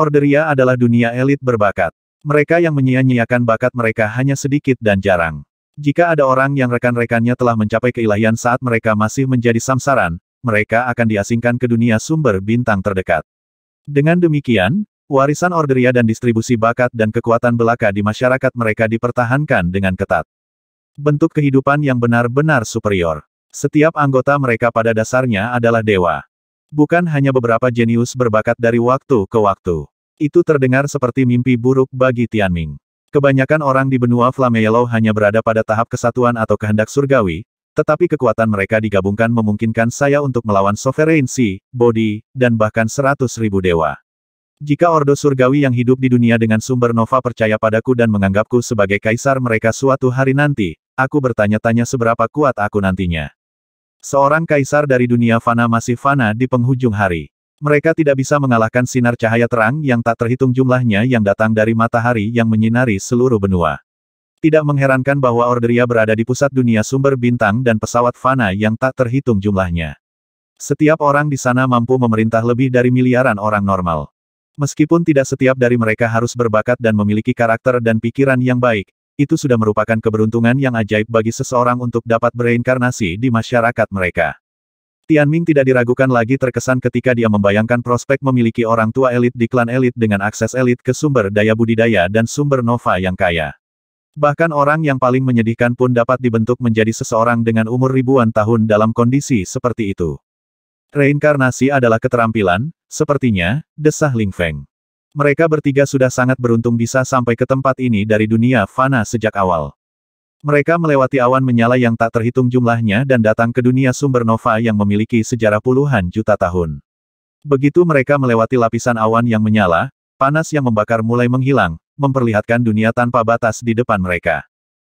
Orderia adalah dunia elit berbakat. Mereka yang menyia-nyiakan bakat mereka hanya sedikit dan jarang. Jika ada orang yang rekan-rekannya telah mencapai keilahian saat mereka masih menjadi samsaran, mereka akan diasingkan ke dunia sumber bintang terdekat. Dengan demikian, warisan orderia dan distribusi bakat dan kekuatan belaka di masyarakat mereka dipertahankan dengan ketat. Bentuk kehidupan yang benar-benar superior. Setiap anggota mereka pada dasarnya adalah dewa. Bukan hanya beberapa jenius berbakat dari waktu ke waktu. Itu terdengar seperti mimpi buruk bagi Tianming. Kebanyakan orang di benua Yellow hanya berada pada tahap kesatuan atau kehendak surgawi, tetapi kekuatan mereka digabungkan memungkinkan saya untuk melawan sovereignty, body, dan bahkan seratus ribu dewa. Jika Ordo Surgawi yang hidup di dunia dengan sumber Nova percaya padaku dan menganggapku sebagai kaisar mereka suatu hari nanti, aku bertanya-tanya seberapa kuat aku nantinya. Seorang kaisar dari dunia fana masih fana di penghujung hari. Mereka tidak bisa mengalahkan sinar cahaya terang yang tak terhitung jumlahnya yang datang dari matahari yang menyinari seluruh benua. Tidak mengherankan bahwa Orderia berada di pusat dunia sumber bintang dan pesawat fana yang tak terhitung jumlahnya. Setiap orang di sana mampu memerintah lebih dari miliaran orang normal. Meskipun tidak setiap dari mereka harus berbakat dan memiliki karakter dan pikiran yang baik, itu sudah merupakan keberuntungan yang ajaib bagi seseorang untuk dapat bereinkarnasi di masyarakat mereka. Tianming tidak diragukan lagi terkesan ketika dia membayangkan prospek memiliki orang tua elit di klan elit dengan akses elit ke sumber daya budidaya dan sumber nova yang kaya. Bahkan orang yang paling menyedihkan pun dapat dibentuk menjadi seseorang dengan umur ribuan tahun dalam kondisi seperti itu. Reinkarnasi adalah keterampilan, sepertinya, desah Ling Feng. Mereka bertiga sudah sangat beruntung bisa sampai ke tempat ini dari dunia fana sejak awal. Mereka melewati awan menyala yang tak terhitung jumlahnya dan datang ke dunia sumber nova yang memiliki sejarah puluhan juta tahun. Begitu mereka melewati lapisan awan yang menyala, panas yang membakar mulai menghilang, memperlihatkan dunia tanpa batas di depan mereka.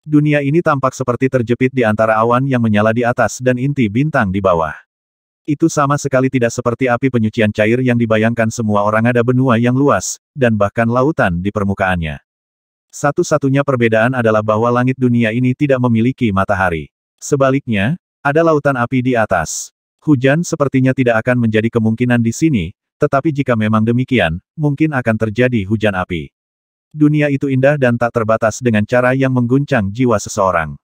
Dunia ini tampak seperti terjepit di antara awan yang menyala di atas dan inti bintang di bawah. Itu sama sekali tidak seperti api penyucian cair yang dibayangkan semua orang ada benua yang luas, dan bahkan lautan di permukaannya. Satu-satunya perbedaan adalah bahwa langit dunia ini tidak memiliki matahari. Sebaliknya, ada lautan api di atas. Hujan sepertinya tidak akan menjadi kemungkinan di sini, tetapi jika memang demikian, mungkin akan terjadi hujan api. Dunia itu indah dan tak terbatas dengan cara yang mengguncang jiwa seseorang.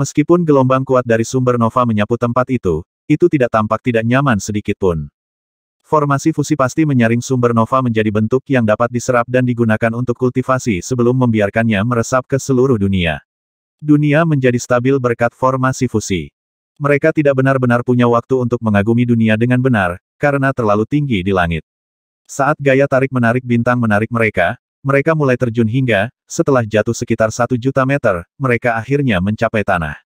Meskipun gelombang kuat dari sumber nova menyapu tempat itu, itu tidak tampak tidak nyaman sedikitpun. Formasi fusi pasti menyaring sumber nova menjadi bentuk yang dapat diserap dan digunakan untuk kultivasi sebelum membiarkannya meresap ke seluruh dunia. Dunia menjadi stabil berkat formasi fusi. Mereka tidak benar-benar punya waktu untuk mengagumi dunia dengan benar, karena terlalu tinggi di langit. Saat gaya tarik-menarik bintang menarik mereka, mereka mulai terjun hingga, setelah jatuh sekitar satu juta meter, mereka akhirnya mencapai tanah.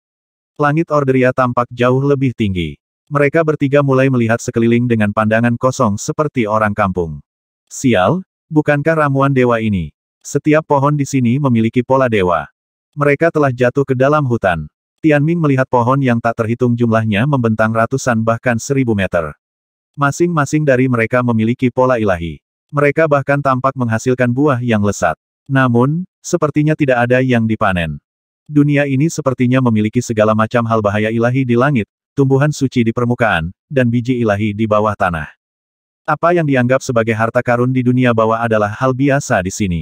Langit Orderia tampak jauh lebih tinggi. Mereka bertiga mulai melihat sekeliling dengan pandangan kosong seperti orang kampung. Sial, bukankah ramuan dewa ini? Setiap pohon di sini memiliki pola dewa. Mereka telah jatuh ke dalam hutan. Tian Ming melihat pohon yang tak terhitung jumlahnya membentang ratusan bahkan seribu meter. Masing-masing dari mereka memiliki pola ilahi. Mereka bahkan tampak menghasilkan buah yang lesat. Namun, sepertinya tidak ada yang dipanen. Dunia ini sepertinya memiliki segala macam hal bahaya ilahi di langit, tumbuhan suci di permukaan, dan biji ilahi di bawah tanah. Apa yang dianggap sebagai harta karun di dunia bawah adalah hal biasa di sini.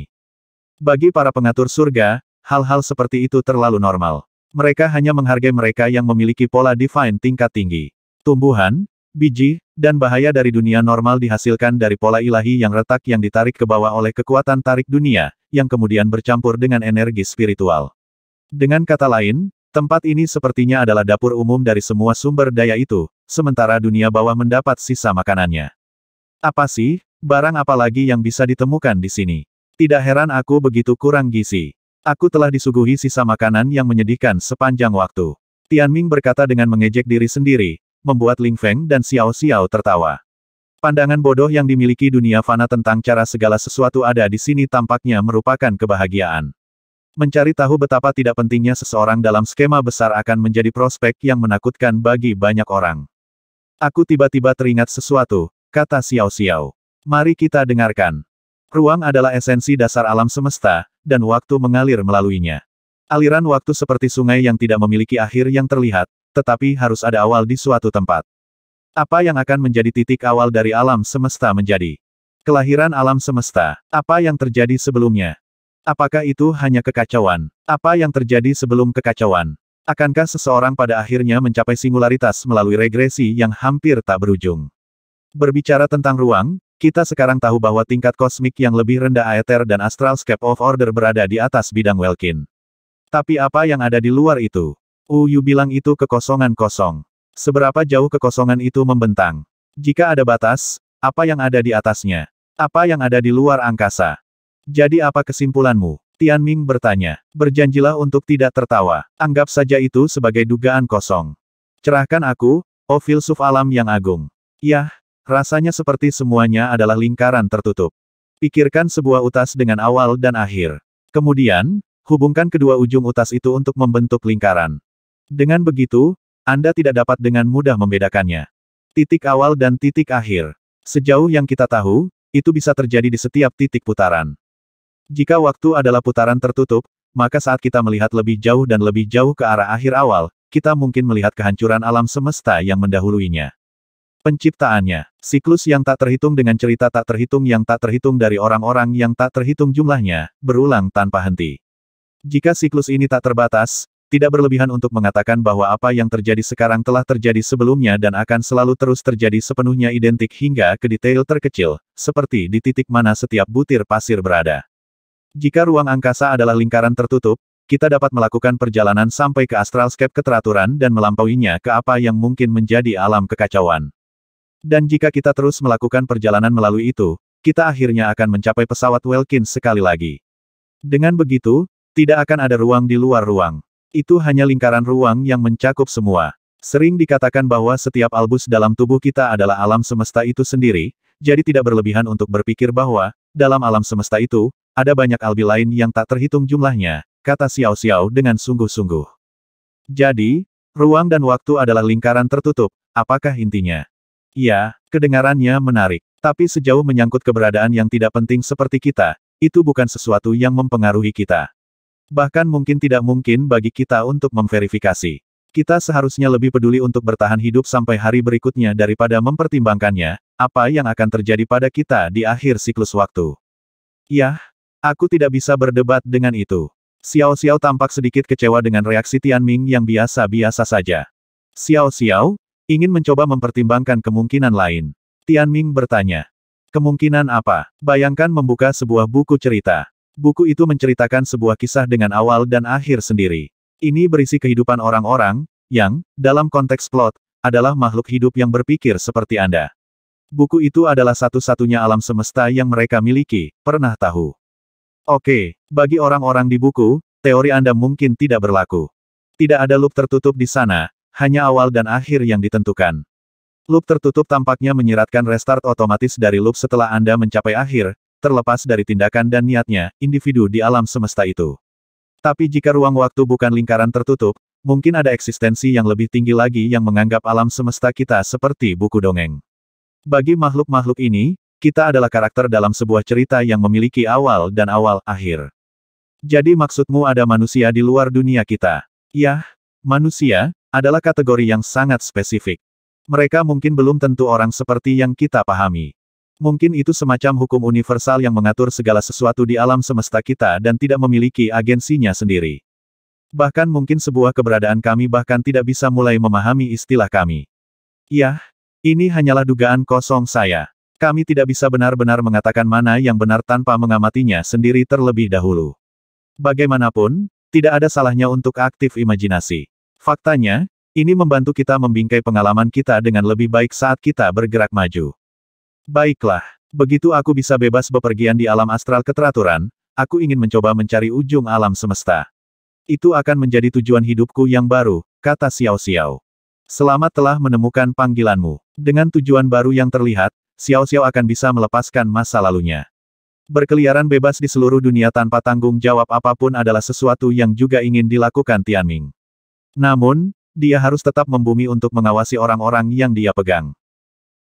Bagi para pengatur surga, hal-hal seperti itu terlalu normal. Mereka hanya menghargai mereka yang memiliki pola divine tingkat tinggi. Tumbuhan, biji, dan bahaya dari dunia normal dihasilkan dari pola ilahi yang retak yang ditarik ke bawah oleh kekuatan tarik dunia, yang kemudian bercampur dengan energi spiritual. Dengan kata lain, Tempat ini sepertinya adalah dapur umum dari semua sumber daya itu, sementara dunia bawah mendapat sisa makanannya. Apa sih, barang apa lagi yang bisa ditemukan di sini? Tidak heran aku begitu kurang gizi. Aku telah disuguhi sisa makanan yang menyedihkan sepanjang waktu. Tian Ming berkata dengan mengejek diri sendiri, membuat Ling Feng dan Xiao Xiao tertawa. Pandangan bodoh yang dimiliki dunia fana tentang cara segala sesuatu ada di sini tampaknya merupakan kebahagiaan. Mencari tahu betapa tidak pentingnya seseorang dalam skema besar akan menjadi prospek yang menakutkan bagi banyak orang. Aku tiba-tiba teringat sesuatu, kata Xiao Xiao. Mari kita dengarkan. Ruang adalah esensi dasar alam semesta, dan waktu mengalir melaluinya. Aliran waktu seperti sungai yang tidak memiliki akhir yang terlihat, tetapi harus ada awal di suatu tempat. Apa yang akan menjadi titik awal dari alam semesta menjadi? Kelahiran alam semesta, apa yang terjadi sebelumnya, Apakah itu hanya kekacauan? Apa yang terjadi sebelum kekacauan? Akankah seseorang pada akhirnya mencapai singularitas melalui regresi yang hampir tak berujung? Berbicara tentang ruang, kita sekarang tahu bahwa tingkat kosmik yang lebih rendah Aether dan Astral Scape of Order berada di atas bidang Welkin. Tapi apa yang ada di luar itu? Uyu bilang itu kekosongan kosong. Seberapa jauh kekosongan itu membentang? Jika ada batas, apa yang ada di atasnya? Apa yang ada di luar angkasa? Jadi apa kesimpulanmu? Tian Ming bertanya. Berjanjilah untuk tidak tertawa. Anggap saja itu sebagai dugaan kosong. Cerahkan aku, oh filsuf alam yang agung. Yah, rasanya seperti semuanya adalah lingkaran tertutup. Pikirkan sebuah utas dengan awal dan akhir. Kemudian, hubungkan kedua ujung utas itu untuk membentuk lingkaran. Dengan begitu, Anda tidak dapat dengan mudah membedakannya. Titik awal dan titik akhir. Sejauh yang kita tahu, itu bisa terjadi di setiap titik putaran. Jika waktu adalah putaran tertutup, maka saat kita melihat lebih jauh dan lebih jauh ke arah akhir awal, kita mungkin melihat kehancuran alam semesta yang mendahuluinya. Penciptaannya, siklus yang tak terhitung dengan cerita tak terhitung yang tak terhitung dari orang-orang yang tak terhitung jumlahnya, berulang tanpa henti. Jika siklus ini tak terbatas, tidak berlebihan untuk mengatakan bahwa apa yang terjadi sekarang telah terjadi sebelumnya dan akan selalu terus terjadi sepenuhnya identik hingga ke detail terkecil, seperti di titik mana setiap butir pasir berada. Jika ruang angkasa adalah lingkaran tertutup, kita dapat melakukan perjalanan sampai ke astralscape keteraturan dan melampauinya ke apa yang mungkin menjadi alam kekacauan. Dan jika kita terus melakukan perjalanan melalui itu, kita akhirnya akan mencapai pesawat Welkin sekali lagi. Dengan begitu, tidak akan ada ruang di luar ruang. Itu hanya lingkaran ruang yang mencakup semua. Sering dikatakan bahwa setiap albus dalam tubuh kita adalah alam semesta itu sendiri, jadi tidak berlebihan untuk berpikir bahwa, dalam alam semesta itu, ada banyak albi lain yang tak terhitung jumlahnya, kata Xiao Xiao dengan sungguh-sungguh. Jadi, ruang dan waktu adalah lingkaran tertutup, apakah intinya? Ya, kedengarannya menarik. Tapi sejauh menyangkut keberadaan yang tidak penting seperti kita, itu bukan sesuatu yang mempengaruhi kita. Bahkan mungkin tidak mungkin bagi kita untuk memverifikasi. Kita seharusnya lebih peduli untuk bertahan hidup sampai hari berikutnya daripada mempertimbangkannya, apa yang akan terjadi pada kita di akhir siklus waktu. Yah, Aku tidak bisa berdebat dengan itu. Xiao Xiao tampak sedikit kecewa dengan reaksi Tian Ming yang biasa-biasa saja. Xiao Xiao, ingin mencoba mempertimbangkan kemungkinan lain. Tian Ming bertanya. Kemungkinan apa? Bayangkan membuka sebuah buku cerita. Buku itu menceritakan sebuah kisah dengan awal dan akhir sendiri. Ini berisi kehidupan orang-orang, yang, dalam konteks plot, adalah makhluk hidup yang berpikir seperti Anda. Buku itu adalah satu-satunya alam semesta yang mereka miliki, pernah tahu. Oke, bagi orang-orang di buku, teori Anda mungkin tidak berlaku. Tidak ada loop tertutup di sana, hanya awal dan akhir yang ditentukan. Loop tertutup tampaknya menyiratkan restart otomatis dari loop setelah Anda mencapai akhir, terlepas dari tindakan dan niatnya, individu di alam semesta itu. Tapi jika ruang waktu bukan lingkaran tertutup, mungkin ada eksistensi yang lebih tinggi lagi yang menganggap alam semesta kita seperti buku dongeng. Bagi makhluk-makhluk ini, kita adalah karakter dalam sebuah cerita yang memiliki awal dan awal akhir. Jadi maksudmu ada manusia di luar dunia kita? Yah, manusia, adalah kategori yang sangat spesifik. Mereka mungkin belum tentu orang seperti yang kita pahami. Mungkin itu semacam hukum universal yang mengatur segala sesuatu di alam semesta kita dan tidak memiliki agensinya sendiri. Bahkan mungkin sebuah keberadaan kami bahkan tidak bisa mulai memahami istilah kami. Yah, ini hanyalah dugaan kosong saya. Kami tidak bisa benar-benar mengatakan mana yang benar tanpa mengamatinya sendiri terlebih dahulu. Bagaimanapun, tidak ada salahnya untuk aktif imajinasi. Faktanya, ini membantu kita membingkai pengalaman kita dengan lebih baik saat kita bergerak maju. Baiklah, begitu aku bisa bebas bepergian di alam astral keteraturan, aku ingin mencoba mencari ujung alam semesta. Itu akan menjadi tujuan hidupku yang baru, kata Xiao Xiao. Selamat telah menemukan panggilanmu. Dengan tujuan baru yang terlihat, Xiao Xiao akan bisa melepaskan masa lalunya. Berkeliaran bebas di seluruh dunia tanpa tanggung jawab apapun adalah sesuatu yang juga ingin dilakukan Tianming. Namun, dia harus tetap membumi untuk mengawasi orang-orang yang dia pegang.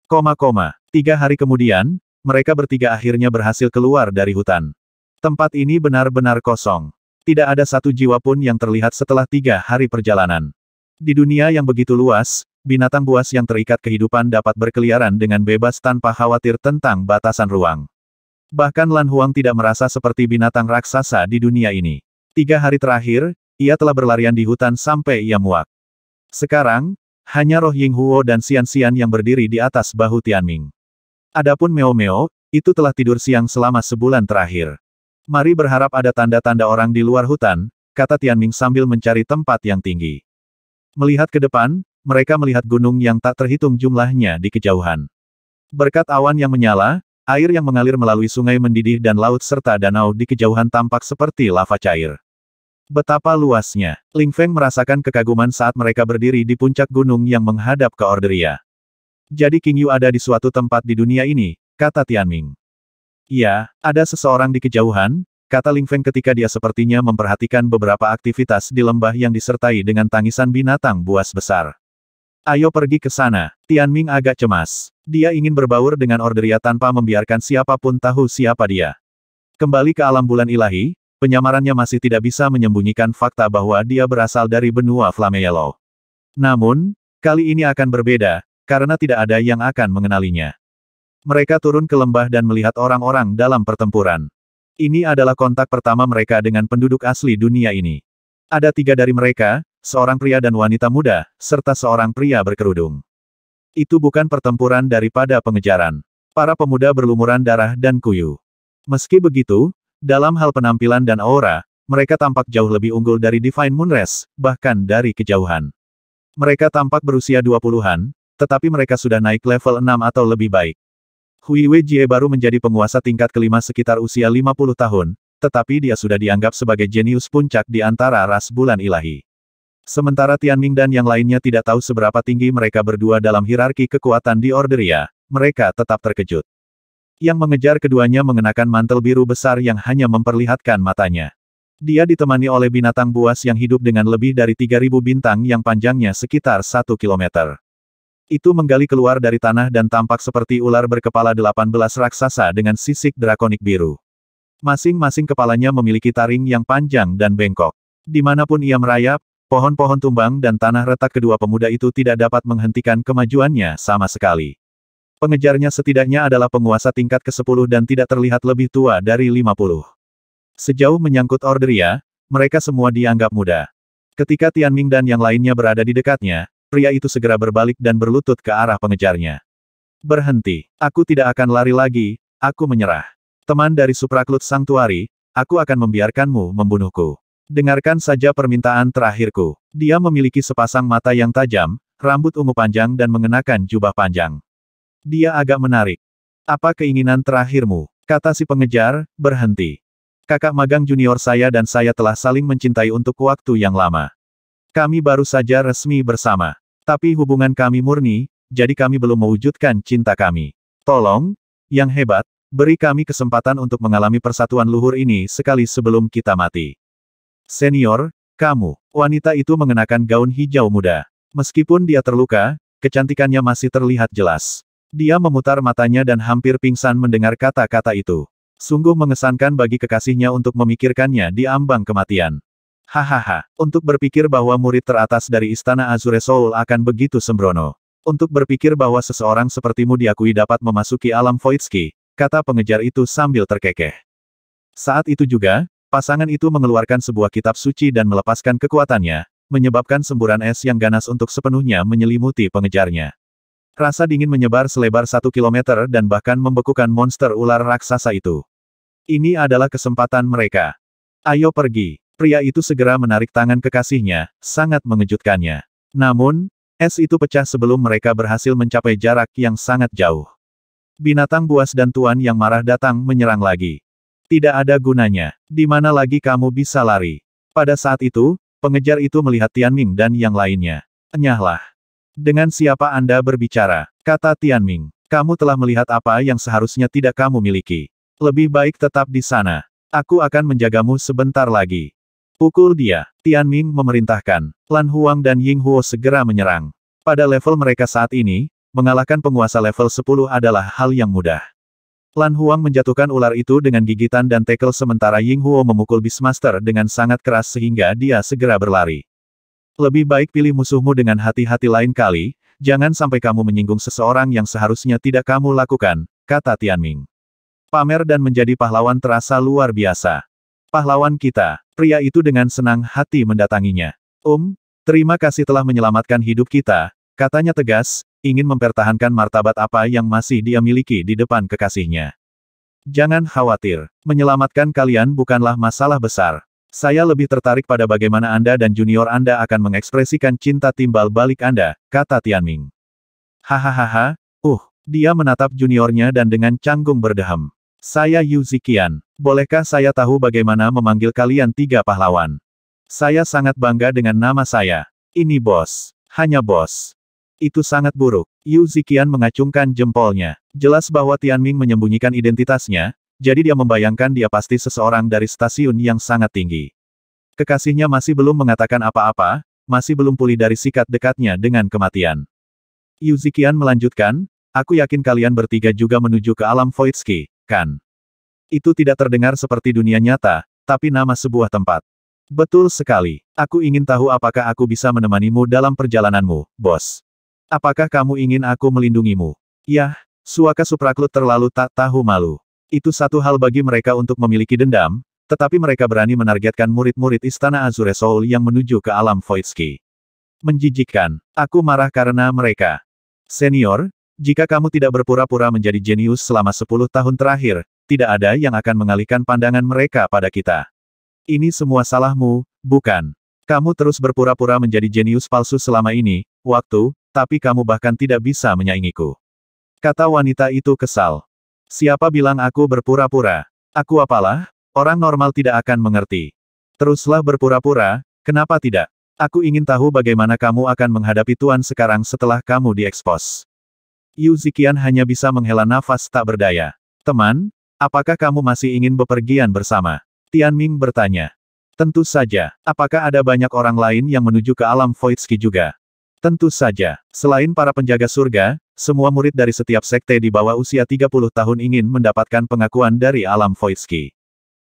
Koma koma. Tiga hari kemudian, mereka bertiga akhirnya berhasil keluar dari hutan. Tempat ini benar-benar kosong. Tidak ada satu jiwa pun yang terlihat setelah tiga hari perjalanan. Di dunia yang begitu luas, binatang buas yang terikat kehidupan dapat berkeliaran dengan bebas tanpa khawatir tentang batasan ruang. Bahkan Lan Huang tidak merasa seperti binatang raksasa di dunia ini. Tiga hari terakhir, ia telah berlarian di hutan sampai ia muak. Sekarang, hanya roh Ying Huo dan Xian Xian yang berdiri di atas bahu Tianming. Adapun Meo Meo, itu telah tidur siang selama sebulan terakhir. Mari berharap ada tanda-tanda orang di luar hutan, kata Tianming sambil mencari tempat yang tinggi. Melihat ke depan, mereka melihat gunung yang tak terhitung jumlahnya di kejauhan. Berkat awan yang menyala, air yang mengalir melalui sungai mendidih dan laut serta danau di kejauhan tampak seperti lava cair. Betapa luasnya, Ling Feng merasakan kekaguman saat mereka berdiri di puncak gunung yang menghadap ke Orderia. Jadi King Yu ada di suatu tempat di dunia ini, kata Tianming. Ya, ada seseorang di kejauhan, kata Ling Feng ketika dia sepertinya memperhatikan beberapa aktivitas di lembah yang disertai dengan tangisan binatang buas besar. Ayo pergi ke sana. Tian Ming agak cemas. Dia ingin berbaur dengan Orderia tanpa membiarkan siapapun tahu siapa dia. Kembali ke alam bulan ilahi, penyamarannya masih tidak bisa menyembunyikan fakta bahwa dia berasal dari benua Flame Yellow. Namun, kali ini akan berbeda, karena tidak ada yang akan mengenalinya. Mereka turun ke lembah dan melihat orang-orang dalam pertempuran. Ini adalah kontak pertama mereka dengan penduduk asli dunia ini. Ada tiga dari mereka, seorang pria dan wanita muda, serta seorang pria berkerudung. Itu bukan pertempuran daripada pengejaran. Para pemuda berlumuran darah dan kuyu. Meski begitu, dalam hal penampilan dan aura, mereka tampak jauh lebih unggul dari Divine Moonrest, bahkan dari kejauhan. Mereka tampak berusia 20-an, tetapi mereka sudah naik level 6 atau lebih baik. Hui Wei Jie baru menjadi penguasa tingkat kelima sekitar usia 50 tahun, tetapi dia sudah dianggap sebagai jenius puncak di antara ras bulan ilahi. Sementara Tianming dan yang lainnya tidak tahu seberapa tinggi mereka berdua dalam hierarki kekuatan di Orderia, mereka tetap terkejut. Yang mengejar keduanya mengenakan mantel biru besar yang hanya memperlihatkan matanya. Dia ditemani oleh binatang buas yang hidup dengan lebih dari 3.000 bintang yang panjangnya sekitar 1 kilometer. Itu menggali keluar dari tanah dan tampak seperti ular berkepala 18 raksasa dengan sisik drakonik biru. Masing-masing kepalanya memiliki taring yang panjang dan bengkok. Dimanapun ia merayap, Pohon-pohon tumbang dan tanah retak kedua pemuda itu tidak dapat menghentikan kemajuannya sama sekali. Pengejarnya setidaknya adalah penguasa tingkat ke-10 dan tidak terlihat lebih tua dari 50. Sejauh menyangkut Orderia, mereka semua dianggap muda. Ketika Tianming dan yang lainnya berada di dekatnya, pria itu segera berbalik dan berlutut ke arah pengejarnya. Berhenti, aku tidak akan lari lagi, aku menyerah. Teman dari Supraklut Sangtuari, aku akan membiarkanmu membunuhku. Dengarkan saja permintaan terakhirku. Dia memiliki sepasang mata yang tajam, rambut ungu panjang dan mengenakan jubah panjang. Dia agak menarik. Apa keinginan terakhirmu? Kata si pengejar, berhenti. Kakak magang junior saya dan saya telah saling mencintai untuk waktu yang lama. Kami baru saja resmi bersama. Tapi hubungan kami murni, jadi kami belum mewujudkan cinta kami. Tolong, yang hebat, beri kami kesempatan untuk mengalami persatuan luhur ini sekali sebelum kita mati. Senior, kamu. Wanita itu mengenakan gaun hijau muda. Meskipun dia terluka, kecantikannya masih terlihat jelas. Dia memutar matanya dan hampir pingsan mendengar kata-kata itu. Sungguh mengesankan bagi kekasihnya untuk memikirkannya di ambang kematian. Hahaha, untuk berpikir bahwa murid teratas dari Istana Azure Soul akan begitu sembrono. Untuk berpikir bahwa seseorang sepertimu diakui dapat memasuki alam Voidski, kata pengejar itu sambil terkekeh. Saat itu juga, Pasangan itu mengeluarkan sebuah kitab suci dan melepaskan kekuatannya, menyebabkan semburan es yang ganas untuk sepenuhnya menyelimuti pengejarnya. Rasa dingin menyebar selebar satu kilometer dan bahkan membekukan monster ular raksasa itu. Ini adalah kesempatan mereka. Ayo pergi. Pria itu segera menarik tangan kekasihnya, sangat mengejutkannya. Namun, es itu pecah sebelum mereka berhasil mencapai jarak yang sangat jauh. Binatang buas dan tuan yang marah datang menyerang lagi. Tidak ada gunanya. Di mana lagi kamu bisa lari? Pada saat itu, pengejar itu melihat Tian Ming dan yang lainnya. Enyahlah. Dengan siapa Anda berbicara? Kata Tian Ming. Kamu telah melihat apa yang seharusnya tidak kamu miliki. Lebih baik tetap di sana. Aku akan menjagamu sebentar lagi. Pukul dia. Tian Ming memerintahkan. Lan Huang dan Ying Huo segera menyerang. Pada level mereka saat ini, mengalahkan penguasa level 10 adalah hal yang mudah. Lan Huang menjatuhkan ular itu dengan gigitan dan tekel sementara Ying Huo memukul Beastmaster dengan sangat keras sehingga dia segera berlari. Lebih baik pilih musuhmu dengan hati-hati lain kali, jangan sampai kamu menyinggung seseorang yang seharusnya tidak kamu lakukan, kata Tianming. Pamer dan menjadi pahlawan terasa luar biasa. Pahlawan kita, pria itu dengan senang hati mendatanginya. Um, terima kasih telah menyelamatkan hidup kita, katanya tegas, ingin mempertahankan martabat apa yang masih dia miliki di depan kekasihnya. Jangan khawatir, menyelamatkan kalian bukanlah masalah besar. Saya lebih tertarik pada bagaimana Anda dan junior Anda akan mengekspresikan cinta timbal balik Anda, kata Tianming. Hahaha, uh, dia menatap juniornya dan dengan canggung berdeham. Saya Yu Zikian. Bolehkah saya tahu bagaimana memanggil kalian tiga pahlawan? Saya sangat bangga dengan nama saya. Ini bos. Hanya bos. Itu sangat buruk. Yu Zikian mengacungkan jempolnya. Jelas bahwa Tian Ming menyembunyikan identitasnya, jadi dia membayangkan dia pasti seseorang dari stasiun yang sangat tinggi. Kekasihnya masih belum mengatakan apa-apa, masih belum pulih dari sikat dekatnya dengan kematian. Yu Zikian melanjutkan, aku yakin kalian bertiga juga menuju ke alam Voidski, kan? Itu tidak terdengar seperti dunia nyata, tapi nama sebuah tempat. Betul sekali. Aku ingin tahu apakah aku bisa menemanimu dalam perjalananmu, bos. Apakah kamu ingin aku melindungimu? Yah, Suaka Supraklut terlalu tak tahu malu. Itu satu hal bagi mereka untuk memiliki dendam, tetapi mereka berani menargetkan murid-murid Istana Azure Soul yang menuju ke alam Voitsky. Menjijikkan, aku marah karena mereka. Senior, jika kamu tidak berpura-pura menjadi jenius selama 10 tahun terakhir, tidak ada yang akan mengalihkan pandangan mereka pada kita. Ini semua salahmu, bukan? Kamu terus berpura-pura menjadi jenius palsu selama ini, waktu, tapi kamu bahkan tidak bisa menyaingiku. Kata wanita itu kesal. Siapa bilang aku berpura-pura? Aku apalah? Orang normal tidak akan mengerti. Teruslah berpura-pura, kenapa tidak? Aku ingin tahu bagaimana kamu akan menghadapi Tuan sekarang setelah kamu diekspos. Yu Zikian hanya bisa menghela nafas tak berdaya. Teman, apakah kamu masih ingin bepergian bersama? Tian Ming bertanya. Tentu saja, apakah ada banyak orang lain yang menuju ke alam Voidski juga? Tentu saja, selain para penjaga surga, semua murid dari setiap sekte di bawah usia 30 tahun ingin mendapatkan pengakuan dari alam Voitsky.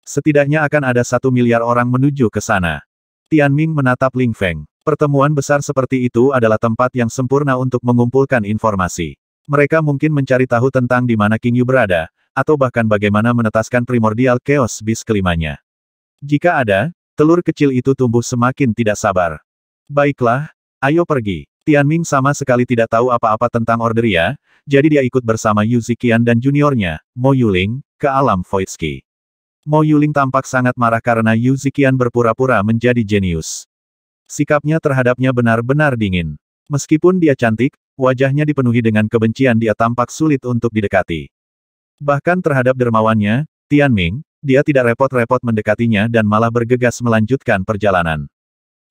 Setidaknya akan ada satu miliar orang menuju ke sana. Tian Ming menatap Ling Feng. Pertemuan besar seperti itu adalah tempat yang sempurna untuk mengumpulkan informasi. Mereka mungkin mencari tahu tentang di mana King Yu berada, atau bahkan bagaimana menetaskan primordial chaos bis kelimanya. Jika ada, telur kecil itu tumbuh semakin tidak sabar. Baiklah, Ayo pergi. Tian Ming sama sekali tidak tahu apa-apa tentang orderia, ya. jadi dia ikut bersama Yu Zikian dan juniornya, Mo Yuling, ke alam Void Mo Yuling tampak sangat marah karena Yu Zikian berpura-pura menjadi jenius. Sikapnya terhadapnya benar-benar dingin. Meskipun dia cantik, wajahnya dipenuhi dengan kebencian dia tampak sulit untuk didekati. Bahkan terhadap dermawannya, Tian Ming, dia tidak repot-repot mendekatinya dan malah bergegas melanjutkan perjalanan.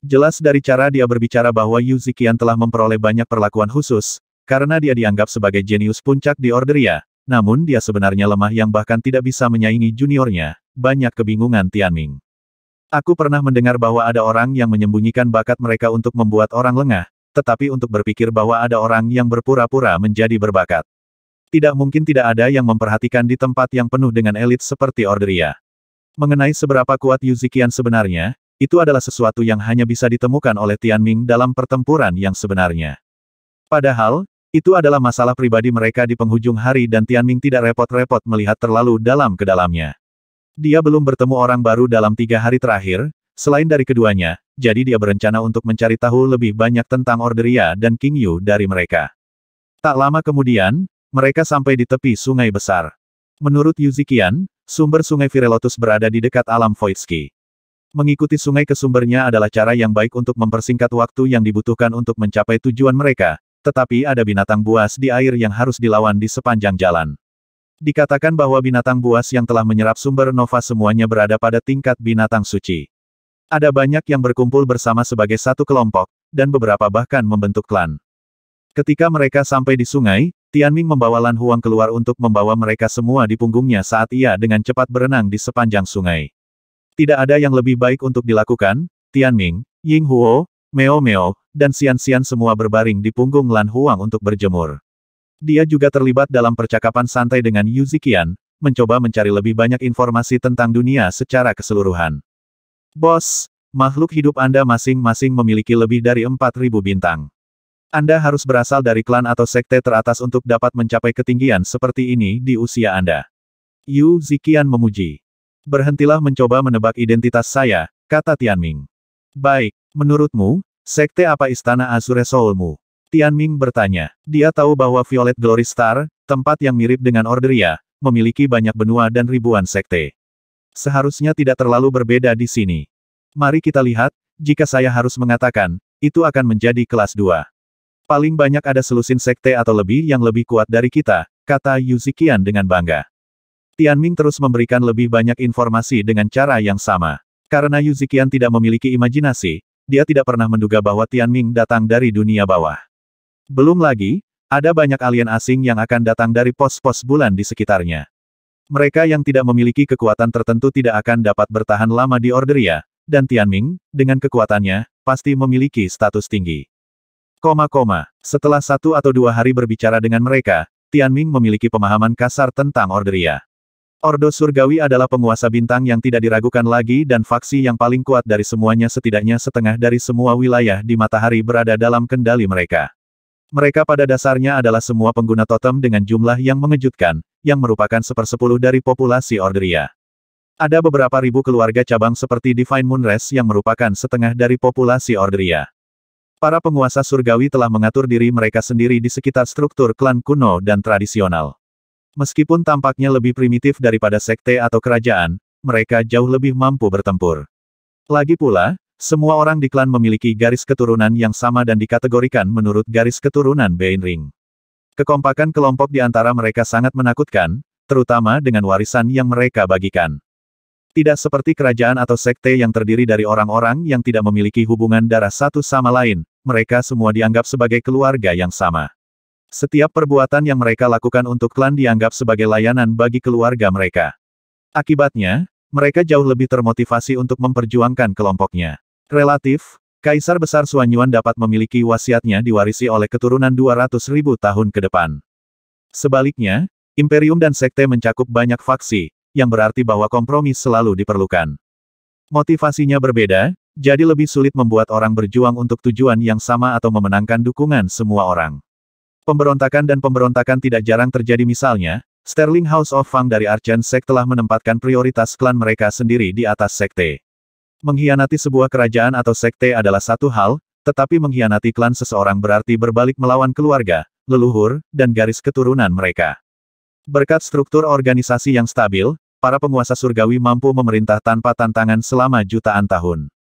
Jelas dari cara dia berbicara bahwa Yu Zikian telah memperoleh banyak perlakuan khusus, karena dia dianggap sebagai jenius puncak di Orderia, ya. namun dia sebenarnya lemah yang bahkan tidak bisa menyaingi juniornya, banyak kebingungan Tianming. Aku pernah mendengar bahwa ada orang yang menyembunyikan bakat mereka untuk membuat orang lengah, tetapi untuk berpikir bahwa ada orang yang berpura-pura menjadi berbakat. Tidak mungkin tidak ada yang memperhatikan di tempat yang penuh dengan elit seperti Orderia. Ya. Mengenai seberapa kuat Yuzikian sebenarnya, itu adalah sesuatu yang hanya bisa ditemukan oleh Tianming dalam pertempuran yang sebenarnya. Padahal, itu adalah masalah pribadi mereka di penghujung hari dan Tianming tidak repot-repot melihat terlalu dalam ke dalamnya. Dia belum bertemu orang baru dalam tiga hari terakhir, selain dari keduanya, jadi dia berencana untuk mencari tahu lebih banyak tentang Orderia dan King Yu dari mereka. Tak lama kemudian, mereka sampai di tepi sungai besar. Menurut Yuzikian, sumber sungai Virelotus berada di dekat alam Voitsky. Mengikuti sungai ke sumbernya adalah cara yang baik untuk mempersingkat waktu yang dibutuhkan untuk mencapai tujuan mereka, tetapi ada binatang buas di air yang harus dilawan di sepanjang jalan. Dikatakan bahwa binatang buas yang telah menyerap sumber nova semuanya berada pada tingkat binatang suci. Ada banyak yang berkumpul bersama sebagai satu kelompok, dan beberapa bahkan membentuk klan. Ketika mereka sampai di sungai, Tianming membawa Lan Huang keluar untuk membawa mereka semua di punggungnya saat ia dengan cepat berenang di sepanjang sungai. Tidak ada yang lebih baik untuk dilakukan, Tianming, Ying Huo, Meo Meo, dan Xian Xian semua berbaring di punggung Lan Huang untuk berjemur. Dia juga terlibat dalam percakapan santai dengan Yu Zikian, mencoba mencari lebih banyak informasi tentang dunia secara keseluruhan. Bos, makhluk hidup Anda masing-masing memiliki lebih dari 4.000 bintang. Anda harus berasal dari klan atau sekte teratas untuk dapat mencapai ketinggian seperti ini di usia Anda. Yu Zikian memuji. Berhentilah mencoba menebak identitas saya, kata Tianming. Baik, menurutmu, sekte apa istana Azure Soulmu? Tianming bertanya. Dia tahu bahwa Violet Glory Star, tempat yang mirip dengan Orderia, memiliki banyak benua dan ribuan sekte. Seharusnya tidak terlalu berbeda di sini. Mari kita lihat, jika saya harus mengatakan, itu akan menjadi kelas 2. Paling banyak ada selusin sekte atau lebih yang lebih kuat dari kita, kata Yuzikian dengan bangga. Tian Ming terus memberikan lebih banyak informasi dengan cara yang sama. Karena Yu Zikian tidak memiliki imajinasi, dia tidak pernah menduga bahwa Tian Ming datang dari dunia bawah. Belum lagi, ada banyak alien asing yang akan datang dari pos-pos bulan di sekitarnya. Mereka yang tidak memiliki kekuatan tertentu tidak akan dapat bertahan lama di Orderia, dan Tian Ming, dengan kekuatannya, pasti memiliki status tinggi. Koma koma, setelah satu atau dua hari berbicara dengan mereka, Tian Ming memiliki pemahaman kasar tentang Orderia. Ordo Surgawi adalah penguasa bintang yang tidak diragukan lagi dan faksi yang paling kuat dari semuanya setidaknya setengah dari semua wilayah di matahari berada dalam kendali mereka. Mereka pada dasarnya adalah semua pengguna totem dengan jumlah yang mengejutkan, yang merupakan sepersepuluh dari populasi Orderia. Ada beberapa ribu keluarga cabang seperti Divine Moonrest yang merupakan setengah dari populasi Orderia. Para penguasa surgawi telah mengatur diri mereka sendiri di sekitar struktur klan kuno dan tradisional. Meskipun tampaknya lebih primitif daripada sekte atau kerajaan, mereka jauh lebih mampu bertempur. Lagi pula, semua orang di klan memiliki garis keturunan yang sama dan dikategorikan menurut garis keturunan Ring. Kekompakan kelompok di antara mereka sangat menakutkan, terutama dengan warisan yang mereka bagikan. Tidak seperti kerajaan atau sekte yang terdiri dari orang-orang yang tidak memiliki hubungan darah satu sama lain, mereka semua dianggap sebagai keluarga yang sama. Setiap perbuatan yang mereka lakukan untuk klan dianggap sebagai layanan bagi keluarga mereka. Akibatnya, mereka jauh lebih termotivasi untuk memperjuangkan kelompoknya. Relatif, Kaisar Besar Suanyuan dapat memiliki wasiatnya diwarisi oleh keturunan 200 ribu tahun ke depan. Sebaliknya, Imperium dan Sekte mencakup banyak faksi, yang berarti bahwa kompromi selalu diperlukan. Motivasinya berbeda, jadi lebih sulit membuat orang berjuang untuk tujuan yang sama atau memenangkan dukungan semua orang. Pemberontakan dan pemberontakan tidak jarang terjadi misalnya, Sterling House of Fang dari Archen Sek telah menempatkan prioritas klan mereka sendiri di atas sekte. Mengkhianati sebuah kerajaan atau sekte adalah satu hal, tetapi mengkhianati klan seseorang berarti berbalik melawan keluarga, leluhur, dan garis keturunan mereka. Berkat struktur organisasi yang stabil, para penguasa surgawi mampu memerintah tanpa tantangan selama jutaan tahun.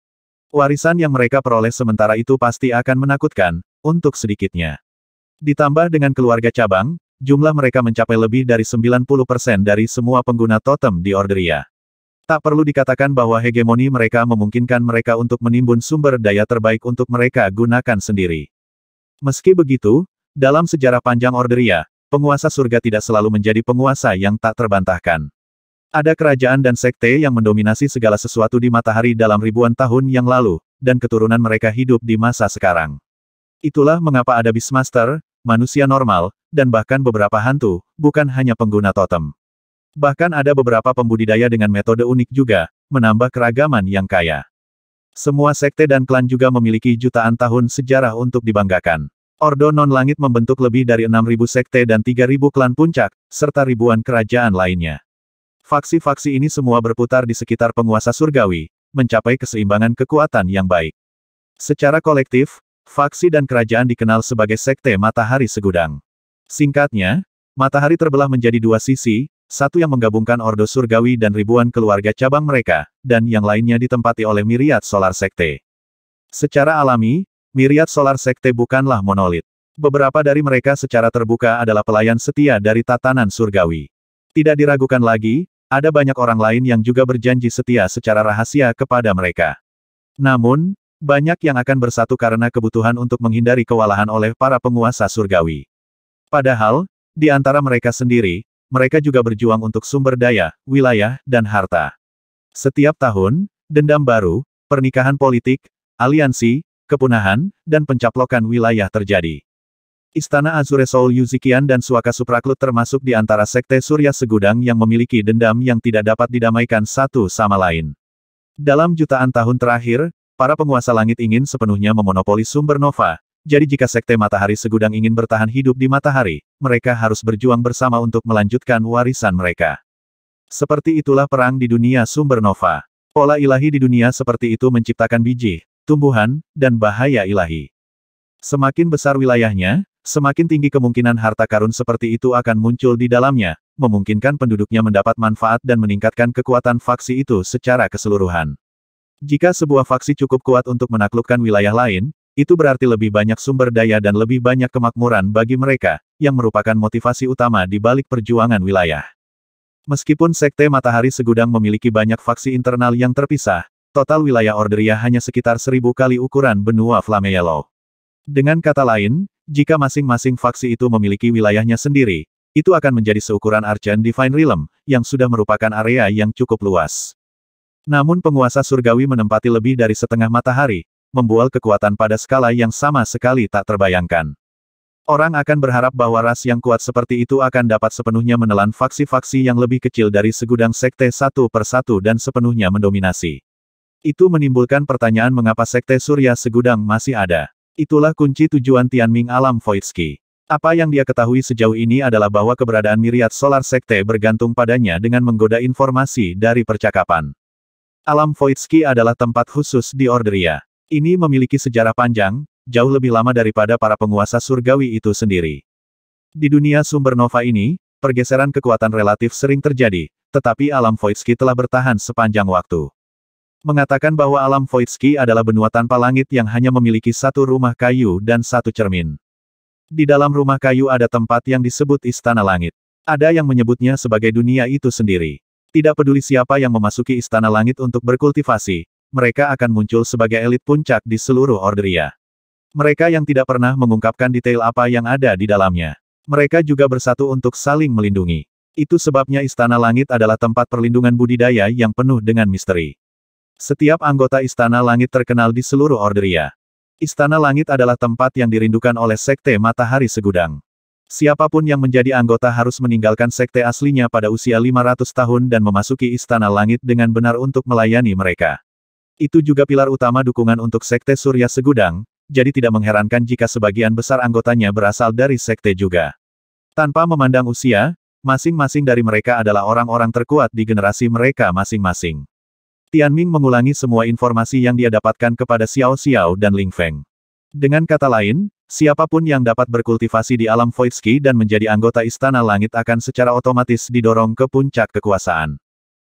Warisan yang mereka peroleh sementara itu pasti akan menakutkan, untuk sedikitnya. Ditambah dengan keluarga cabang, jumlah mereka mencapai lebih dari 90% dari semua pengguna totem di Orderia. Tak perlu dikatakan bahwa hegemoni mereka memungkinkan mereka untuk menimbun sumber daya terbaik untuk mereka gunakan sendiri. Meski begitu, dalam sejarah panjang Orderia, penguasa surga tidak selalu menjadi penguasa yang tak terbantahkan. Ada kerajaan dan sekte yang mendominasi segala sesuatu di matahari dalam ribuan tahun yang lalu, dan keturunan mereka hidup di masa sekarang. Itulah mengapa ada Beastmaster, manusia normal, dan bahkan beberapa hantu, bukan hanya pengguna totem. Bahkan ada beberapa pembudidaya dengan metode unik juga, menambah keragaman yang kaya. Semua sekte dan klan juga memiliki jutaan tahun sejarah untuk dibanggakan. Ordo Non-Langit membentuk lebih dari 6.000 sekte dan 3.000 klan puncak, serta ribuan kerajaan lainnya. Faksi-faksi ini semua berputar di sekitar penguasa surgawi, mencapai keseimbangan kekuatan yang baik. Secara kolektif, Faksi dan kerajaan dikenal sebagai Sekte Matahari Segudang. Singkatnya, matahari terbelah menjadi dua sisi, satu yang menggabungkan Ordo Surgawi dan ribuan keluarga cabang mereka, dan yang lainnya ditempati oleh miriat solar sekte. Secara alami, miriat solar sekte bukanlah monolit. Beberapa dari mereka secara terbuka adalah pelayan setia dari tatanan surgawi. Tidak diragukan lagi, ada banyak orang lain yang juga berjanji setia secara rahasia kepada mereka. Namun, banyak yang akan bersatu karena kebutuhan untuk menghindari kewalahan oleh para penguasa surgawi. Padahal, di antara mereka sendiri, mereka juga berjuang untuk sumber daya, wilayah, dan harta. Setiap tahun, dendam baru, pernikahan politik, aliansi, kepunahan, dan pencaplokan wilayah terjadi. Istana Azure Soul Yuzikian dan Suaka Supraklut termasuk di antara sekte Surya Segudang yang memiliki dendam yang tidak dapat didamaikan satu sama lain. Dalam jutaan tahun terakhir, para penguasa langit ingin sepenuhnya memonopoli sumber nova, jadi jika Sekte Matahari Segudang ingin bertahan hidup di matahari, mereka harus berjuang bersama untuk melanjutkan warisan mereka. Seperti itulah perang di dunia sumber nova. Pola ilahi di dunia seperti itu menciptakan biji, tumbuhan, dan bahaya ilahi. Semakin besar wilayahnya, semakin tinggi kemungkinan harta karun seperti itu akan muncul di dalamnya, memungkinkan penduduknya mendapat manfaat dan meningkatkan kekuatan faksi itu secara keseluruhan. Jika sebuah faksi cukup kuat untuk menaklukkan wilayah lain, itu berarti lebih banyak sumber daya dan lebih banyak kemakmuran bagi mereka, yang merupakan motivasi utama di balik perjuangan wilayah. Meskipun Sekte Matahari Segudang memiliki banyak faksi internal yang terpisah, total wilayah Orderia hanya sekitar seribu kali ukuran benua Flameello. Dengan kata lain, jika masing-masing faksi itu memiliki wilayahnya sendiri, itu akan menjadi seukuran Archen Divine Realm, yang sudah merupakan area yang cukup luas. Namun penguasa surgawi menempati lebih dari setengah matahari, membual kekuatan pada skala yang sama sekali tak terbayangkan. Orang akan berharap bahwa ras yang kuat seperti itu akan dapat sepenuhnya menelan faksi-faksi yang lebih kecil dari segudang sekte satu per satu dan sepenuhnya mendominasi. Itu menimbulkan pertanyaan mengapa sekte surya segudang masih ada. Itulah kunci tujuan Tianming alam Voitsky. Apa yang dia ketahui sejauh ini adalah bahwa keberadaan miriat solar sekte bergantung padanya dengan menggoda informasi dari percakapan. Alam Voidski adalah tempat khusus di Orderia. Ini memiliki sejarah panjang, jauh lebih lama daripada para penguasa surgawi itu sendiri. Di dunia sumber nova ini, pergeseran kekuatan relatif sering terjadi, tetapi alam Voidski telah bertahan sepanjang waktu. Mengatakan bahwa alam Voidski adalah benua tanpa langit yang hanya memiliki satu rumah kayu dan satu cermin. Di dalam rumah kayu ada tempat yang disebut Istana Langit. Ada yang menyebutnya sebagai dunia itu sendiri. Tidak peduli siapa yang memasuki Istana Langit untuk berkultivasi, mereka akan muncul sebagai elit puncak di seluruh Orderia. Mereka yang tidak pernah mengungkapkan detail apa yang ada di dalamnya. Mereka juga bersatu untuk saling melindungi. Itu sebabnya Istana Langit adalah tempat perlindungan budidaya yang penuh dengan misteri. Setiap anggota Istana Langit terkenal di seluruh Orderia. Istana Langit adalah tempat yang dirindukan oleh Sekte Matahari Segudang. Siapapun yang menjadi anggota harus meninggalkan sekte aslinya pada usia 500 tahun dan memasuki Istana Langit dengan benar untuk melayani mereka. Itu juga pilar utama dukungan untuk sekte Surya Segudang, jadi tidak mengherankan jika sebagian besar anggotanya berasal dari sekte juga. Tanpa memandang usia, masing-masing dari mereka adalah orang-orang terkuat di generasi mereka masing-masing. Tian Ming mengulangi semua informasi yang dia dapatkan kepada Xiao Xiao dan Ling Feng. Dengan kata lain, Siapapun yang dapat berkultivasi di alam Voidski dan menjadi anggota Istana Langit akan secara otomatis didorong ke puncak kekuasaan.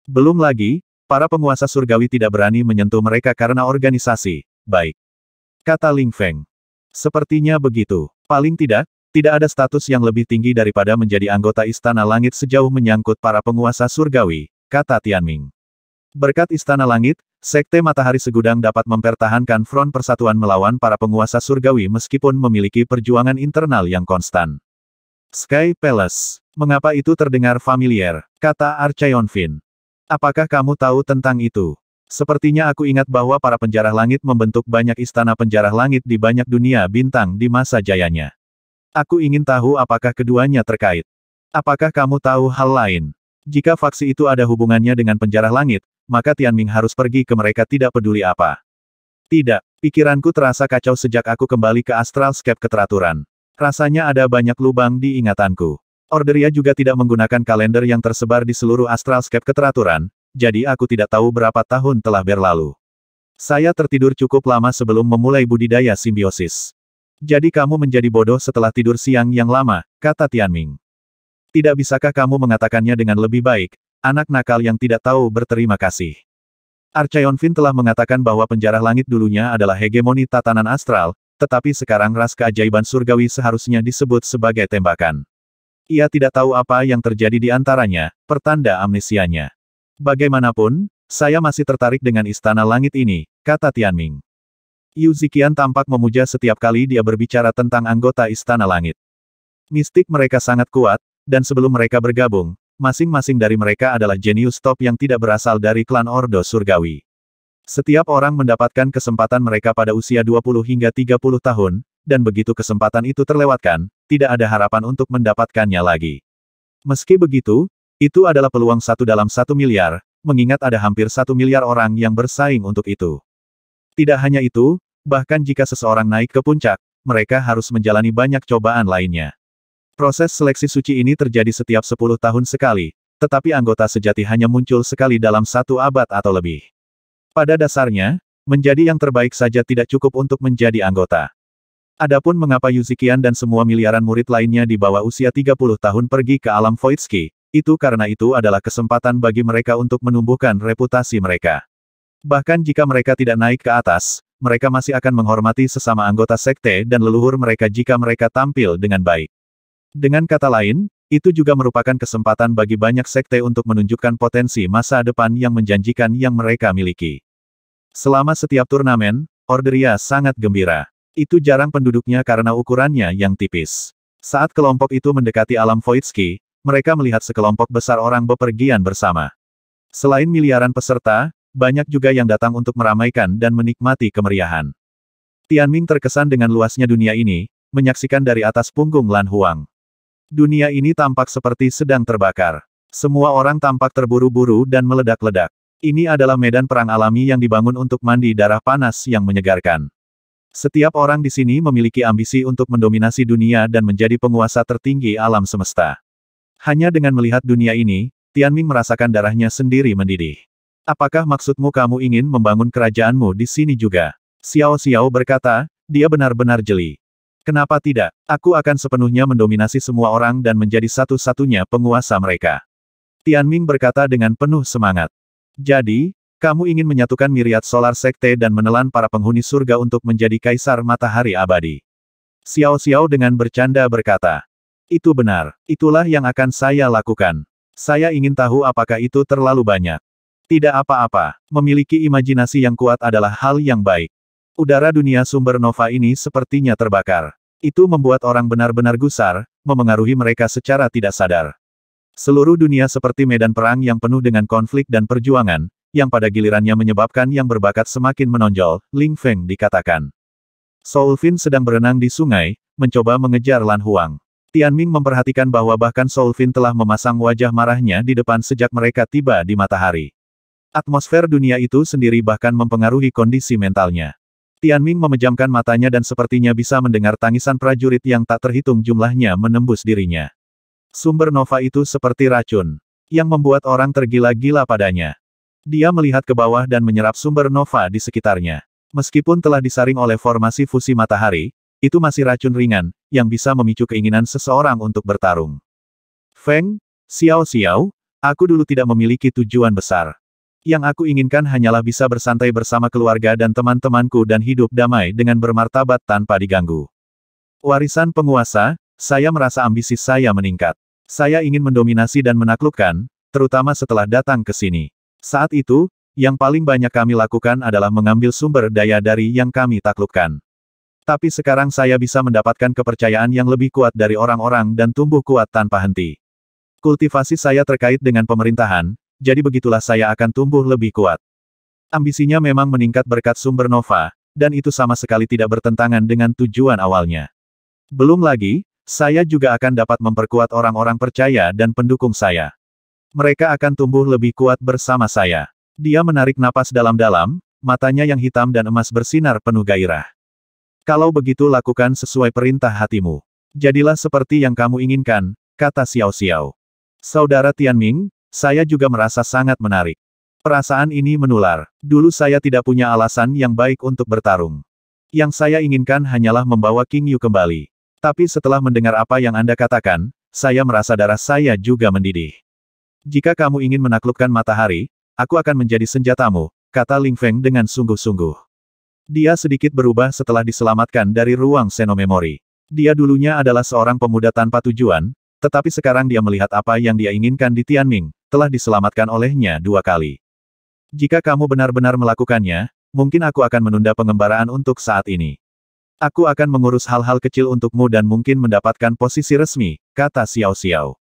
Belum lagi, para penguasa surgawi tidak berani menyentuh mereka karena organisasi, baik. Kata Ling Feng. Sepertinya begitu. Paling tidak, tidak ada status yang lebih tinggi daripada menjadi anggota Istana Langit sejauh menyangkut para penguasa surgawi, kata Tianming. Berkat Istana Langit, Sekte Matahari Segudang dapat mempertahankan front persatuan melawan para penguasa surgawi meskipun memiliki perjuangan internal yang konstan. Sky Palace. Mengapa itu terdengar familiar? Kata Archaeon Finn. Apakah kamu tahu tentang itu? Sepertinya aku ingat bahwa para penjarah langit membentuk banyak istana penjarah langit di banyak dunia bintang di masa jayanya. Aku ingin tahu apakah keduanya terkait. Apakah kamu tahu hal lain? Jika faksi itu ada hubungannya dengan penjarah langit, maka Tian Ming harus pergi ke mereka tidak peduli apa. Tidak, pikiranku terasa kacau sejak aku kembali ke Astral Scape keteraturan. Rasanya ada banyak lubang di ingatanku. Orderia juga tidak menggunakan kalender yang tersebar di seluruh Astral Scape keteraturan, jadi aku tidak tahu berapa tahun telah berlalu. Saya tertidur cukup lama sebelum memulai budidaya simbiosis. Jadi kamu menjadi bodoh setelah tidur siang yang lama, kata Tian Ming. Tidak bisakah kamu mengatakannya dengan lebih baik, Anak nakal yang tidak tahu berterima kasih. Finn telah mengatakan bahwa penjara langit dulunya adalah hegemoni tatanan astral, tetapi sekarang ras keajaiban surgawi seharusnya disebut sebagai tembakan. Ia tidak tahu apa yang terjadi di antaranya, pertanda amnesianya. Bagaimanapun, saya masih tertarik dengan istana langit ini, kata Tianming. Yu Zikian tampak memuja setiap kali dia berbicara tentang anggota istana langit. Mistik mereka sangat kuat, dan sebelum mereka bergabung, masing-masing dari mereka adalah jenius top yang tidak berasal dari klan Ordo Surgawi. Setiap orang mendapatkan kesempatan mereka pada usia 20 hingga 30 tahun, dan begitu kesempatan itu terlewatkan, tidak ada harapan untuk mendapatkannya lagi. Meski begitu, itu adalah peluang satu dalam satu miliar, mengingat ada hampir satu miliar orang yang bersaing untuk itu. Tidak hanya itu, bahkan jika seseorang naik ke puncak, mereka harus menjalani banyak cobaan lainnya. Proses seleksi suci ini terjadi setiap 10 tahun sekali, tetapi anggota sejati hanya muncul sekali dalam satu abad atau lebih. Pada dasarnya, menjadi yang terbaik saja tidak cukup untuk menjadi anggota. Adapun mengapa Yuzikian dan semua miliaran murid lainnya di bawah usia 30 tahun pergi ke alam Voidski, itu karena itu adalah kesempatan bagi mereka untuk menumbuhkan reputasi mereka. Bahkan jika mereka tidak naik ke atas, mereka masih akan menghormati sesama anggota sekte dan leluhur mereka jika mereka tampil dengan baik. Dengan kata lain, itu juga merupakan kesempatan bagi banyak sekte untuk menunjukkan potensi masa depan yang menjanjikan yang mereka miliki. Selama setiap turnamen, Orderia sangat gembira. Itu jarang penduduknya karena ukurannya yang tipis. Saat kelompok itu mendekati alam Voidski, mereka melihat sekelompok besar orang bepergian bersama. Selain miliaran peserta, banyak juga yang datang untuk meramaikan dan menikmati kemeriahan. Tianming terkesan dengan luasnya dunia ini, menyaksikan dari atas punggung Lan Huang. Dunia ini tampak seperti sedang terbakar. Semua orang tampak terburu-buru dan meledak-ledak. Ini adalah medan perang alami yang dibangun untuk mandi darah panas yang menyegarkan. Setiap orang di sini memiliki ambisi untuk mendominasi dunia dan menjadi penguasa tertinggi alam semesta. Hanya dengan melihat dunia ini, Tianming merasakan darahnya sendiri mendidih. Apakah maksudmu kamu ingin membangun kerajaanmu di sini juga? Xiao Xiao berkata, dia benar-benar jeli. Kenapa tidak? Aku akan sepenuhnya mendominasi semua orang dan menjadi satu-satunya penguasa mereka. Tian Ming berkata dengan penuh semangat. Jadi, kamu ingin menyatukan miriat solar sekte dan menelan para penghuni surga untuk menjadi kaisar matahari abadi. Xiao Xiao dengan bercanda berkata. Itu benar, itulah yang akan saya lakukan. Saya ingin tahu apakah itu terlalu banyak. Tidak apa-apa, memiliki imajinasi yang kuat adalah hal yang baik. Udara dunia sumber nova ini sepertinya terbakar. Itu membuat orang benar-benar gusar, memengaruhi mereka secara tidak sadar. Seluruh dunia seperti medan perang yang penuh dengan konflik dan perjuangan, yang pada gilirannya menyebabkan yang berbakat semakin menonjol, Ling Feng dikatakan. Solfin sedang berenang di sungai, mencoba mengejar Lan Huang. Tian Ming memperhatikan bahwa bahkan Solfin telah memasang wajah marahnya di depan sejak mereka tiba di matahari. Atmosfer dunia itu sendiri bahkan mempengaruhi kondisi mentalnya. Tian Ming memejamkan matanya dan sepertinya bisa mendengar tangisan prajurit yang tak terhitung jumlahnya menembus dirinya. Sumber nova itu seperti racun, yang membuat orang tergila-gila padanya. Dia melihat ke bawah dan menyerap sumber nova di sekitarnya. Meskipun telah disaring oleh formasi fusi matahari, itu masih racun ringan, yang bisa memicu keinginan seseorang untuk bertarung. Feng, Xiao Xiao, aku dulu tidak memiliki tujuan besar. Yang aku inginkan hanyalah bisa bersantai bersama keluarga dan teman-temanku dan hidup damai dengan bermartabat tanpa diganggu. Warisan penguasa, saya merasa ambisi saya meningkat. Saya ingin mendominasi dan menaklukkan, terutama setelah datang ke sini. Saat itu, yang paling banyak kami lakukan adalah mengambil sumber daya dari yang kami taklukkan. Tapi sekarang saya bisa mendapatkan kepercayaan yang lebih kuat dari orang-orang dan tumbuh kuat tanpa henti. Kultivasi saya terkait dengan pemerintahan, jadi begitulah saya akan tumbuh lebih kuat. Ambisinya memang meningkat berkat sumber nova, dan itu sama sekali tidak bertentangan dengan tujuan awalnya. Belum lagi, saya juga akan dapat memperkuat orang-orang percaya dan pendukung saya. Mereka akan tumbuh lebih kuat bersama saya. Dia menarik napas dalam-dalam, matanya yang hitam dan emas bersinar penuh gairah. Kalau begitu lakukan sesuai perintah hatimu. Jadilah seperti yang kamu inginkan, kata Xiao Xiao. Saudara Tianming, saya juga merasa sangat menarik. Perasaan ini menular. Dulu saya tidak punya alasan yang baik untuk bertarung. Yang saya inginkan hanyalah membawa King Yu kembali. Tapi setelah mendengar apa yang Anda katakan, saya merasa darah saya juga mendidih. Jika kamu ingin menaklukkan matahari, aku akan menjadi senjatamu, kata Ling Feng dengan sungguh-sungguh. Dia sedikit berubah setelah diselamatkan dari ruang senomemori. Dia dulunya adalah seorang pemuda tanpa tujuan, tetapi sekarang dia melihat apa yang dia inginkan di Tianming, telah diselamatkan olehnya dua kali. Jika kamu benar-benar melakukannya, mungkin aku akan menunda pengembaraan untuk saat ini. Aku akan mengurus hal-hal kecil untukmu dan mungkin mendapatkan posisi resmi, kata Xiao Xiao.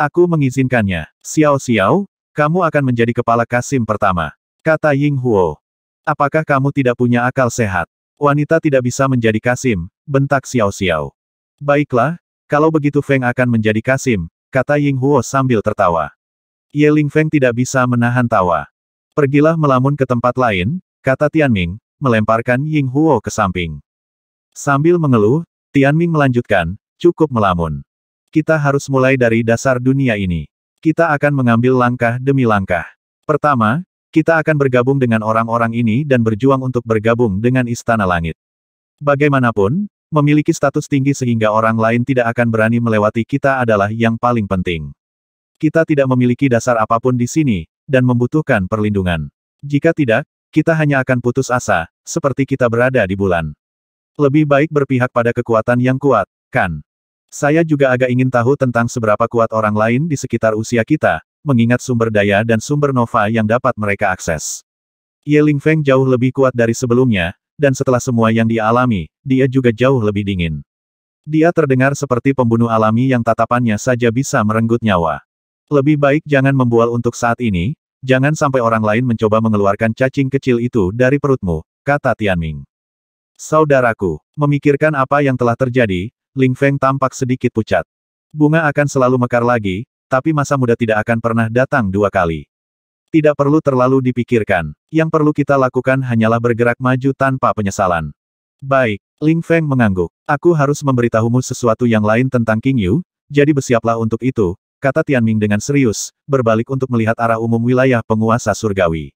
Aku mengizinkannya. Xiao Xiao, kamu akan menjadi kepala kasim pertama, kata Ying Huo. Apakah kamu tidak punya akal sehat? Wanita tidak bisa menjadi kasim, bentak Xiao Xiao. Baiklah, kalau begitu Feng akan menjadi Kasim, kata Ying Huo sambil tertawa. Ye Ling Feng tidak bisa menahan tawa. Pergilah melamun ke tempat lain, kata Tian Ming, melemparkan Ying Huo ke samping. Sambil mengeluh, Tian Ming melanjutkan, cukup melamun. Kita harus mulai dari dasar dunia ini. Kita akan mengambil langkah demi langkah. Pertama, kita akan bergabung dengan orang-orang ini dan berjuang untuk bergabung dengan Istana Langit. Bagaimanapun, Memiliki status tinggi sehingga orang lain tidak akan berani melewati kita adalah yang paling penting. Kita tidak memiliki dasar apapun di sini, dan membutuhkan perlindungan. Jika tidak, kita hanya akan putus asa, seperti kita berada di bulan. Lebih baik berpihak pada kekuatan yang kuat, kan? Saya juga agak ingin tahu tentang seberapa kuat orang lain di sekitar usia kita, mengingat sumber daya dan sumber nova yang dapat mereka akses. Ye Lingfeng jauh lebih kuat dari sebelumnya, dan setelah semua yang dia alami, dia juga jauh lebih dingin. Dia terdengar seperti pembunuh alami yang tatapannya saja bisa merenggut nyawa. Lebih baik jangan membual untuk saat ini, jangan sampai orang lain mencoba mengeluarkan cacing kecil itu dari perutmu, kata Tianming. Saudaraku, memikirkan apa yang telah terjadi, Ling Feng tampak sedikit pucat. Bunga akan selalu mekar lagi, tapi masa muda tidak akan pernah datang dua kali. Tidak perlu terlalu dipikirkan. Yang perlu kita lakukan hanyalah bergerak maju tanpa penyesalan. Baik, Ling Feng mengangguk. Aku harus memberitahumu sesuatu yang lain tentang King Yu, jadi bersiaplah untuk itu, kata Tian Ming dengan serius, berbalik untuk melihat arah umum wilayah penguasa surgawi.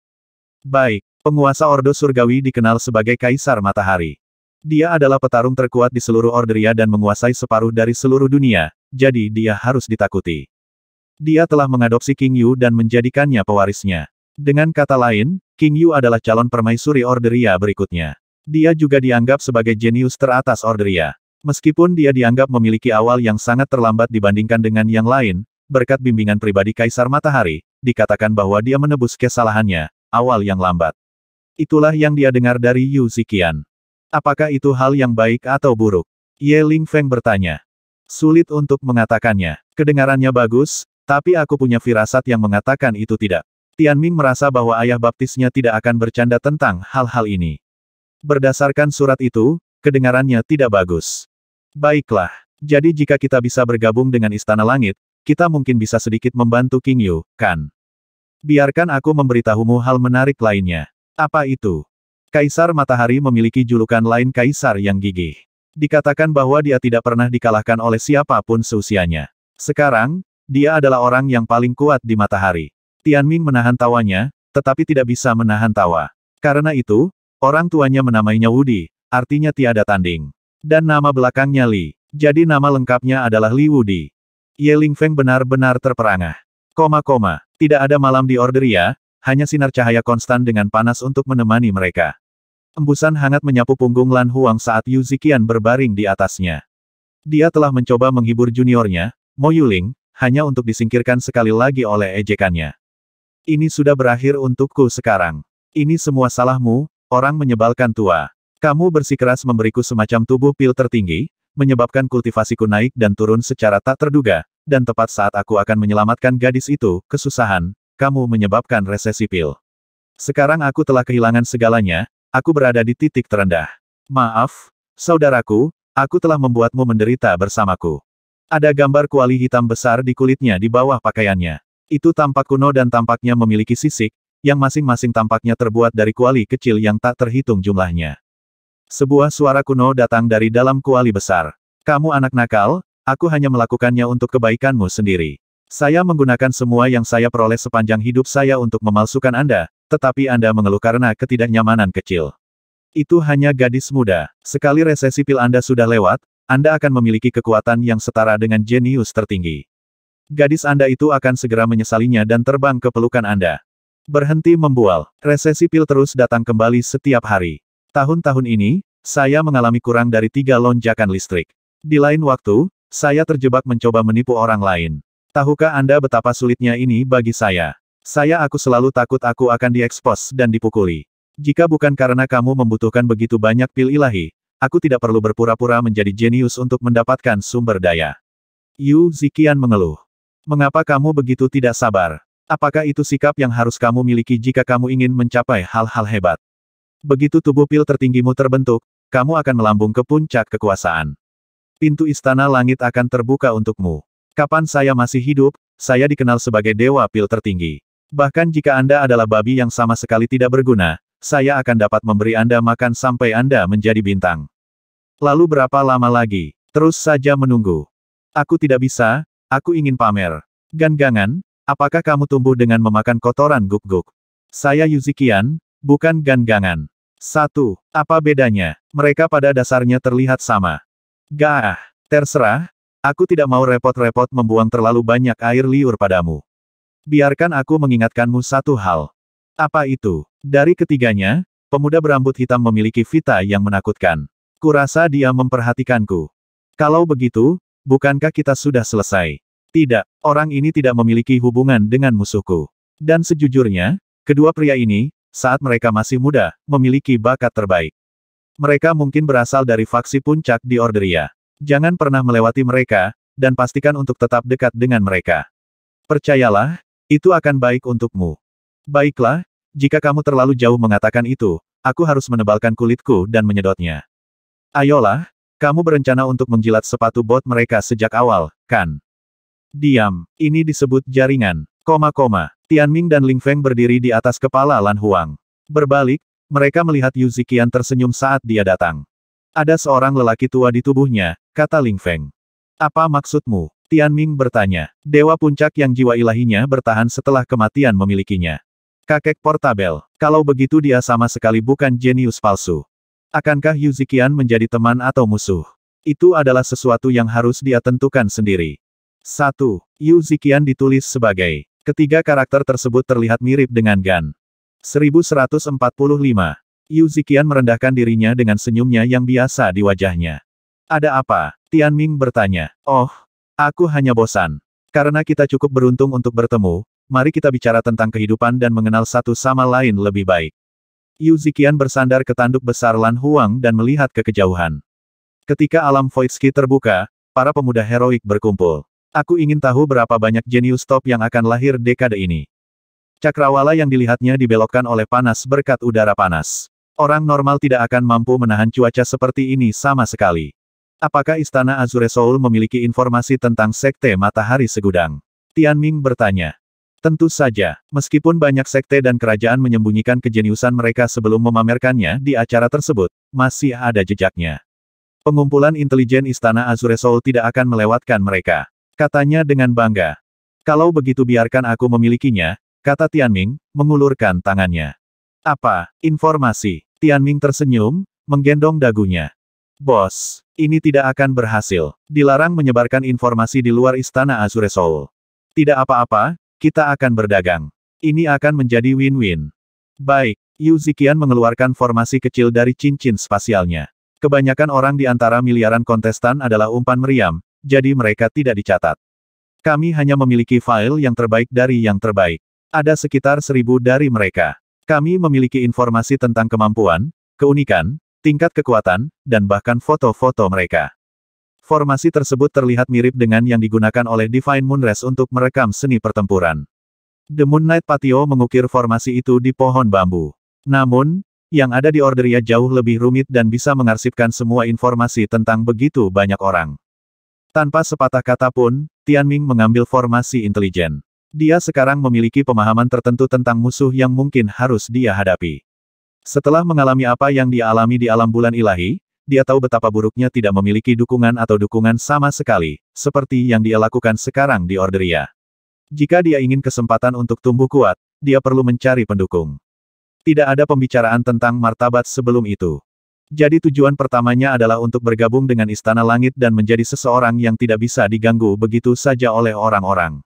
Baik, penguasa Ordo Surgawi dikenal sebagai Kaisar Matahari. Dia adalah petarung terkuat di seluruh Orderia dan menguasai separuh dari seluruh dunia, jadi dia harus ditakuti. Dia telah mengadopsi King Yu dan menjadikannya pewarisnya. Dengan kata lain, King Yu adalah calon permaisuri Orderia berikutnya. Dia juga dianggap sebagai jenius teratas Orderia. Meskipun dia dianggap memiliki awal yang sangat terlambat dibandingkan dengan yang lain, berkat bimbingan pribadi Kaisar Matahari, dikatakan bahwa dia menebus kesalahannya, awal yang lambat. Itulah yang dia dengar dari Yu Zikian. Apakah itu hal yang baik atau buruk? Ye Ling Feng bertanya. Sulit untuk mengatakannya. Kedengarannya bagus, tapi aku punya firasat yang mengatakan itu tidak. Tian Ming merasa bahwa ayah baptisnya tidak akan bercanda tentang hal-hal ini. Berdasarkan surat itu, kedengarannya tidak bagus. Baiklah, jadi jika kita bisa bergabung dengan Istana Langit, kita mungkin bisa sedikit membantu King Yu, kan? Biarkan aku memberitahumu hal menarik lainnya. Apa itu? Kaisar Matahari memiliki julukan lain Kaisar yang gigih. Dikatakan bahwa dia tidak pernah dikalahkan oleh siapapun seusianya. Sekarang, dia adalah orang yang paling kuat di matahari. Tian Ming menahan tawanya, tetapi tidak bisa menahan tawa. Karena itu, orang tuanya menamainya Wudi, artinya tiada tanding. Dan nama belakangnya Li. Jadi nama lengkapnya adalah Li Wudi. Ye Feng benar-benar terperangah. Koma koma, tidak ada malam di orderia, ya, hanya sinar cahaya konstan dengan panas untuk menemani mereka. Embusan hangat menyapu punggung Lan Huang saat Yu Zikian berbaring di atasnya. Dia telah mencoba menghibur juniornya, Mo Yuling, hanya untuk disingkirkan sekali lagi oleh ejekannya. Ini sudah berakhir untukku sekarang. Ini semua salahmu, orang menyebalkan tua. Kamu bersikeras memberiku semacam tubuh pil tertinggi, menyebabkan kultivasiku naik dan turun secara tak terduga, dan tepat saat aku akan menyelamatkan gadis itu, kesusahan, kamu menyebabkan resesi pil. Sekarang aku telah kehilangan segalanya, aku berada di titik terendah. Maaf, saudaraku, aku telah membuatmu menderita bersamaku. Ada gambar kuali hitam besar di kulitnya di bawah pakaiannya. Itu tampak kuno dan tampaknya memiliki sisik, yang masing-masing tampaknya terbuat dari kuali kecil yang tak terhitung jumlahnya. Sebuah suara kuno datang dari dalam kuali besar. Kamu anak nakal, aku hanya melakukannya untuk kebaikanmu sendiri. Saya menggunakan semua yang saya peroleh sepanjang hidup saya untuk memalsukan Anda, tetapi Anda mengeluh karena ketidaknyamanan kecil. Itu hanya gadis muda. Sekali resesi pil Anda sudah lewat, anda akan memiliki kekuatan yang setara dengan jenius tertinggi. Gadis Anda itu akan segera menyesalinya dan terbang ke pelukan Anda. Berhenti membual. Resesi pil terus datang kembali setiap hari. Tahun-tahun ini, saya mengalami kurang dari tiga lonjakan listrik. Di lain waktu, saya terjebak mencoba menipu orang lain. Tahukah Anda betapa sulitnya ini bagi saya? Saya aku selalu takut aku akan diekspos dan dipukuli. Jika bukan karena kamu membutuhkan begitu banyak pil ilahi, Aku tidak perlu berpura-pura menjadi jenius untuk mendapatkan sumber daya. Yu Zikian mengeluh. Mengapa kamu begitu tidak sabar? Apakah itu sikap yang harus kamu miliki jika kamu ingin mencapai hal-hal hebat? Begitu tubuh pil tertinggimu terbentuk, kamu akan melambung ke puncak kekuasaan. Pintu istana langit akan terbuka untukmu. Kapan saya masih hidup, saya dikenal sebagai dewa pil tertinggi. Bahkan jika Anda adalah babi yang sama sekali tidak berguna, saya akan dapat memberi Anda makan sampai Anda menjadi bintang. Lalu berapa lama lagi? Terus saja menunggu. Aku tidak bisa, aku ingin pamer. Gan-gangan, apakah kamu tumbuh dengan memakan kotoran guk-guk? Saya Yuzikian, bukan gan-gangan. Satu, apa bedanya? Mereka pada dasarnya terlihat sama. Gah, terserah, aku tidak mau repot-repot membuang terlalu banyak air liur padamu. Biarkan aku mengingatkanmu satu hal. Apa itu? Dari ketiganya, pemuda berambut hitam memiliki vita yang menakutkan. Kurasa dia memperhatikanku. Kalau begitu, bukankah kita sudah selesai? Tidak, orang ini tidak memiliki hubungan dengan musuhku. Dan sejujurnya, kedua pria ini, saat mereka masih muda, memiliki bakat terbaik. Mereka mungkin berasal dari faksi puncak di Orderia. Jangan pernah melewati mereka, dan pastikan untuk tetap dekat dengan mereka. Percayalah, itu akan baik untukmu. Baiklah, jika kamu terlalu jauh mengatakan itu, aku harus menebalkan kulitku dan menyedotnya. Ayolah, kamu berencana untuk menjilat sepatu bot mereka sejak awal, kan? Diam, ini disebut jaringan. Koma-koma, Tianming dan Ling Feng berdiri di atas kepala Lan Huang. Berbalik, mereka melihat Yu Zikian tersenyum saat dia datang. Ada seorang lelaki tua di tubuhnya, kata Ling Feng. Apa maksudmu? Tianming bertanya. Dewa puncak yang jiwa ilahinya bertahan setelah kematian memilikinya. Kakek portabel, kalau begitu dia sama sekali bukan jenius palsu. Akankah Yuzikian menjadi teman atau musuh? Itu adalah sesuatu yang harus dia tentukan sendiri. 1. Yuzikian ditulis sebagai Ketiga karakter tersebut terlihat mirip dengan Gan. 1145. Yuzikian merendahkan dirinya dengan senyumnya yang biasa di wajahnya. Ada apa? Tian Ming bertanya. Oh, aku hanya bosan. Karena kita cukup beruntung untuk bertemu, mari kita bicara tentang kehidupan dan mengenal satu sama lain lebih baik. Yu Zikian bersandar ke tanduk besar Lan Huang dan melihat ke kejauhan. Ketika alam Voidski terbuka, para pemuda heroik berkumpul. Aku ingin tahu berapa banyak jenius top yang akan lahir dekade ini. Cakrawala yang dilihatnya dibelokkan oleh panas berkat udara panas. Orang normal tidak akan mampu menahan cuaca seperti ini sama sekali. Apakah Istana Azure Soul memiliki informasi tentang Sekte Matahari Segudang? Tian Ming bertanya. Tentu saja, meskipun banyak sekte dan kerajaan menyembunyikan kejeniusan mereka sebelum memamerkannya di acara tersebut, masih ada jejaknya. Pengumpulan intelijen Istana Azure Soul tidak akan melewatkan mereka. Katanya dengan bangga. Kalau begitu biarkan aku memilikinya, kata Tianming, mengulurkan tangannya. Apa? Informasi. Tianming tersenyum, menggendong dagunya. Bos, ini tidak akan berhasil. Dilarang menyebarkan informasi di luar Istana Azure Soul. Tidak apa-apa, kita akan berdagang. Ini akan menjadi win-win. Baik, Yu Zikian mengeluarkan formasi kecil dari cincin spasialnya. Kebanyakan orang di antara miliaran kontestan adalah umpan meriam, jadi mereka tidak dicatat. Kami hanya memiliki file yang terbaik dari yang terbaik. Ada sekitar seribu dari mereka. Kami memiliki informasi tentang kemampuan, keunikan, tingkat kekuatan, dan bahkan foto-foto mereka. Formasi tersebut terlihat mirip dengan yang digunakan oleh Divine Moonrest untuk merekam seni pertempuran. The Moon Knight Patio mengukir formasi itu di pohon bambu. Namun, yang ada di orderia jauh lebih rumit dan bisa mengarsipkan semua informasi tentang begitu banyak orang. Tanpa sepatah kata pun, Tianming mengambil formasi intelijen. Dia sekarang memiliki pemahaman tertentu tentang musuh yang mungkin harus dia hadapi. Setelah mengalami apa yang dialami di alam bulan ilahi, dia tahu betapa buruknya tidak memiliki dukungan atau dukungan sama sekali, seperti yang dia lakukan sekarang di Orderia. Jika dia ingin kesempatan untuk tumbuh kuat, dia perlu mencari pendukung. Tidak ada pembicaraan tentang martabat sebelum itu. Jadi tujuan pertamanya adalah untuk bergabung dengan Istana Langit dan menjadi seseorang yang tidak bisa diganggu begitu saja oleh orang-orang.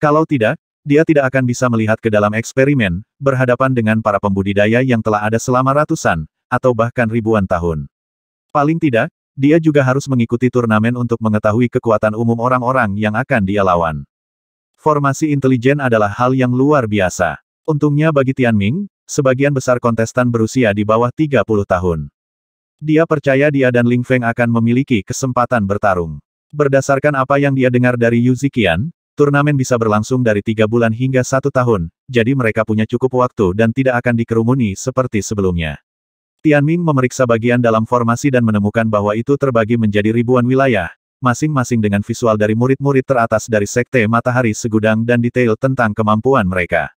Kalau tidak, dia tidak akan bisa melihat ke dalam eksperimen, berhadapan dengan para pembudidaya yang telah ada selama ratusan, atau bahkan ribuan tahun. Paling tidak, dia juga harus mengikuti turnamen untuk mengetahui kekuatan umum orang-orang yang akan dia lawan. Formasi intelijen adalah hal yang luar biasa. Untungnya bagi Tianming, sebagian besar kontestan berusia di bawah 30 tahun. Dia percaya dia dan Ling Feng akan memiliki kesempatan bertarung. Berdasarkan apa yang dia dengar dari Yu Zikian, turnamen bisa berlangsung dari tiga bulan hingga satu tahun, jadi mereka punya cukup waktu dan tidak akan dikerumuni seperti sebelumnya. Tianming memeriksa bagian dalam formasi dan menemukan bahwa itu terbagi menjadi ribuan wilayah, masing-masing dengan visual dari murid-murid teratas dari Sekte Matahari Segudang dan detail tentang kemampuan mereka.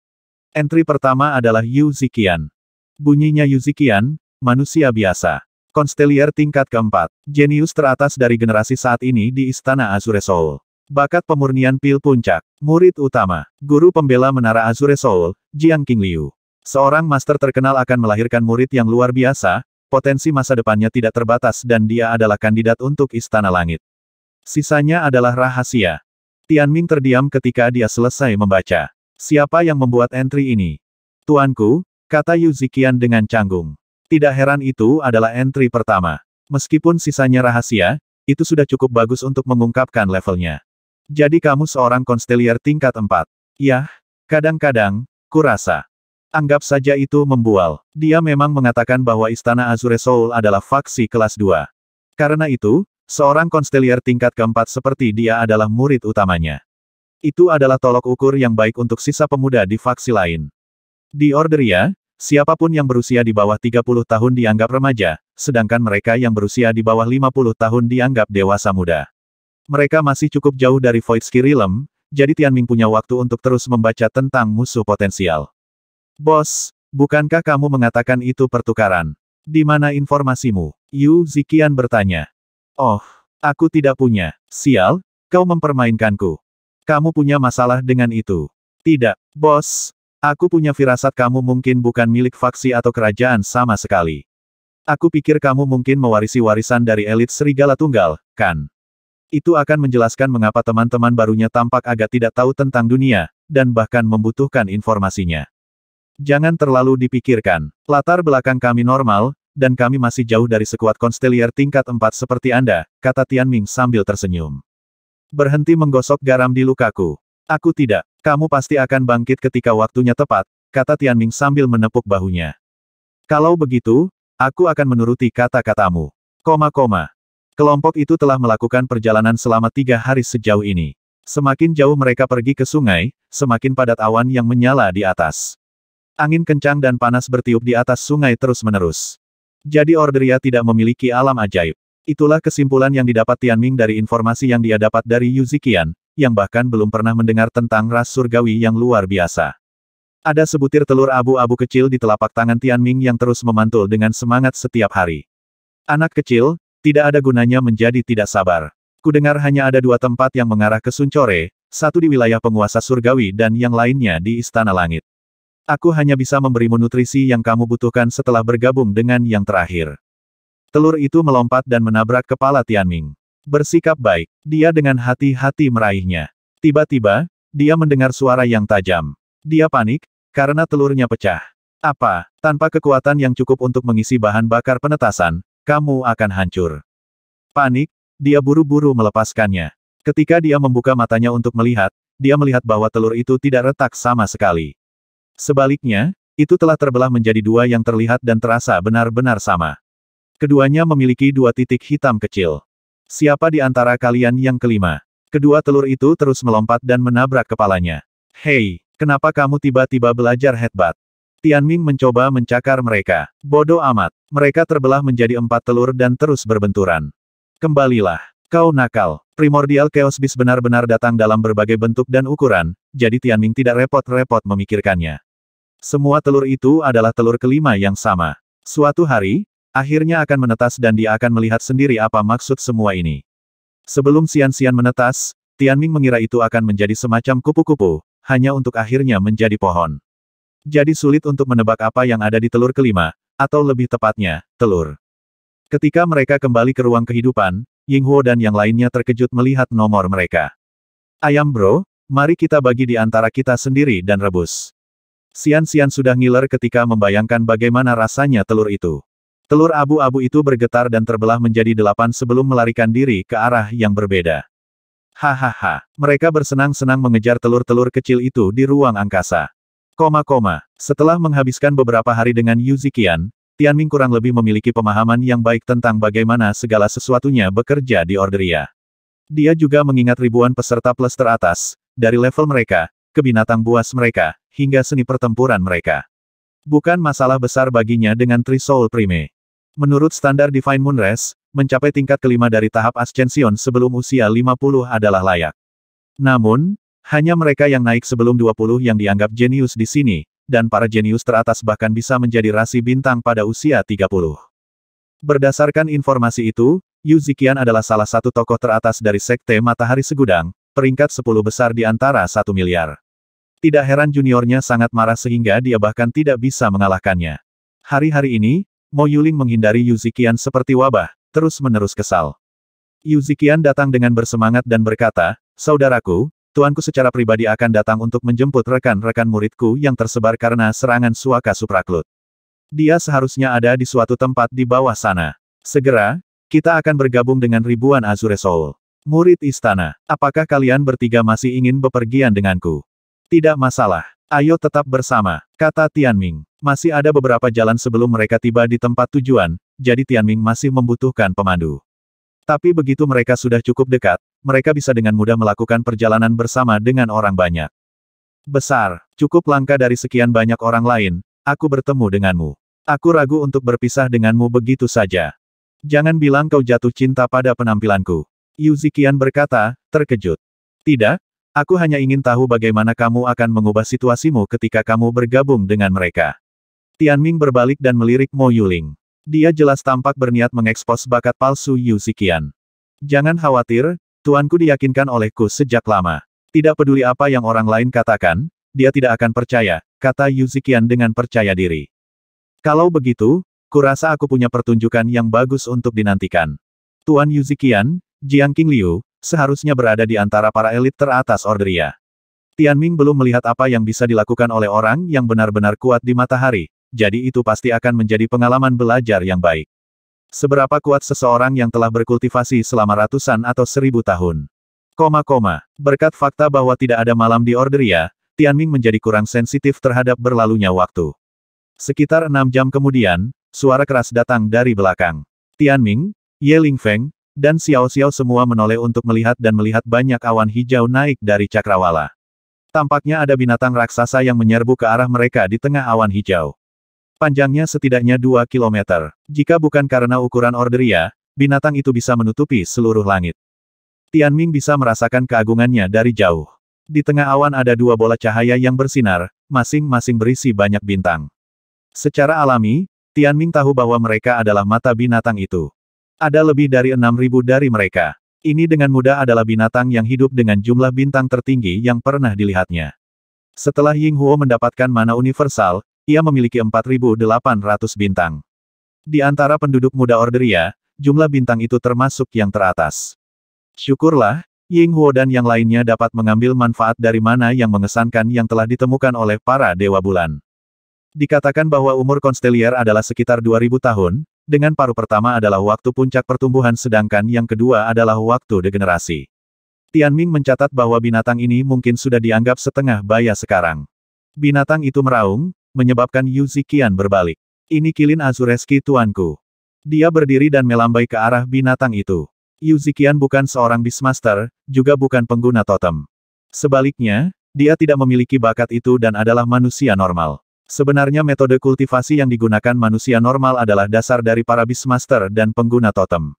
Entry pertama adalah Yu Zikian. Bunyinya Yu Zikian, manusia biasa. Konstelier tingkat keempat, jenius teratas dari generasi saat ini di Istana Azure Soul. Bakat pemurnian pil puncak, murid utama, guru pembela menara Azure Soul, Jiang Liu. Seorang master terkenal akan melahirkan murid yang luar biasa, potensi masa depannya tidak terbatas dan dia adalah kandidat untuk Istana Langit. Sisanya adalah rahasia. Tian Ming terdiam ketika dia selesai membaca. Siapa yang membuat entry ini? Tuanku, kata Yu Zikian dengan canggung. Tidak heran itu adalah entry pertama. Meskipun sisanya rahasia, itu sudah cukup bagus untuk mengungkapkan levelnya. Jadi kamu seorang konstelier tingkat 4. Yah, kadang-kadang, kurasa. Anggap saja itu membual. Dia memang mengatakan bahwa Istana Azure Soul adalah faksi kelas 2. Karena itu, seorang konstelier tingkat keempat seperti dia adalah murid utamanya. Itu adalah tolok ukur yang baik untuk sisa pemuda di faksi lain. Di Orderia, siapapun yang berusia di bawah 30 tahun dianggap remaja, sedangkan mereka yang berusia di bawah 50 tahun dianggap dewasa muda. Mereka masih cukup jauh dari Voidski Realm, jadi Tianming punya waktu untuk terus membaca tentang musuh potensial. Bos, bukankah kamu mengatakan itu pertukaran? Di mana informasimu? Yu Zikian bertanya. Oh, aku tidak punya. Sial, kau mempermainkanku. Kamu punya masalah dengan itu. Tidak, bos. Aku punya firasat kamu mungkin bukan milik faksi atau kerajaan sama sekali. Aku pikir kamu mungkin mewarisi warisan dari elit serigala tunggal, kan? Itu akan menjelaskan mengapa teman-teman barunya tampak agak tidak tahu tentang dunia, dan bahkan membutuhkan informasinya. Jangan terlalu dipikirkan. Latar belakang kami normal, dan kami masih jauh dari sekuat konstelier tingkat 4 seperti Anda, kata Tianming sambil tersenyum. Berhenti menggosok garam di lukaku. Aku tidak. Kamu pasti akan bangkit ketika waktunya tepat, kata Tianming sambil menepuk bahunya. Kalau begitu, aku akan menuruti kata-katamu. Koma koma. Kelompok itu telah melakukan perjalanan selama tiga hari sejauh ini. Semakin jauh mereka pergi ke sungai, semakin padat awan yang menyala di atas. Angin kencang dan panas bertiup di atas sungai terus-menerus. Jadi Orderia tidak memiliki alam ajaib. Itulah kesimpulan yang didapat Tian Ming dari informasi yang dia dapat dari Yuzikian, yang bahkan belum pernah mendengar tentang ras surgawi yang luar biasa. Ada sebutir telur abu-abu kecil di telapak tangan Tian Ming yang terus memantul dengan semangat setiap hari. Anak kecil, tidak ada gunanya menjadi tidak sabar. Kudengar hanya ada dua tempat yang mengarah ke Suncore, satu di wilayah penguasa surgawi dan yang lainnya di Istana Langit. Aku hanya bisa memberimu nutrisi yang kamu butuhkan setelah bergabung dengan yang terakhir. Telur itu melompat dan menabrak kepala Tianming. Bersikap baik, dia dengan hati-hati meraihnya. Tiba-tiba, dia mendengar suara yang tajam. Dia panik, karena telurnya pecah. Apa, tanpa kekuatan yang cukup untuk mengisi bahan bakar penetasan, kamu akan hancur. Panik, dia buru-buru melepaskannya. Ketika dia membuka matanya untuk melihat, dia melihat bahwa telur itu tidak retak sama sekali. Sebaliknya, itu telah terbelah menjadi dua yang terlihat dan terasa benar-benar sama. Keduanya memiliki dua titik hitam kecil. Siapa di antara kalian yang kelima? Kedua telur itu terus melompat dan menabrak kepalanya. Hei, kenapa kamu tiba-tiba belajar headbutt? Ming mencoba mencakar mereka. Bodoh amat. Mereka terbelah menjadi empat telur dan terus berbenturan. Kembalilah. Kau nakal. Primordial Chaos Beast benar-benar datang dalam berbagai bentuk dan ukuran, jadi Tianming tidak repot-repot memikirkannya. Semua telur itu adalah telur kelima yang sama. Suatu hari, akhirnya akan menetas dan dia akan melihat sendiri apa maksud semua ini. Sebelum sian-sian menetas, Tianming mengira itu akan menjadi semacam kupu-kupu, hanya untuk akhirnya menjadi pohon. Jadi sulit untuk menebak apa yang ada di telur kelima, atau lebih tepatnya, telur. Ketika mereka kembali ke ruang kehidupan, Yinghuo dan yang lainnya terkejut melihat nomor mereka. Ayam bro, mari kita bagi di antara kita sendiri dan rebus. Sian-Sian sudah ngiler ketika membayangkan bagaimana rasanya telur itu. Telur abu-abu itu bergetar dan terbelah menjadi delapan sebelum melarikan diri ke arah yang berbeda. Hahaha, mereka bersenang-senang mengejar telur-telur kecil itu di ruang angkasa. Koma-koma, setelah menghabiskan beberapa hari dengan Yu Zikian, Tianming kurang lebih memiliki pemahaman yang baik tentang bagaimana segala sesuatunya bekerja di Orderia. Dia juga mengingat ribuan peserta plus teratas, dari level mereka, ke binatang buas mereka, hingga seni pertempuran mereka. Bukan masalah besar baginya dengan Trisoul Prime. Menurut standar Divine Moonrise, mencapai tingkat kelima dari tahap Ascension sebelum usia 50 adalah layak. Namun, hanya mereka yang naik sebelum 20 yang dianggap jenius di sini, dan para jenius teratas bahkan bisa menjadi rasi bintang pada usia 30. Berdasarkan informasi itu, Yu Zikian adalah salah satu tokoh teratas dari Sekte Matahari Segudang, peringkat 10 besar di antara 1 miliar. Tidak heran juniornya sangat marah sehingga dia bahkan tidak bisa mengalahkannya. Hari-hari ini, Mo Yuling menghindari Yu Zikian seperti wabah, terus-menerus kesal. Yu Zikian datang dengan bersemangat dan berkata, Saudaraku, tuanku secara pribadi akan datang untuk menjemput rekan-rekan muridku yang tersebar karena serangan suaka supraklut. Dia seharusnya ada di suatu tempat di bawah sana. Segera, kita akan bergabung dengan ribuan Azure Soul. Murid istana, apakah kalian bertiga masih ingin bepergian denganku? Tidak masalah. Ayo tetap bersama, kata Tianming. Masih ada beberapa jalan sebelum mereka tiba di tempat tujuan, jadi Tianming masih membutuhkan pemandu. Tapi begitu mereka sudah cukup dekat, mereka bisa dengan mudah melakukan perjalanan bersama dengan orang banyak. Besar, cukup langka dari sekian banyak orang lain, aku bertemu denganmu. Aku ragu untuk berpisah denganmu begitu saja. Jangan bilang kau jatuh cinta pada penampilanku. Yu Yuzikian berkata, terkejut. Tidak, aku hanya ingin tahu bagaimana kamu akan mengubah situasimu ketika kamu bergabung dengan mereka. Tianming berbalik dan melirik Mo Yuling. Dia jelas tampak berniat mengekspos bakat palsu Yu Yuzikian. Jangan khawatir, Tuanku diyakinkan olehku sejak lama. Tidak peduli apa yang orang lain katakan, dia tidak akan percaya, kata Yuzikian dengan percaya diri. Kalau begitu, kurasa aku punya pertunjukan yang bagus untuk dinantikan. Tuan Yuzikian, Jiang King Liu, seharusnya berada di antara para elit teratas Orderia. Tianming belum melihat apa yang bisa dilakukan oleh orang yang benar-benar kuat di matahari, jadi itu pasti akan menjadi pengalaman belajar yang baik. Seberapa kuat seseorang yang telah berkultivasi selama ratusan atau seribu tahun. Koma koma. Berkat fakta bahwa tidak ada malam di Orderia, Tianming menjadi kurang sensitif terhadap berlalunya waktu. Sekitar enam jam kemudian, suara keras datang dari belakang. Tianming, Ye Lingfeng, dan Xiao Xiao semua menoleh untuk melihat dan melihat banyak awan hijau naik dari cakrawala. Tampaknya ada binatang raksasa yang menyerbu ke arah mereka di tengah awan hijau. Panjangnya setidaknya 2 km. Jika bukan karena ukuran orderia, ya, binatang itu bisa menutupi seluruh langit. Tianming bisa merasakan keagungannya dari jauh. Di tengah awan ada dua bola cahaya yang bersinar, masing-masing berisi banyak bintang. Secara alami, Tianming tahu bahwa mereka adalah mata binatang itu. Ada lebih dari 6.000 dari mereka. Ini dengan mudah adalah binatang yang hidup dengan jumlah bintang tertinggi yang pernah dilihatnya. Setelah Ying Huo mendapatkan mana universal, ia memiliki 4.800 bintang. Di antara penduduk muda Orderia, jumlah bintang itu termasuk yang teratas. Syukurlah, Ying Huo dan yang lainnya dapat mengambil manfaat dari mana yang mengesankan yang telah ditemukan oleh para Dewa Bulan. Dikatakan bahwa umur konstelier adalah sekitar 2000 tahun, dengan paruh pertama adalah waktu puncak pertumbuhan sedangkan yang kedua adalah waktu degenerasi. Tianming mencatat bahwa binatang ini mungkin sudah dianggap setengah baya sekarang. Binatang itu meraung, menyebabkan Yuzikian Zikian berbalik. Ini kilin Azureski tuanku. Dia berdiri dan melambai ke arah binatang itu. Yuzikian Zikian bukan seorang Beastmaster, juga bukan pengguna totem. Sebaliknya, dia tidak memiliki bakat itu dan adalah manusia normal. Sebenarnya metode kultivasi yang digunakan manusia normal adalah dasar dari para Beastmaster dan pengguna totem.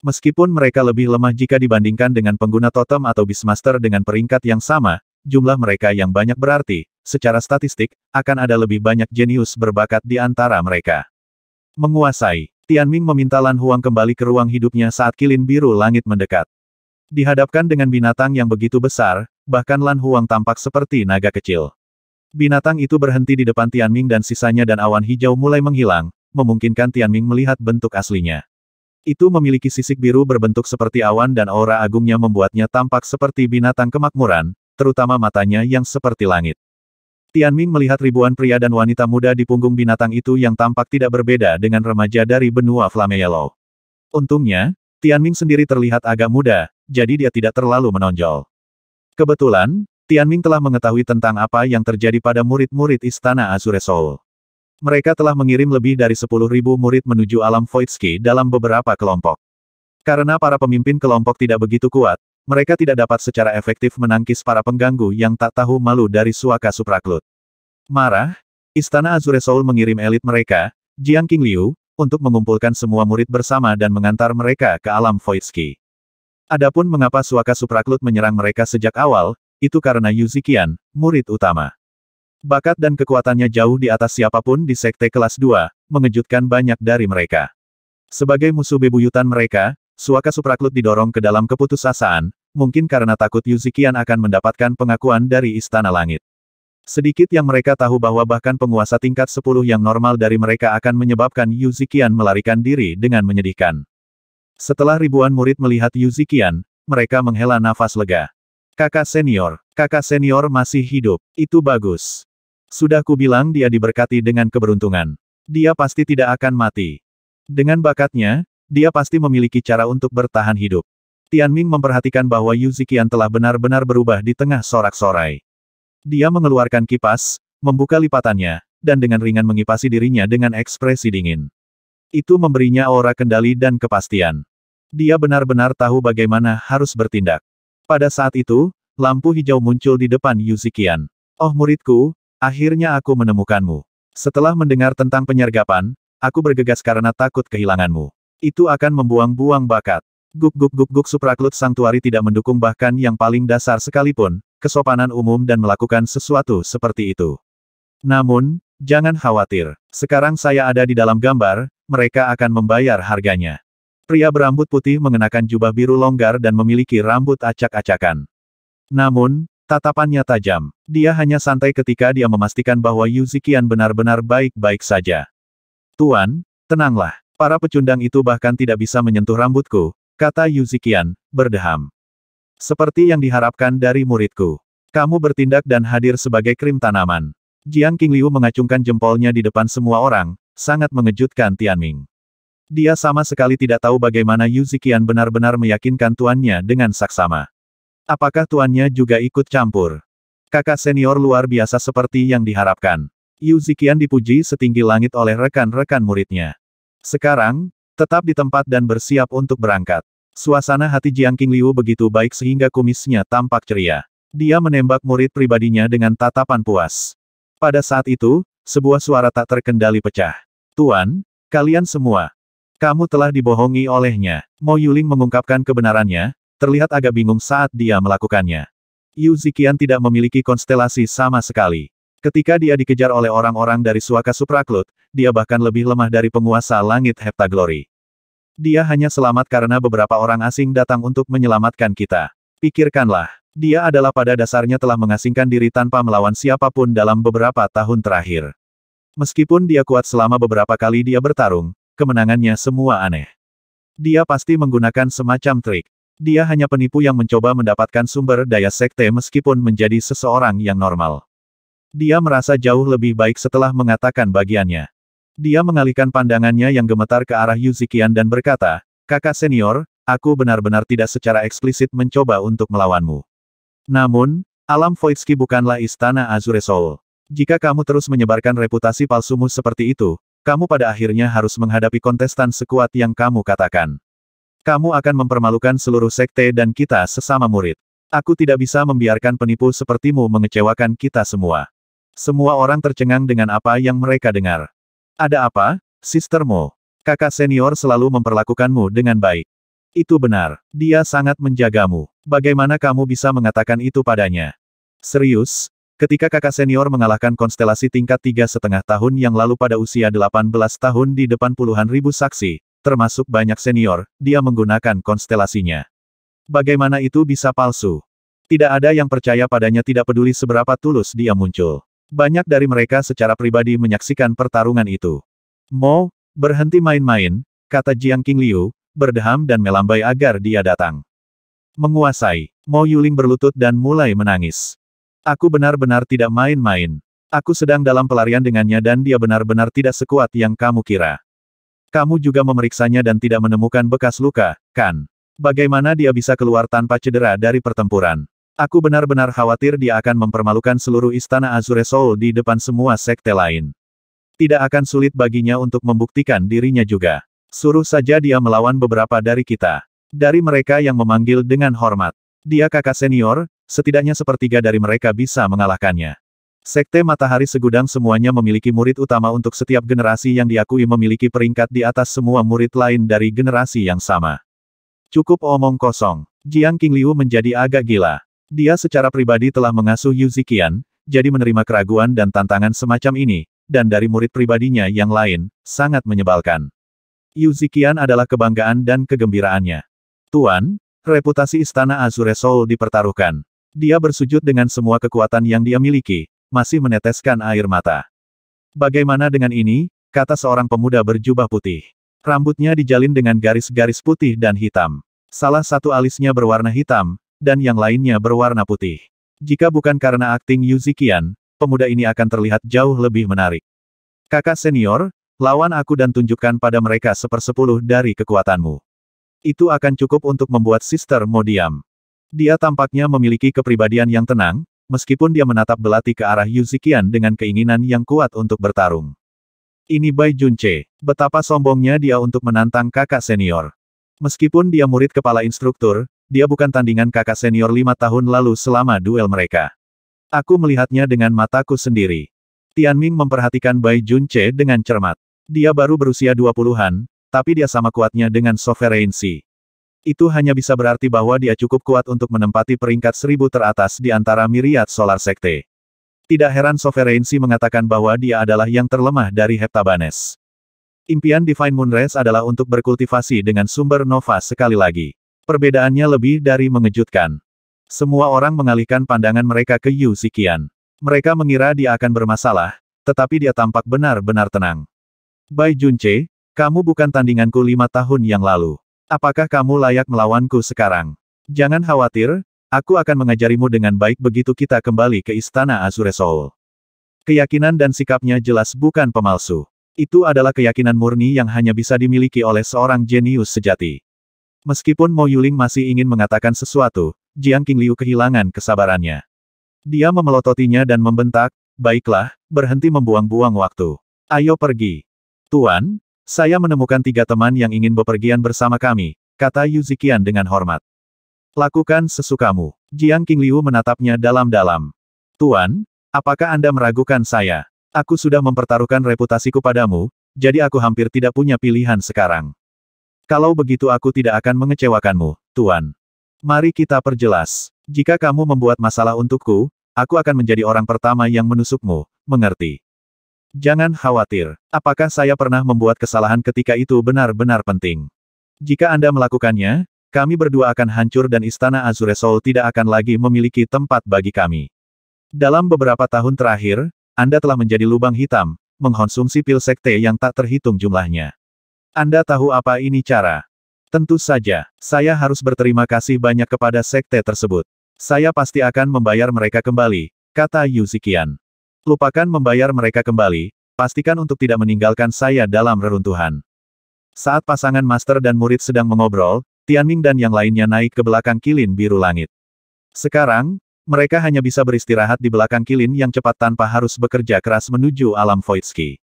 Meskipun mereka lebih lemah jika dibandingkan dengan pengguna totem atau Beastmaster dengan peringkat yang sama, jumlah mereka yang banyak berarti, secara statistik, akan ada lebih banyak jenius berbakat di antara mereka. Menguasai, Tianming meminta Lan Huang kembali ke ruang hidupnya saat kilin biru langit mendekat. Dihadapkan dengan binatang yang begitu besar, bahkan Lan Huang tampak seperti naga kecil. Binatang itu berhenti di depan Tianming dan sisanya dan awan hijau mulai menghilang, memungkinkan Tianming melihat bentuk aslinya. Itu memiliki sisik biru berbentuk seperti awan dan aura agungnya membuatnya tampak seperti binatang kemakmuran, terutama matanya yang seperti langit. Tian Ming melihat ribuan pria dan wanita muda di punggung binatang itu yang tampak tidak berbeda dengan remaja dari benua Yellow. Untungnya, Tian Ming sendiri terlihat agak muda, jadi dia tidak terlalu menonjol. Kebetulan, Tian Ming telah mengetahui tentang apa yang terjadi pada murid-murid Istana Azure Soul. Mereka telah mengirim lebih dari 10.000 murid menuju alam Voidski dalam beberapa kelompok. Karena para pemimpin kelompok tidak begitu kuat, mereka tidak dapat secara efektif menangkis para pengganggu yang tak tahu malu dari suaka supraklut. Marah, Istana Azure Soul mengirim elit mereka, Jiang King Liu, untuk mengumpulkan semua murid bersama dan mengantar mereka ke alam Voidski. Adapun mengapa suaka supraklut menyerang mereka sejak awal, itu karena Yuzikian, murid utama. Bakat dan kekuatannya jauh di atas siapapun di sekte kelas 2, mengejutkan banyak dari mereka. Sebagai musuh bebuyutan mereka, Suaka Supraklut didorong ke dalam keputusasaan, mungkin karena takut Yuzikian akan mendapatkan pengakuan dari Istana Langit. Sedikit yang mereka tahu bahwa bahkan penguasa tingkat 10 yang normal dari mereka akan menyebabkan Yuzikian melarikan diri dengan menyedihkan. Setelah ribuan murid melihat Yuzikian, mereka menghela nafas lega. Kakak senior, kakak senior masih hidup, itu bagus. Sudah kubilang dia diberkati dengan keberuntungan. Dia pasti tidak akan mati. Dengan bakatnya, dia pasti memiliki cara untuk bertahan hidup. Tian Ming memperhatikan bahwa Yu Zikian telah benar-benar berubah di tengah sorak-sorai. Dia mengeluarkan kipas, membuka lipatannya, dan dengan ringan mengipasi dirinya dengan ekspresi dingin. Itu memberinya aura kendali dan kepastian. Dia benar-benar tahu bagaimana harus bertindak. Pada saat itu, lampu hijau muncul di depan Yu Zikian. Oh muridku, akhirnya aku menemukanmu. Setelah mendengar tentang penyergapan, aku bergegas karena takut kehilanganmu. Itu akan membuang-buang bakat. Guk-guk-guk-guk supraklut Sangtuari tidak mendukung bahkan yang paling dasar sekalipun, kesopanan umum dan melakukan sesuatu seperti itu. Namun, jangan khawatir. Sekarang saya ada di dalam gambar, mereka akan membayar harganya. Pria berambut putih mengenakan jubah biru longgar dan memiliki rambut acak-acakan. Namun, Tatapannya tajam. Dia hanya santai ketika dia memastikan bahwa Yuzikian benar-benar baik-baik saja. Tuan, tenanglah. Para pecundang itu bahkan tidak bisa menyentuh rambutku, kata Yuzikian, berdeham. Seperti yang diharapkan dari muridku. Kamu bertindak dan hadir sebagai krim tanaman. Jiang Qingliu mengacungkan jempolnya di depan semua orang, sangat mengejutkan Tianming. Dia sama sekali tidak tahu bagaimana Yuzikian benar-benar meyakinkan tuannya dengan saksama. Apakah tuannya juga ikut campur? Kakak senior luar biasa seperti yang diharapkan. Yuzikian dipuji setinggi langit oleh rekan-rekan muridnya. Sekarang, tetap di tempat dan bersiap untuk berangkat. Suasana hati Jiang Liu begitu baik sehingga kumisnya tampak ceria. Dia menembak murid pribadinya dengan tatapan puas. Pada saat itu, sebuah suara tak terkendali pecah. Tuan, kalian semua. Kamu telah dibohongi olehnya. Mo Yuling mengungkapkan kebenarannya, terlihat agak bingung saat dia melakukannya. Yu Zikian tidak memiliki konstelasi sama sekali. Ketika dia dikejar oleh orang-orang dari suaka supraklut, dia bahkan lebih lemah dari penguasa langit Heptaglory. Dia hanya selamat karena beberapa orang asing datang untuk menyelamatkan kita. Pikirkanlah, dia adalah pada dasarnya telah mengasingkan diri tanpa melawan siapapun dalam beberapa tahun terakhir. Meskipun dia kuat selama beberapa kali dia bertarung, kemenangannya semua aneh. Dia pasti menggunakan semacam trik. Dia hanya penipu yang mencoba mendapatkan sumber daya sekte meskipun menjadi seseorang yang normal. Dia merasa jauh lebih baik setelah mengatakan bagiannya. Dia mengalihkan pandangannya yang gemetar ke arah Yuzikian dan berkata, Kakak senior, aku benar-benar tidak secara eksplisit mencoba untuk melawanmu. Namun, alam Voitsky bukanlah istana Azure Soul. Jika kamu terus menyebarkan reputasi palsumu seperti itu, kamu pada akhirnya harus menghadapi kontestan sekuat yang kamu katakan. Kamu akan mempermalukan seluruh sekte dan kita sesama murid. Aku tidak bisa membiarkan penipu sepertimu mengecewakan kita semua. Semua orang tercengang dengan apa yang mereka dengar. Ada apa, sistermu? Kakak senior selalu memperlakukanmu dengan baik. Itu benar. Dia sangat menjagamu. Bagaimana kamu bisa mengatakan itu padanya? Serius? Ketika kakak senior mengalahkan konstelasi tingkat tiga setengah tahun yang lalu pada usia 18 tahun di depan puluhan ribu saksi, termasuk banyak senior, dia menggunakan konstelasinya. Bagaimana itu bisa palsu? Tidak ada yang percaya padanya tidak peduli seberapa tulus dia muncul. Banyak dari mereka secara pribadi menyaksikan pertarungan itu. Mo, berhenti main-main, kata Jiang King Liu, berdeham dan melambai agar dia datang. Menguasai, Mo Yuling berlutut dan mulai menangis. Aku benar-benar tidak main-main. Aku sedang dalam pelarian dengannya dan dia benar-benar tidak sekuat yang kamu kira. Kamu juga memeriksanya dan tidak menemukan bekas luka, kan? Bagaimana dia bisa keluar tanpa cedera dari pertempuran? Aku benar-benar khawatir dia akan mempermalukan seluruh istana Azure Soul di depan semua sekte lain. Tidak akan sulit baginya untuk membuktikan dirinya juga. Suruh saja dia melawan beberapa dari kita. Dari mereka yang memanggil dengan hormat. Dia kakak senior, setidaknya sepertiga dari mereka bisa mengalahkannya. Sekte Matahari Segudang semuanya memiliki murid utama untuk setiap generasi yang diakui memiliki peringkat di atas semua murid lain dari generasi yang sama. Cukup omong kosong. Jiang Qingliu menjadi agak gila. Dia secara pribadi telah mengasuh Yuzikian, jadi menerima keraguan dan tantangan semacam ini, dan dari murid pribadinya yang lain, sangat menyebalkan. Yuzikian adalah kebanggaan dan kegembiraannya. Tuan, reputasi Istana Azure Soul dipertaruhkan. Dia bersujud dengan semua kekuatan yang dia miliki, masih meneteskan air mata. Bagaimana dengan ini? kata seorang pemuda berjubah putih. Rambutnya dijalin dengan garis-garis putih dan hitam. Salah satu alisnya berwarna hitam, dan yang lainnya berwarna putih. Jika bukan karena akting Yu Zikian, pemuda ini akan terlihat jauh lebih menarik. Kakak senior, lawan aku dan tunjukkan pada mereka sepersepuluh dari kekuatanmu. Itu akan cukup untuk membuat Sister Mo diam. Dia tampaknya memiliki kepribadian yang tenang, meskipun dia menatap belati ke arah Yu Zikian dengan keinginan yang kuat untuk bertarung. Ini Bai Junce. betapa sombongnya dia untuk menantang kakak senior. Meskipun dia murid kepala instruktur, dia bukan tandingan kakak senior lima tahun lalu selama duel mereka. Aku melihatnya dengan mataku sendiri. Tian Ming memperhatikan Bai Junche dengan cermat. Dia baru berusia dua puluhan, tapi dia sama kuatnya dengan Sovereign Sea. Itu hanya bisa berarti bahwa dia cukup kuat untuk menempati peringkat seribu teratas di antara miriat solar sekte. Tidak heran Sovereign Sea mengatakan bahwa dia adalah yang terlemah dari Heptabanes. Impian Divine Moonrise adalah untuk berkultivasi dengan sumber Nova sekali lagi. Perbedaannya lebih dari mengejutkan. Semua orang mengalihkan pandangan mereka ke Yu Sikian. Mereka mengira dia akan bermasalah, tetapi dia tampak benar-benar tenang. Bai Junce, kamu bukan tandinganku lima tahun yang lalu. Apakah kamu layak melawanku sekarang? Jangan khawatir, aku akan mengajarimu dengan baik begitu kita kembali ke Istana Azure Soul. Keyakinan dan sikapnya jelas bukan pemalsu. Itu adalah keyakinan murni yang hanya bisa dimiliki oleh seorang jenius sejati. Meskipun Mo Yuling masih ingin mengatakan sesuatu, Jiang Qingliu kehilangan kesabarannya. Dia memelototinya dan membentak, baiklah, berhenti membuang-buang waktu. Ayo pergi. Tuan, saya menemukan tiga teman yang ingin bepergian bersama kami, kata Yu Zikian dengan hormat. Lakukan sesukamu. Jiang Qingliu menatapnya dalam-dalam. Tuan, apakah Anda meragukan saya? Aku sudah mempertaruhkan reputasiku padamu, jadi aku hampir tidak punya pilihan sekarang. Kalau begitu aku tidak akan mengecewakanmu, Tuan. Mari kita perjelas. Jika kamu membuat masalah untukku, aku akan menjadi orang pertama yang menusukmu, mengerti? Jangan khawatir. Apakah saya pernah membuat kesalahan ketika itu benar-benar penting? Jika Anda melakukannya, kami berdua akan hancur dan Istana Azure Soul tidak akan lagi memiliki tempat bagi kami. Dalam beberapa tahun terakhir, Anda telah menjadi lubang hitam, mengonsumsi pil sekte yang tak terhitung jumlahnya. Anda tahu apa ini cara? Tentu saja, saya harus berterima kasih banyak kepada sekte tersebut. Saya pasti akan membayar mereka kembali, kata Yuzikian. Lupakan membayar mereka kembali, pastikan untuk tidak meninggalkan saya dalam reruntuhan. Saat pasangan master dan murid sedang mengobrol, Tianming dan yang lainnya naik ke belakang kilin biru langit. Sekarang, mereka hanya bisa beristirahat di belakang kilin yang cepat tanpa harus bekerja keras menuju alam Voidski.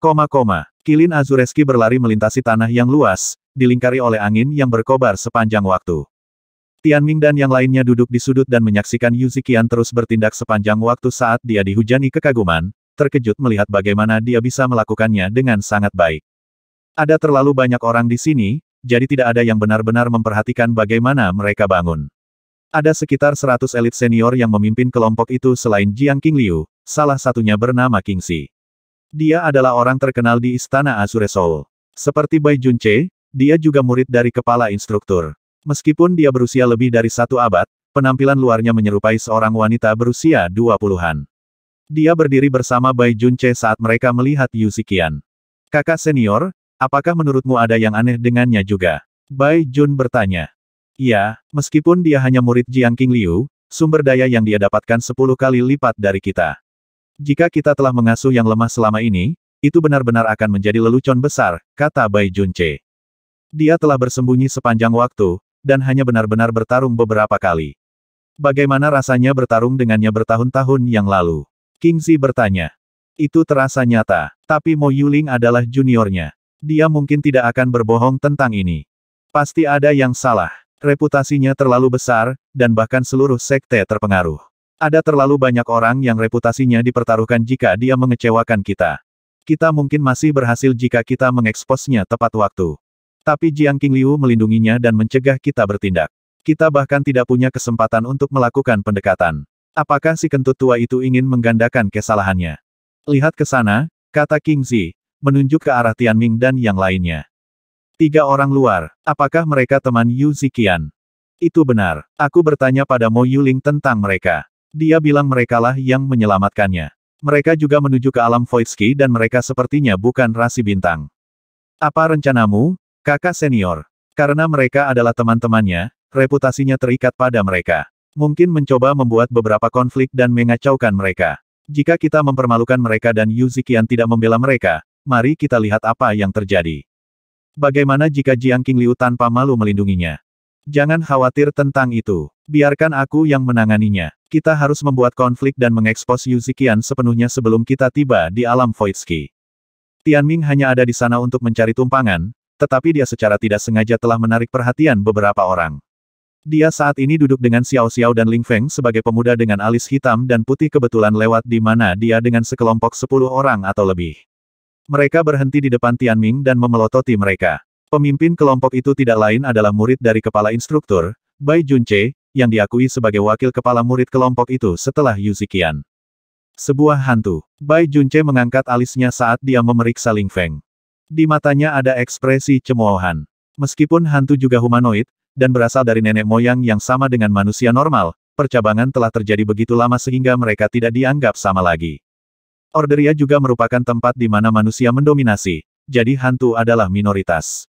Koma koma, kilin Azureski berlari melintasi tanah yang luas, dilingkari oleh angin yang berkobar sepanjang waktu. Tianming dan yang lainnya duduk di sudut dan menyaksikan Zikian terus bertindak sepanjang waktu saat dia dihujani kekaguman, terkejut melihat bagaimana dia bisa melakukannya dengan sangat baik. Ada terlalu banyak orang di sini, jadi tidak ada yang benar-benar memperhatikan bagaimana mereka bangun. Ada sekitar 100 elit senior yang memimpin kelompok itu selain Jiang Qingliu, salah satunya bernama Qingxi. Dia adalah orang terkenal di Istana Azure Soul. Seperti Bai Junche, dia juga murid dari kepala instruktur. Meskipun dia berusia lebih dari satu abad, penampilan luarnya menyerupai seorang wanita berusia dua puluhan. Dia berdiri bersama Bai Junche saat mereka melihat Yu Zikian. Kakak senior, apakah menurutmu ada yang aneh dengannya juga? Bai Jun bertanya. Ya, meskipun dia hanya murid Jiang King Liu, sumber daya yang dia dapatkan sepuluh kali lipat dari kita. Jika kita telah mengasuh yang lemah selama ini, itu benar-benar akan menjadi lelucon besar, kata Bai Junce. Dia telah bersembunyi sepanjang waktu, dan hanya benar-benar bertarung beberapa kali. Bagaimana rasanya bertarung dengannya bertahun-tahun yang lalu? King Zi bertanya. Itu terasa nyata, tapi Mo Yuling adalah juniornya. Dia mungkin tidak akan berbohong tentang ini. Pasti ada yang salah. Reputasinya terlalu besar, dan bahkan seluruh sekte terpengaruh. Ada terlalu banyak orang yang reputasinya dipertaruhkan jika dia mengecewakan kita. Kita mungkin masih berhasil jika kita mengeksposnya tepat waktu. Tapi Jiang Qingliu melindunginya dan mencegah kita bertindak. Kita bahkan tidak punya kesempatan untuk melakukan pendekatan. Apakah si kentut tua itu ingin menggandakan kesalahannya? Lihat ke sana, kata King Zi, menunjuk ke arah Tianming dan yang lainnya. Tiga orang luar, apakah mereka teman Yu Zikian? Itu benar, aku bertanya pada Mo Yuling tentang mereka. Dia bilang merekalah yang menyelamatkannya. Mereka juga menuju ke alam Voidski dan mereka sepertinya bukan rasi bintang. Apa rencanamu, kakak senior? Karena mereka adalah teman-temannya, reputasinya terikat pada mereka. Mungkin mencoba membuat beberapa konflik dan mengacaukan mereka. Jika kita mempermalukan mereka dan Yuzikian tidak membela mereka, mari kita lihat apa yang terjadi. Bagaimana jika Jiang Qingliu tanpa malu melindunginya? Jangan khawatir tentang itu. Biarkan aku yang menanganinya. Kita harus membuat konflik dan mengekspos Yuzikian sepenuhnya sebelum kita tiba di alam Voidski. Tianming hanya ada di sana untuk mencari tumpangan, tetapi dia secara tidak sengaja telah menarik perhatian beberapa orang. Dia saat ini duduk dengan Xiao Xiao dan Ling Feng sebagai pemuda dengan alis hitam dan putih kebetulan lewat di mana dia dengan sekelompok sepuluh orang atau lebih. Mereka berhenti di depan Tianming dan memelototi mereka. Pemimpin kelompok itu tidak lain adalah murid dari kepala instruktur, Bai Junche, yang diakui sebagai wakil kepala murid kelompok itu setelah Yuzikian. Sebuah hantu. Bai Junche mengangkat alisnya saat dia memeriksa Ling Feng. Di matanya ada ekspresi cemoohan. Meskipun hantu juga humanoid, dan berasal dari nenek moyang yang sama dengan manusia normal, percabangan telah terjadi begitu lama sehingga mereka tidak dianggap sama lagi. Orderia juga merupakan tempat di mana manusia mendominasi, jadi hantu adalah minoritas.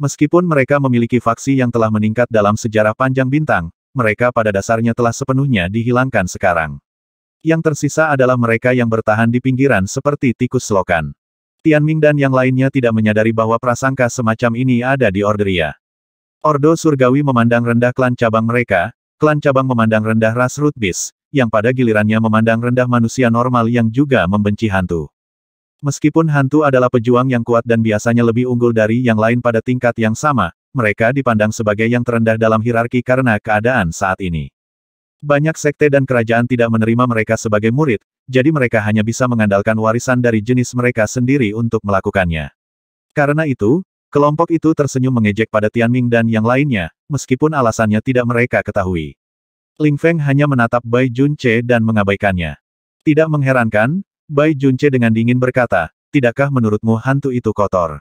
Meskipun mereka memiliki faksi yang telah meningkat dalam sejarah panjang bintang, mereka pada dasarnya telah sepenuhnya dihilangkan sekarang. Yang tersisa adalah mereka yang bertahan di pinggiran seperti tikus selokan. Tianming dan yang lainnya tidak menyadari bahwa prasangka semacam ini ada di Orderia. Ordo Surgawi memandang rendah klan cabang mereka, klan cabang memandang rendah ras Rutbis, yang pada gilirannya memandang rendah manusia normal yang juga membenci hantu. Meskipun hantu adalah pejuang yang kuat dan biasanya lebih unggul dari yang lain pada tingkat yang sama, mereka dipandang sebagai yang terendah dalam hierarki karena keadaan saat ini. Banyak sekte dan kerajaan tidak menerima mereka sebagai murid, jadi mereka hanya bisa mengandalkan warisan dari jenis mereka sendiri untuk melakukannya. Karena itu, kelompok itu tersenyum mengejek pada Tianming dan yang lainnya, meskipun alasannya tidak mereka ketahui. Ling Feng hanya menatap Bai Jun Che dan mengabaikannya. Tidak mengherankan, Bai Junce dengan dingin berkata, tidakkah menurutmu hantu itu kotor?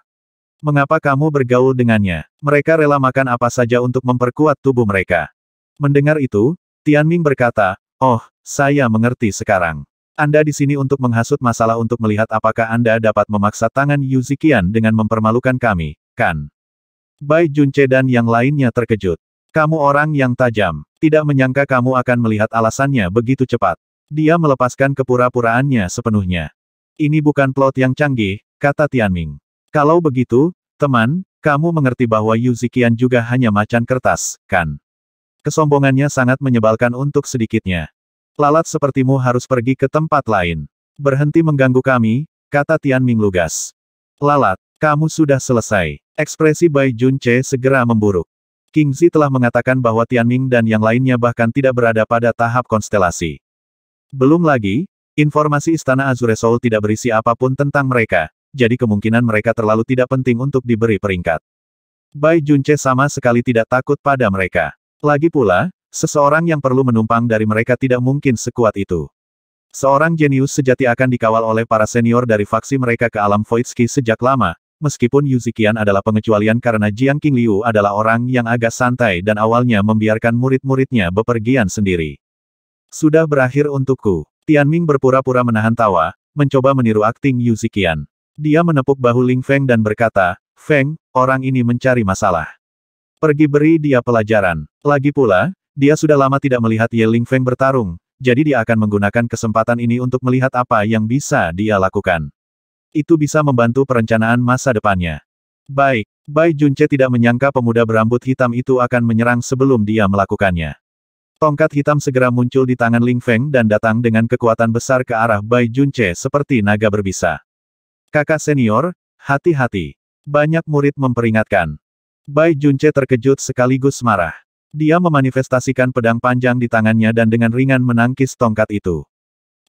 Mengapa kamu bergaul dengannya? Mereka rela makan apa saja untuk memperkuat tubuh mereka. Mendengar itu, Tian Ming berkata, Oh, saya mengerti sekarang. Anda di sini untuk menghasut masalah untuk melihat apakah Anda dapat memaksa tangan Yu Zikian dengan mempermalukan kami, kan? Bai Junce dan yang lainnya terkejut. Kamu orang yang tajam. Tidak menyangka kamu akan melihat alasannya begitu cepat. Dia melepaskan kepura-puraannya sepenuhnya. Ini bukan plot yang canggih, kata Tianming. Kalau begitu, teman, kamu mengerti bahwa Yu Zikian juga hanya macan kertas, kan? Kesombongannya sangat menyebalkan untuk sedikitnya. Lalat sepertimu harus pergi ke tempat lain. Berhenti mengganggu kami, kata Tianming lugas. Lalat, kamu sudah selesai. Ekspresi Bai Jun segera memburuk. King Zi telah mengatakan bahwa Tianming dan yang lainnya bahkan tidak berada pada tahap konstelasi. Belum lagi, informasi Istana Azure Soul tidak berisi apapun tentang mereka, jadi kemungkinan mereka terlalu tidak penting untuk diberi peringkat. Bai Junce sama sekali tidak takut pada mereka. Lagi pula, seseorang yang perlu menumpang dari mereka tidak mungkin sekuat itu. Seorang jenius sejati akan dikawal oleh para senior dari faksi mereka ke alam Voidski sejak lama, meskipun Yuzikian adalah pengecualian karena Jiang Qingliu adalah orang yang agak santai dan awalnya membiarkan murid-muridnya bepergian sendiri. Sudah berakhir untukku. Tian Ming berpura-pura menahan tawa, mencoba meniru akting Yu Zikian. Dia menepuk bahu Ling Feng dan berkata, Feng, orang ini mencari masalah. Pergi beri dia pelajaran. Lagi pula, dia sudah lama tidak melihat Ye Ling Feng bertarung, jadi dia akan menggunakan kesempatan ini untuk melihat apa yang bisa dia lakukan. Itu bisa membantu perencanaan masa depannya. Baik, Bai Junce tidak menyangka pemuda berambut hitam itu akan menyerang sebelum dia melakukannya. Tongkat hitam segera muncul di tangan Ling Feng dan datang dengan kekuatan besar ke arah Bai Junche seperti naga berbisa. Kakak senior, hati-hati. Banyak murid memperingatkan. Bai Junche terkejut sekaligus marah. Dia memanifestasikan pedang panjang di tangannya dan dengan ringan menangkis tongkat itu.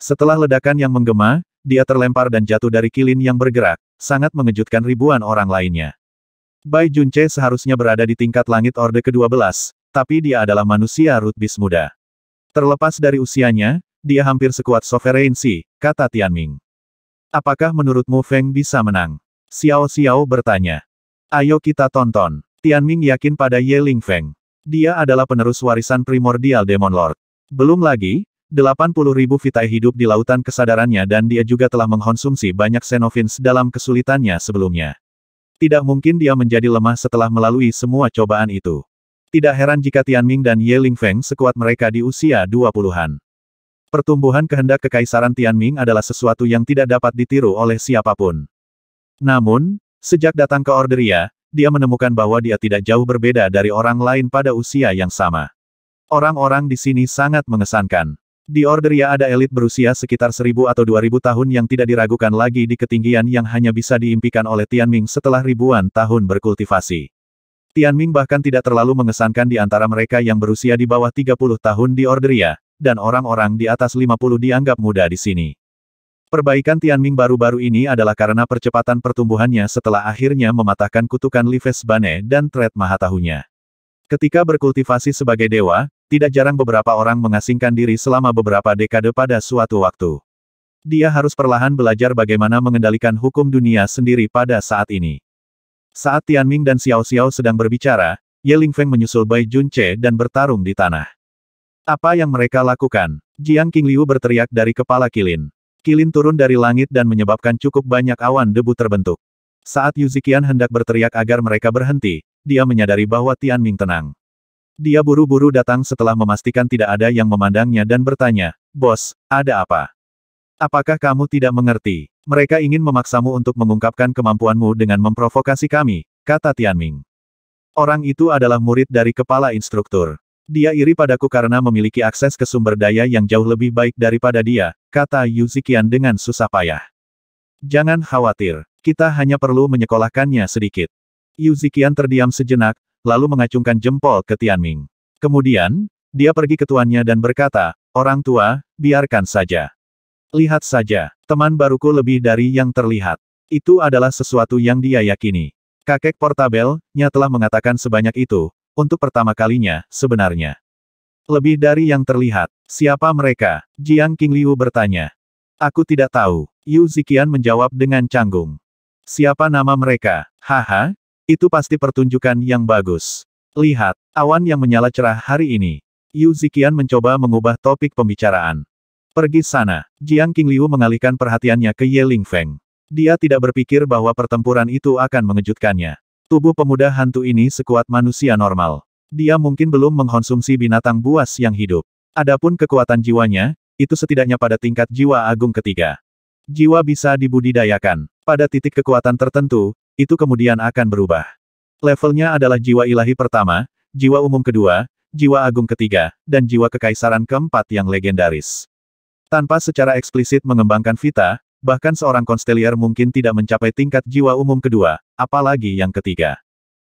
Setelah ledakan yang menggema, dia terlempar dan jatuh dari kilin yang bergerak, sangat mengejutkan ribuan orang lainnya. Bai Junche seharusnya berada di tingkat langit Orde ke-12, tapi dia adalah manusia rutbis muda. Terlepas dari usianya, dia hampir sekuat Sovereign kata Tianming. Apakah menurutmu Feng bisa menang? Xiao Xiao bertanya. Ayo kita tonton. Tianming yakin pada Ye Ling Feng. Dia adalah penerus warisan primordial Demon Lord. Belum lagi, 80 ribu vitai hidup di lautan kesadarannya dan dia juga telah mengkonsumsi banyak xenovins dalam kesulitannya sebelumnya. Tidak mungkin dia menjadi lemah setelah melalui semua cobaan itu. Tidak heran jika Tianming dan Ye Feng sekuat mereka di usia 20-an. Pertumbuhan kehendak kekaisaran Tianming adalah sesuatu yang tidak dapat ditiru oleh siapapun. Namun, sejak datang ke Orderia, dia menemukan bahwa dia tidak jauh berbeda dari orang lain pada usia yang sama. Orang-orang di sini sangat mengesankan. Di Orderia ada elit berusia sekitar seribu atau dua ribu tahun yang tidak diragukan lagi di ketinggian yang hanya bisa diimpikan oleh Tianming setelah ribuan tahun berkultivasi. Tian Ming bahkan tidak terlalu mengesankan di antara mereka yang berusia di bawah 30 tahun di Orderia, dan orang-orang di atas 50 dianggap muda di sini. Perbaikan Tian Ming baru-baru ini adalah karena percepatan pertumbuhannya setelah akhirnya mematahkan kutukan Lives Bane dan Tret Mahatahunya. Ketika berkultivasi sebagai dewa, tidak jarang beberapa orang mengasingkan diri selama beberapa dekade pada suatu waktu. Dia harus perlahan belajar bagaimana mengendalikan hukum dunia sendiri pada saat ini. Saat Tian Ming dan Xiao Xiao sedang berbicara, Ye Ling Feng menyusul Bai Junche dan bertarung di tanah. Apa yang mereka lakukan? Jiang Liu berteriak dari kepala Kilin. Kilin turun dari langit dan menyebabkan cukup banyak awan debu terbentuk. Saat Yu Yuzikian hendak berteriak agar mereka berhenti, dia menyadari bahwa Tian Ming tenang. Dia buru-buru datang setelah memastikan tidak ada yang memandangnya dan bertanya, Bos, ada apa? Apakah kamu tidak mengerti? Mereka ingin memaksamu untuk mengungkapkan kemampuanmu dengan memprovokasi kami, kata Tianming. Orang itu adalah murid dari kepala instruktur. Dia iri padaku karena memiliki akses ke sumber daya yang jauh lebih baik daripada dia, kata Yu Zikian dengan susah payah. Jangan khawatir, kita hanya perlu menyekolahkannya sedikit. Yu Zikian terdiam sejenak, lalu mengacungkan jempol ke Tianming. Kemudian, dia pergi ke tuannya dan berkata, Orang tua, biarkan saja. Lihat saja, teman baruku lebih dari yang terlihat. Itu adalah sesuatu yang dia yakini. Kakek portabelnya telah mengatakan sebanyak itu, untuk pertama kalinya, sebenarnya. Lebih dari yang terlihat. Siapa mereka? Jiang Qingliu bertanya. Aku tidak tahu. Yu Zikian menjawab dengan canggung. Siapa nama mereka? Haha, itu pasti pertunjukan yang bagus. Lihat, awan yang menyala cerah hari ini. Yu Zikian mencoba mengubah topik pembicaraan. Pergi sana. Jiang Qingliu mengalihkan perhatiannya ke Ye Lingfeng. Dia tidak berpikir bahwa pertempuran itu akan mengejutkannya. Tubuh pemuda hantu ini sekuat manusia normal. Dia mungkin belum mengkonsumsi binatang buas yang hidup. Adapun kekuatan jiwanya, itu setidaknya pada tingkat jiwa agung ketiga. Jiwa bisa dibudidayakan. Pada titik kekuatan tertentu, itu kemudian akan berubah. Levelnya adalah jiwa ilahi pertama, jiwa umum kedua, jiwa agung ketiga, dan jiwa kekaisaran keempat yang legendaris. Tanpa secara eksplisit mengembangkan Vita, bahkan seorang konstelier mungkin tidak mencapai tingkat jiwa umum kedua, apalagi yang ketiga.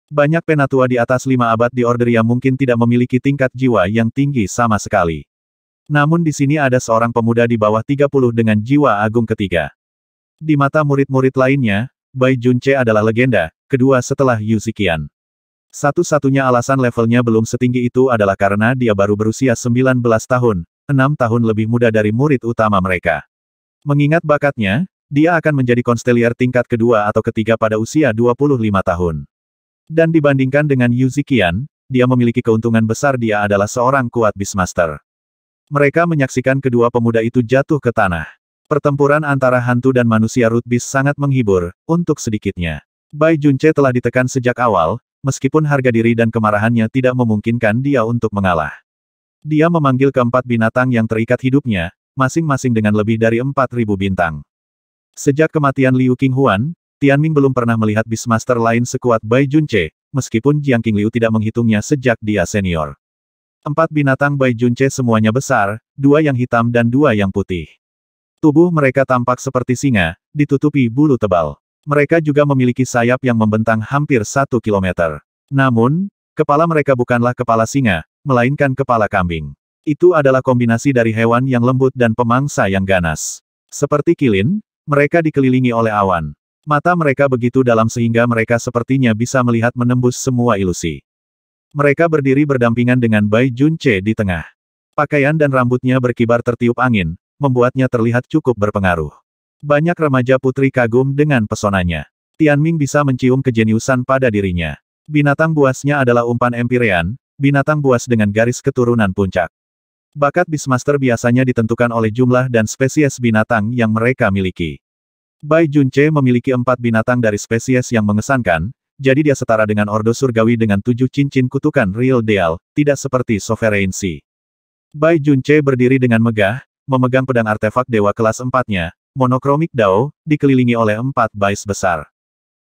Banyak penatua di atas lima abad di Orderia mungkin tidak memiliki tingkat jiwa yang tinggi sama sekali. Namun di sini ada seorang pemuda di bawah 30 dengan jiwa agung ketiga. Di mata murid-murid lainnya, Bai Junche adalah legenda, kedua setelah Yu Zikian. Satu-satunya alasan levelnya belum setinggi itu adalah karena dia baru berusia 19 tahun, enam tahun lebih muda dari murid utama mereka. Mengingat bakatnya, dia akan menjadi konstelier tingkat kedua atau ketiga pada usia 25 tahun. Dan dibandingkan dengan Yu Zikian, dia memiliki keuntungan besar dia adalah seorang kuat Beastmaster. Mereka menyaksikan kedua pemuda itu jatuh ke tanah. Pertempuran antara hantu dan manusia Root Beast sangat menghibur, untuk sedikitnya. Bai Junce telah ditekan sejak awal, meskipun harga diri dan kemarahannya tidak memungkinkan dia untuk mengalah. Dia memanggil keempat binatang yang terikat hidupnya, masing-masing dengan lebih dari 4.000 bintang. Sejak kematian Liu Qinghuan, Tianming belum pernah melihat Beastmaster lain sekuat Bai Junche, meskipun Jiang Qingliu tidak menghitungnya sejak dia senior. Empat binatang Bai Junche semuanya besar, dua yang hitam dan dua yang putih. Tubuh mereka tampak seperti singa, ditutupi bulu tebal. Mereka juga memiliki sayap yang membentang hampir satu kilometer. Namun, kepala mereka bukanlah kepala singa, melainkan kepala kambing. Itu adalah kombinasi dari hewan yang lembut dan pemangsa yang ganas. Seperti kilin, mereka dikelilingi oleh awan. Mata mereka begitu dalam sehingga mereka sepertinya bisa melihat menembus semua ilusi. Mereka berdiri berdampingan dengan Bai Junche di tengah. Pakaian dan rambutnya berkibar tertiup angin, membuatnya terlihat cukup berpengaruh. Banyak remaja putri kagum dengan pesonanya. Tianming bisa mencium kejeniusan pada dirinya. Binatang buasnya adalah umpan empirean, binatang buas dengan garis keturunan puncak. Bakat Beastmaster biasanya ditentukan oleh jumlah dan spesies binatang yang mereka miliki. Bai Junche memiliki empat binatang dari spesies yang mengesankan, jadi dia setara dengan Ordo Surgawi dengan tujuh cincin kutukan Real Deal, tidak seperti Sovereign Sea. Bai Junche berdiri dengan megah, memegang pedang artefak dewa kelas empatnya, monokromik Dao, dikelilingi oleh empat bais besar.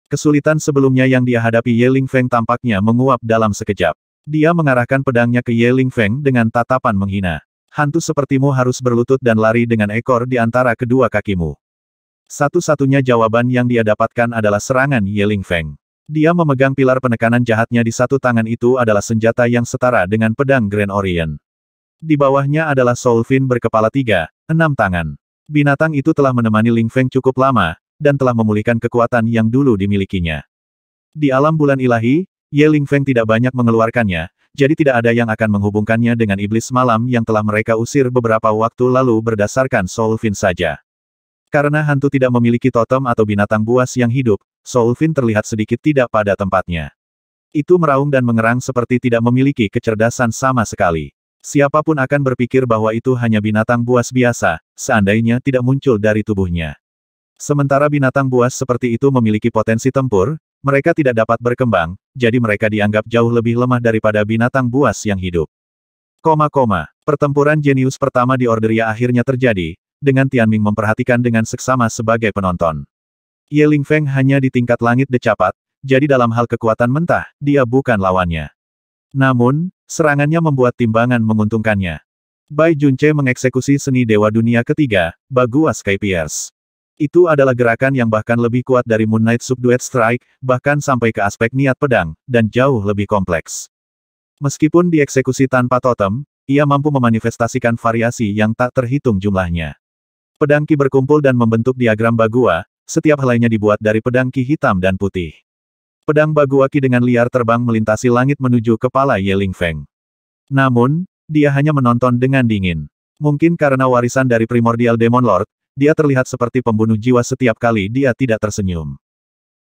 Kesulitan sebelumnya yang dia hadapi Ling Feng tampaknya menguap dalam sekejap. Dia mengarahkan pedangnya ke Ye Ling Feng dengan tatapan menghina. Hantu sepertimu harus berlutut dan lari dengan ekor di antara kedua kakimu. Satu-satunya jawaban yang dia dapatkan adalah serangan Ling Feng. Dia memegang pilar penekanan jahatnya di satu tangan itu adalah senjata yang setara dengan pedang Grand Orient. Di bawahnya adalah Solvin berkepala tiga, enam tangan. Binatang itu telah menemani Ling Feng cukup lama, dan telah memulihkan kekuatan yang dulu dimilikinya. Di alam bulan ilahi, Ye Ling Feng tidak banyak mengeluarkannya, jadi tidak ada yang akan menghubungkannya dengan iblis malam yang telah mereka usir beberapa waktu lalu berdasarkan Solvin saja. Karena hantu tidak memiliki totem atau binatang buas yang hidup, Solvin terlihat sedikit tidak pada tempatnya. Itu meraung dan mengerang seperti tidak memiliki kecerdasan sama sekali. Siapapun akan berpikir bahwa itu hanya binatang buas biasa, seandainya tidak muncul dari tubuhnya. Sementara binatang buas seperti itu memiliki potensi tempur, mereka tidak dapat berkembang, jadi mereka dianggap jauh lebih lemah daripada binatang buas yang hidup. Koma koma, pertempuran jenius pertama di Orderia akhirnya terjadi, dengan Tianming memperhatikan dengan seksama sebagai penonton. Ye Feng hanya di tingkat langit decapat, jadi dalam hal kekuatan mentah, dia bukan lawannya. Namun, serangannya membuat timbangan menguntungkannya. Bai Junche mengeksekusi seni Dewa Dunia ketiga, Bagua Sky Pierce. Itu adalah gerakan yang bahkan lebih kuat dari Moon Knight Subduet Strike, bahkan sampai ke aspek niat pedang, dan jauh lebih kompleks. Meskipun dieksekusi tanpa totem, ia mampu memanifestasikan variasi yang tak terhitung jumlahnya. Pedang Ki berkumpul dan membentuk diagram bagua, setiap helainya dibuat dari pedang Ki hitam dan putih. Pedang bagua Ki dengan liar terbang melintasi langit menuju kepala Yeling Feng. Namun, dia hanya menonton dengan dingin. Mungkin karena warisan dari primordial Demon Lord, dia terlihat seperti pembunuh jiwa setiap kali dia tidak tersenyum.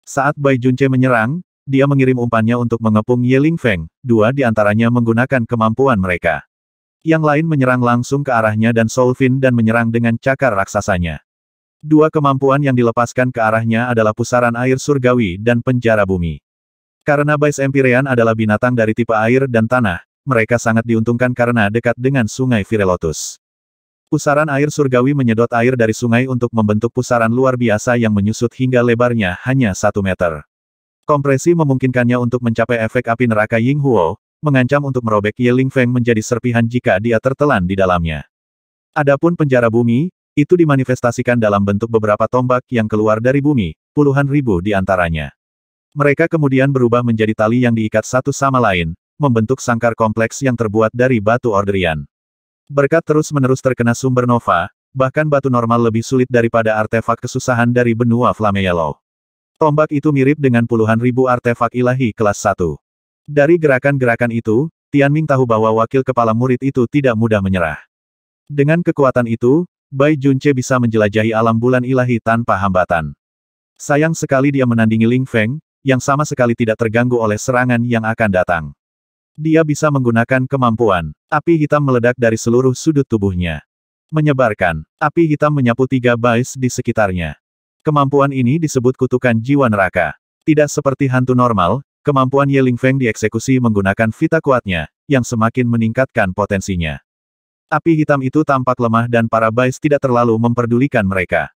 Saat Bai Junce menyerang, dia mengirim umpannya untuk mengepung Yeling Feng, dua di antaranya menggunakan kemampuan mereka. Yang lain menyerang langsung ke arahnya dan Solvin dan menyerang dengan cakar raksasanya. Dua kemampuan yang dilepaskan ke arahnya adalah pusaran air surgawi dan penjara bumi. Karena Bais Empyrean adalah binatang dari tipe air dan tanah, mereka sangat diuntungkan karena dekat dengan sungai Virelotus. Pusaran air surgawi menyedot air dari sungai untuk membentuk pusaran luar biasa yang menyusut hingga lebarnya hanya satu meter. Kompresi memungkinkannya untuk mencapai efek api neraka Ying Huo, mengancam untuk merobek Yeling Feng menjadi serpihan jika dia tertelan di dalamnya. Adapun penjara bumi, itu dimanifestasikan dalam bentuk beberapa tombak yang keluar dari bumi, puluhan ribu di antaranya. Mereka kemudian berubah menjadi tali yang diikat satu sama lain, membentuk sangkar kompleks yang terbuat dari batu Ordrian. Berkat terus-menerus terkena sumber nova, bahkan batu normal lebih sulit daripada artefak kesusahan dari benua Flame Yellow. Tombak itu mirip dengan puluhan ribu artefak ilahi kelas 1. Dari gerakan-gerakan itu, Tianming tahu bahwa wakil kepala murid itu tidak mudah menyerah. Dengan kekuatan itu, Bai Junce bisa menjelajahi alam bulan ilahi tanpa hambatan. Sayang sekali dia menandingi Ling Feng, yang sama sekali tidak terganggu oleh serangan yang akan datang. Dia bisa menggunakan kemampuan. Api hitam meledak dari seluruh sudut tubuhnya. Menyebarkan. Api hitam menyapu tiga bais di sekitarnya. Kemampuan ini disebut kutukan jiwa neraka. Tidak seperti hantu normal, kemampuan Yeling Feng dieksekusi menggunakan vita kuatnya, yang semakin meningkatkan potensinya. Api hitam itu tampak lemah dan para bais tidak terlalu memperdulikan mereka.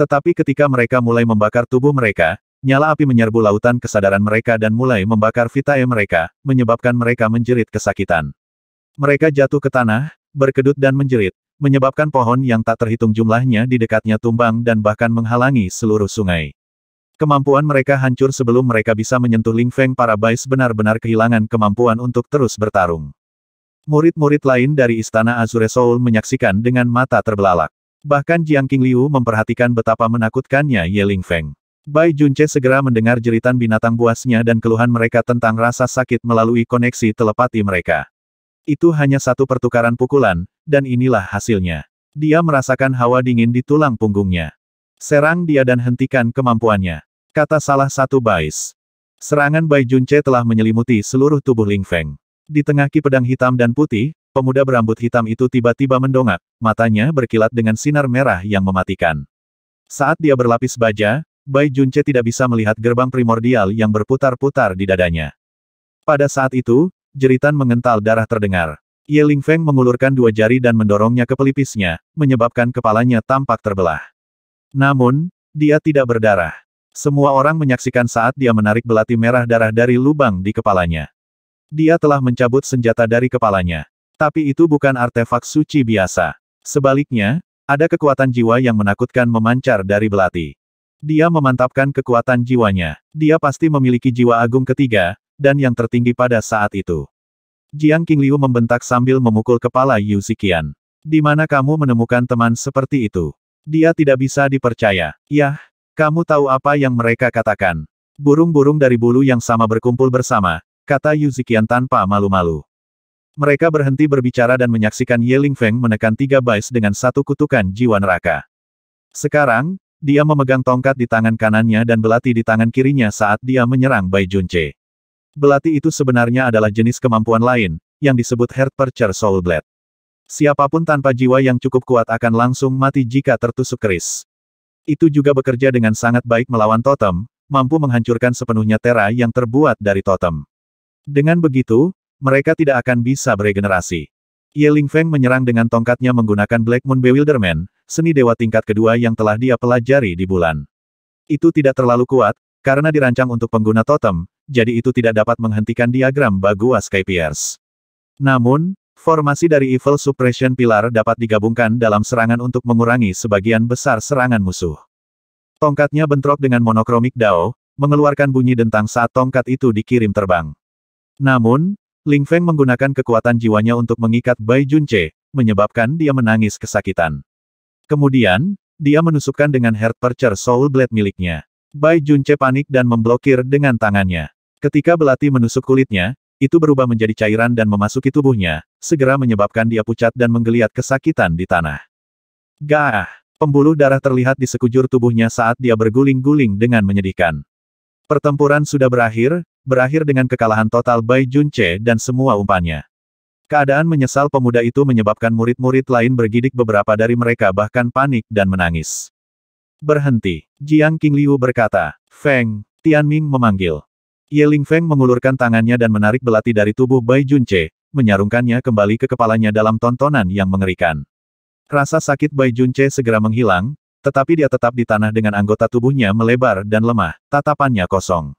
Tetapi ketika mereka mulai membakar tubuh mereka, Nyala api menyerbu lautan kesadaran mereka dan mulai membakar vitae mereka, menyebabkan mereka menjerit kesakitan. Mereka jatuh ke tanah, berkedut dan menjerit, menyebabkan pohon yang tak terhitung jumlahnya di dekatnya tumbang dan bahkan menghalangi seluruh sungai. Kemampuan mereka hancur sebelum mereka bisa menyentuh Ling Feng Para Bais benar-benar kehilangan kemampuan untuk terus bertarung. Murid-murid lain dari Istana Azure Soul menyaksikan dengan mata terbelalak. Bahkan Jiang Liu memperhatikan betapa menakutkannya Ye Ling Feng. Bai Junce segera mendengar jeritan binatang buasnya dan keluhan mereka tentang rasa sakit melalui koneksi telepati mereka. Itu hanya satu pertukaran pukulan, dan inilah hasilnya. Dia merasakan hawa dingin di tulang punggungnya. Serang dia dan hentikan kemampuannya. Kata salah satu Bais. Serangan Bai Junce telah menyelimuti seluruh tubuh Ling Feng. Di tengah ki pedang hitam dan putih, pemuda berambut hitam itu tiba-tiba mendongak, matanya berkilat dengan sinar merah yang mematikan. Saat dia berlapis baja, Bai Junce tidak bisa melihat gerbang primordial yang berputar-putar di dadanya. Pada saat itu, jeritan mengental darah terdengar. Ye Ling Feng mengulurkan dua jari dan mendorongnya ke pelipisnya, menyebabkan kepalanya tampak terbelah. Namun, dia tidak berdarah. Semua orang menyaksikan saat dia menarik belati merah darah dari lubang di kepalanya. Dia telah mencabut senjata dari kepalanya. Tapi itu bukan artefak suci biasa. Sebaliknya, ada kekuatan jiwa yang menakutkan memancar dari belati. Dia memantapkan kekuatan jiwanya. Dia pasti memiliki jiwa agung ketiga, dan yang tertinggi pada saat itu. Jiang Qingliu membentak sambil memukul kepala Yu Zikian. Di mana kamu menemukan teman seperti itu? Dia tidak bisa dipercaya. Yah, kamu tahu apa yang mereka katakan. Burung-burung dari bulu yang sama berkumpul bersama, kata Yu Zikian tanpa malu-malu. Mereka berhenti berbicara dan menyaksikan Ye Ling Feng menekan tiga bais dengan satu kutukan jiwa neraka. Sekarang, dia memegang tongkat di tangan kanannya dan belati di tangan kirinya saat dia menyerang Bai Junce. Belati itu sebenarnya adalah jenis kemampuan lain, yang disebut Heart Percher Soul Blade. Siapapun tanpa jiwa yang cukup kuat akan langsung mati jika tertusuk keris. Itu juga bekerja dengan sangat baik melawan totem, mampu menghancurkan sepenuhnya tera yang terbuat dari totem. Dengan begitu, mereka tidak akan bisa beregenerasi. Ye Ling Feng menyerang dengan tongkatnya menggunakan Black Moon Bewilderment, seni dewa tingkat kedua yang telah dia pelajari di bulan. Itu tidak terlalu kuat, karena dirancang untuk pengguna totem, jadi itu tidak dapat menghentikan diagram Bagua Sky Pierce. Namun, formasi dari Evil Suppression Pilar dapat digabungkan dalam serangan untuk mengurangi sebagian besar serangan musuh. Tongkatnya bentrok dengan monokromik Dao, mengeluarkan bunyi dentang saat tongkat itu dikirim terbang. Namun, Ling Feng menggunakan kekuatan jiwanya untuk mengikat Bai Junche, menyebabkan dia menangis kesakitan. Kemudian, dia menusukkan dengan Heart Percher Soul Blade miliknya. Bai Junche panik dan memblokir dengan tangannya. Ketika belati menusuk kulitnya, itu berubah menjadi cairan dan memasuki tubuhnya, segera menyebabkan dia pucat dan menggeliat kesakitan di tanah. Gah! Pembuluh darah terlihat di sekujur tubuhnya saat dia berguling-guling dengan menyedihkan. Pertempuran sudah berakhir, berakhir dengan kekalahan total Bai Junche dan semua umpannya. Keadaan menyesal pemuda itu menyebabkan murid-murid lain bergidik beberapa dari mereka bahkan panik dan menangis. Berhenti, Jiang Qingliu berkata. Feng, Tianming memanggil. Ling Feng mengulurkan tangannya dan menarik belati dari tubuh Bai Junche, menyarungkannya kembali ke kepalanya dalam tontonan yang mengerikan. Rasa sakit Bai Junche segera menghilang, tetapi dia tetap di tanah dengan anggota tubuhnya melebar dan lemah, tatapannya kosong.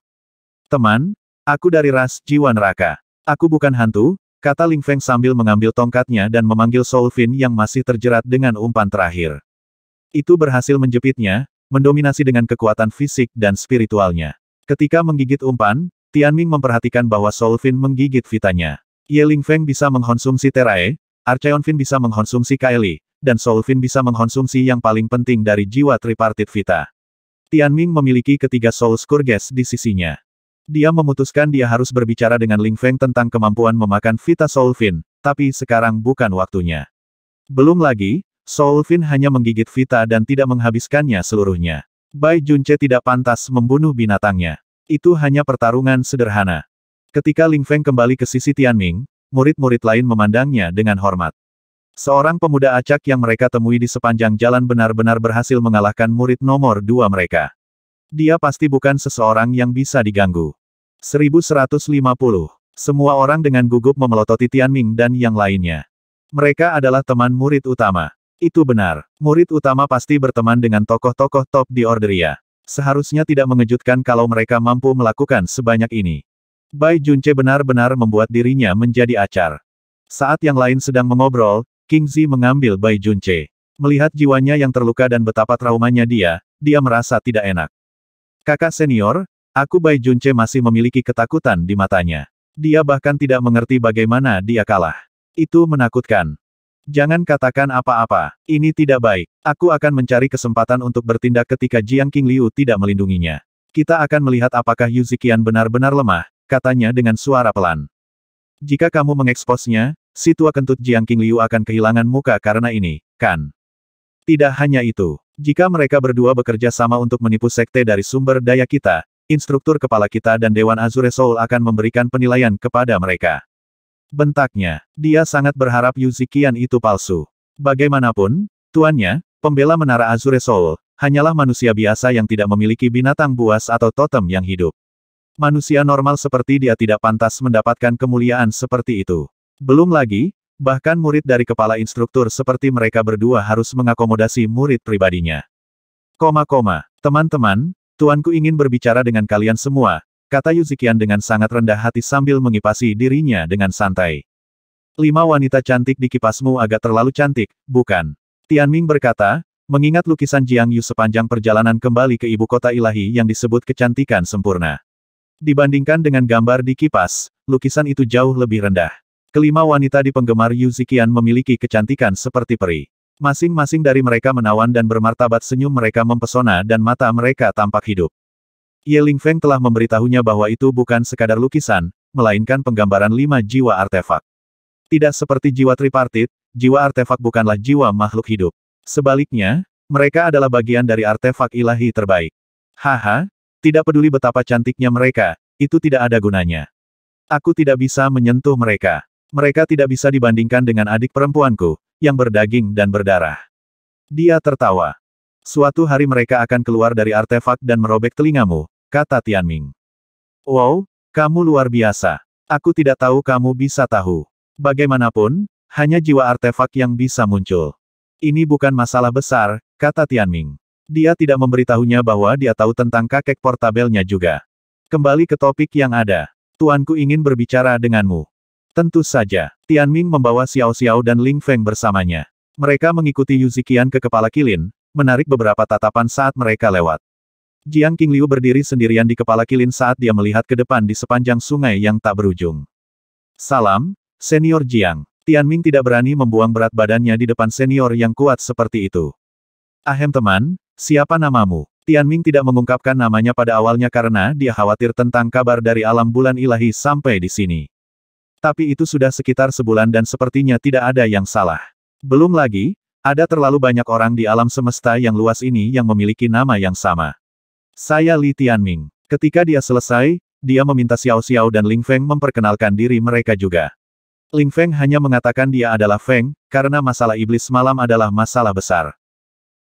Teman, aku dari ras jiwa neraka. Aku bukan hantu, kata Ling Feng sambil mengambil tongkatnya dan memanggil Solvin yang masih terjerat dengan umpan terakhir. Itu berhasil menjepitnya, mendominasi dengan kekuatan fisik dan spiritualnya. Ketika menggigit umpan, Tian Ming memperhatikan bahwa Solvin menggigit vitanya. Ye Feng bisa mengkonsumsi terae, Fin bisa mengkonsumsi Kaeli, dan Solvin bisa mengkonsumsi yang paling penting dari jiwa tripartit Vita. Ming memiliki ketiga Soul Scourges di sisinya. Dia memutuskan dia harus berbicara dengan Ling Feng tentang kemampuan memakan Vita Solfin, tapi sekarang bukan waktunya. Belum lagi, Solfin hanya menggigit Vita dan tidak menghabiskannya seluruhnya. Bai Junce tidak pantas membunuh binatangnya. Itu hanya pertarungan sederhana. Ketika Ling Feng kembali ke sisi Tianming, murid-murid lain memandangnya dengan hormat. Seorang pemuda acak yang mereka temui di sepanjang jalan benar-benar berhasil mengalahkan murid nomor dua mereka. Dia pasti bukan seseorang yang bisa diganggu. 1150. Semua orang dengan gugup memelototi Tianming dan yang lainnya. Mereka adalah teman murid utama. Itu benar. Murid utama pasti berteman dengan tokoh-tokoh top di Orderia. Seharusnya tidak mengejutkan kalau mereka mampu melakukan sebanyak ini. Bai Junce benar-benar membuat dirinya menjadi acar. Saat yang lain sedang mengobrol, King Zi mengambil Bai Junce. Melihat jiwanya yang terluka dan betapa traumanya dia, dia merasa tidak enak. Kakak senior, aku Bai Junce masih memiliki ketakutan di matanya. Dia bahkan tidak mengerti bagaimana dia kalah. Itu menakutkan. Jangan katakan apa-apa, ini tidak baik. Aku akan mencari kesempatan untuk bertindak ketika Jiang King Liu tidak melindunginya. Kita akan melihat apakah Yu Zikian benar-benar lemah, katanya dengan suara pelan. Jika kamu mengeksposnya, si tua kentut Jiang King Liu akan kehilangan muka karena ini, kan? Tidak hanya itu. Jika mereka berdua bekerja sama untuk menipu sekte dari sumber daya kita, instruktur kepala kita dan Dewan Azure Soul akan memberikan penilaian kepada mereka. Bentaknya, dia sangat berharap Yuzikian itu palsu. Bagaimanapun, tuannya, pembela menara Azure Soul, hanyalah manusia biasa yang tidak memiliki binatang buas atau totem yang hidup. Manusia normal seperti dia tidak pantas mendapatkan kemuliaan seperti itu. Belum lagi, Bahkan murid dari kepala instruktur seperti mereka berdua harus mengakomodasi murid pribadinya. Koma koma, teman-teman, tuanku ingin berbicara dengan kalian semua, kata Yuzikian dengan sangat rendah hati sambil mengipasi dirinya dengan santai. Lima wanita cantik di kipasmu agak terlalu cantik, bukan? Tianming berkata, mengingat lukisan Jiang Yu sepanjang perjalanan kembali ke ibu kota ilahi yang disebut kecantikan sempurna. Dibandingkan dengan gambar di kipas, lukisan itu jauh lebih rendah. Kelima wanita di penggemar Yuzikian memiliki kecantikan seperti peri. Masing-masing dari mereka menawan dan bermartabat senyum mereka mempesona dan mata mereka tampak hidup. Ye Ling Feng telah memberitahunya bahwa itu bukan sekadar lukisan, melainkan penggambaran lima jiwa artefak. Tidak seperti jiwa tripartit, jiwa artefak bukanlah jiwa makhluk hidup. Sebaliknya, mereka adalah bagian dari artefak ilahi terbaik. Haha, tidak peduli betapa cantiknya mereka, itu tidak ada gunanya. Aku tidak bisa menyentuh mereka. Mereka tidak bisa dibandingkan dengan adik perempuanku, yang berdaging dan berdarah. Dia tertawa. Suatu hari mereka akan keluar dari artefak dan merobek telingamu, kata Tianming. Wow, kamu luar biasa. Aku tidak tahu kamu bisa tahu. Bagaimanapun, hanya jiwa artefak yang bisa muncul. Ini bukan masalah besar, kata Tianming. Dia tidak memberitahunya bahwa dia tahu tentang kakek portabelnya juga. Kembali ke topik yang ada. Tuanku ingin berbicara denganmu. Tentu saja, Tian Ming membawa Xiao Xiao dan Ling Feng bersamanya. Mereka mengikuti Yu Zikian ke kepala kilin, menarik beberapa tatapan saat mereka lewat. Jiang Qingliu berdiri sendirian di kepala kilin saat dia melihat ke depan di sepanjang sungai yang tak berujung. Salam, Senior Jiang. Tian Ming tidak berani membuang berat badannya di depan senior yang kuat seperti itu. Ahem teman, siapa namamu? Tian Ming tidak mengungkapkan namanya pada awalnya karena dia khawatir tentang kabar dari alam bulan ilahi sampai di sini. Tapi itu sudah sekitar sebulan dan sepertinya tidak ada yang salah. Belum lagi, ada terlalu banyak orang di alam semesta yang luas ini yang memiliki nama yang sama. Saya Li Tianming. Ketika dia selesai, dia meminta Xiao Xiao dan Ling Feng memperkenalkan diri mereka juga. Ling Feng hanya mengatakan dia adalah Feng, karena masalah iblis malam adalah masalah besar.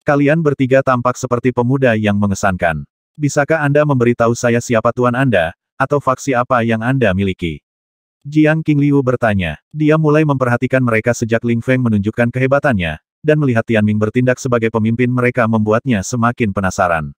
Kalian bertiga tampak seperti pemuda yang mengesankan. Bisakah Anda memberitahu saya siapa tuan Anda, atau faksi apa yang Anda miliki? Jiang Liu bertanya. Dia mulai memperhatikan mereka sejak Ling Feng menunjukkan kehebatannya, dan melihat Tian Ming bertindak sebagai pemimpin mereka membuatnya semakin penasaran.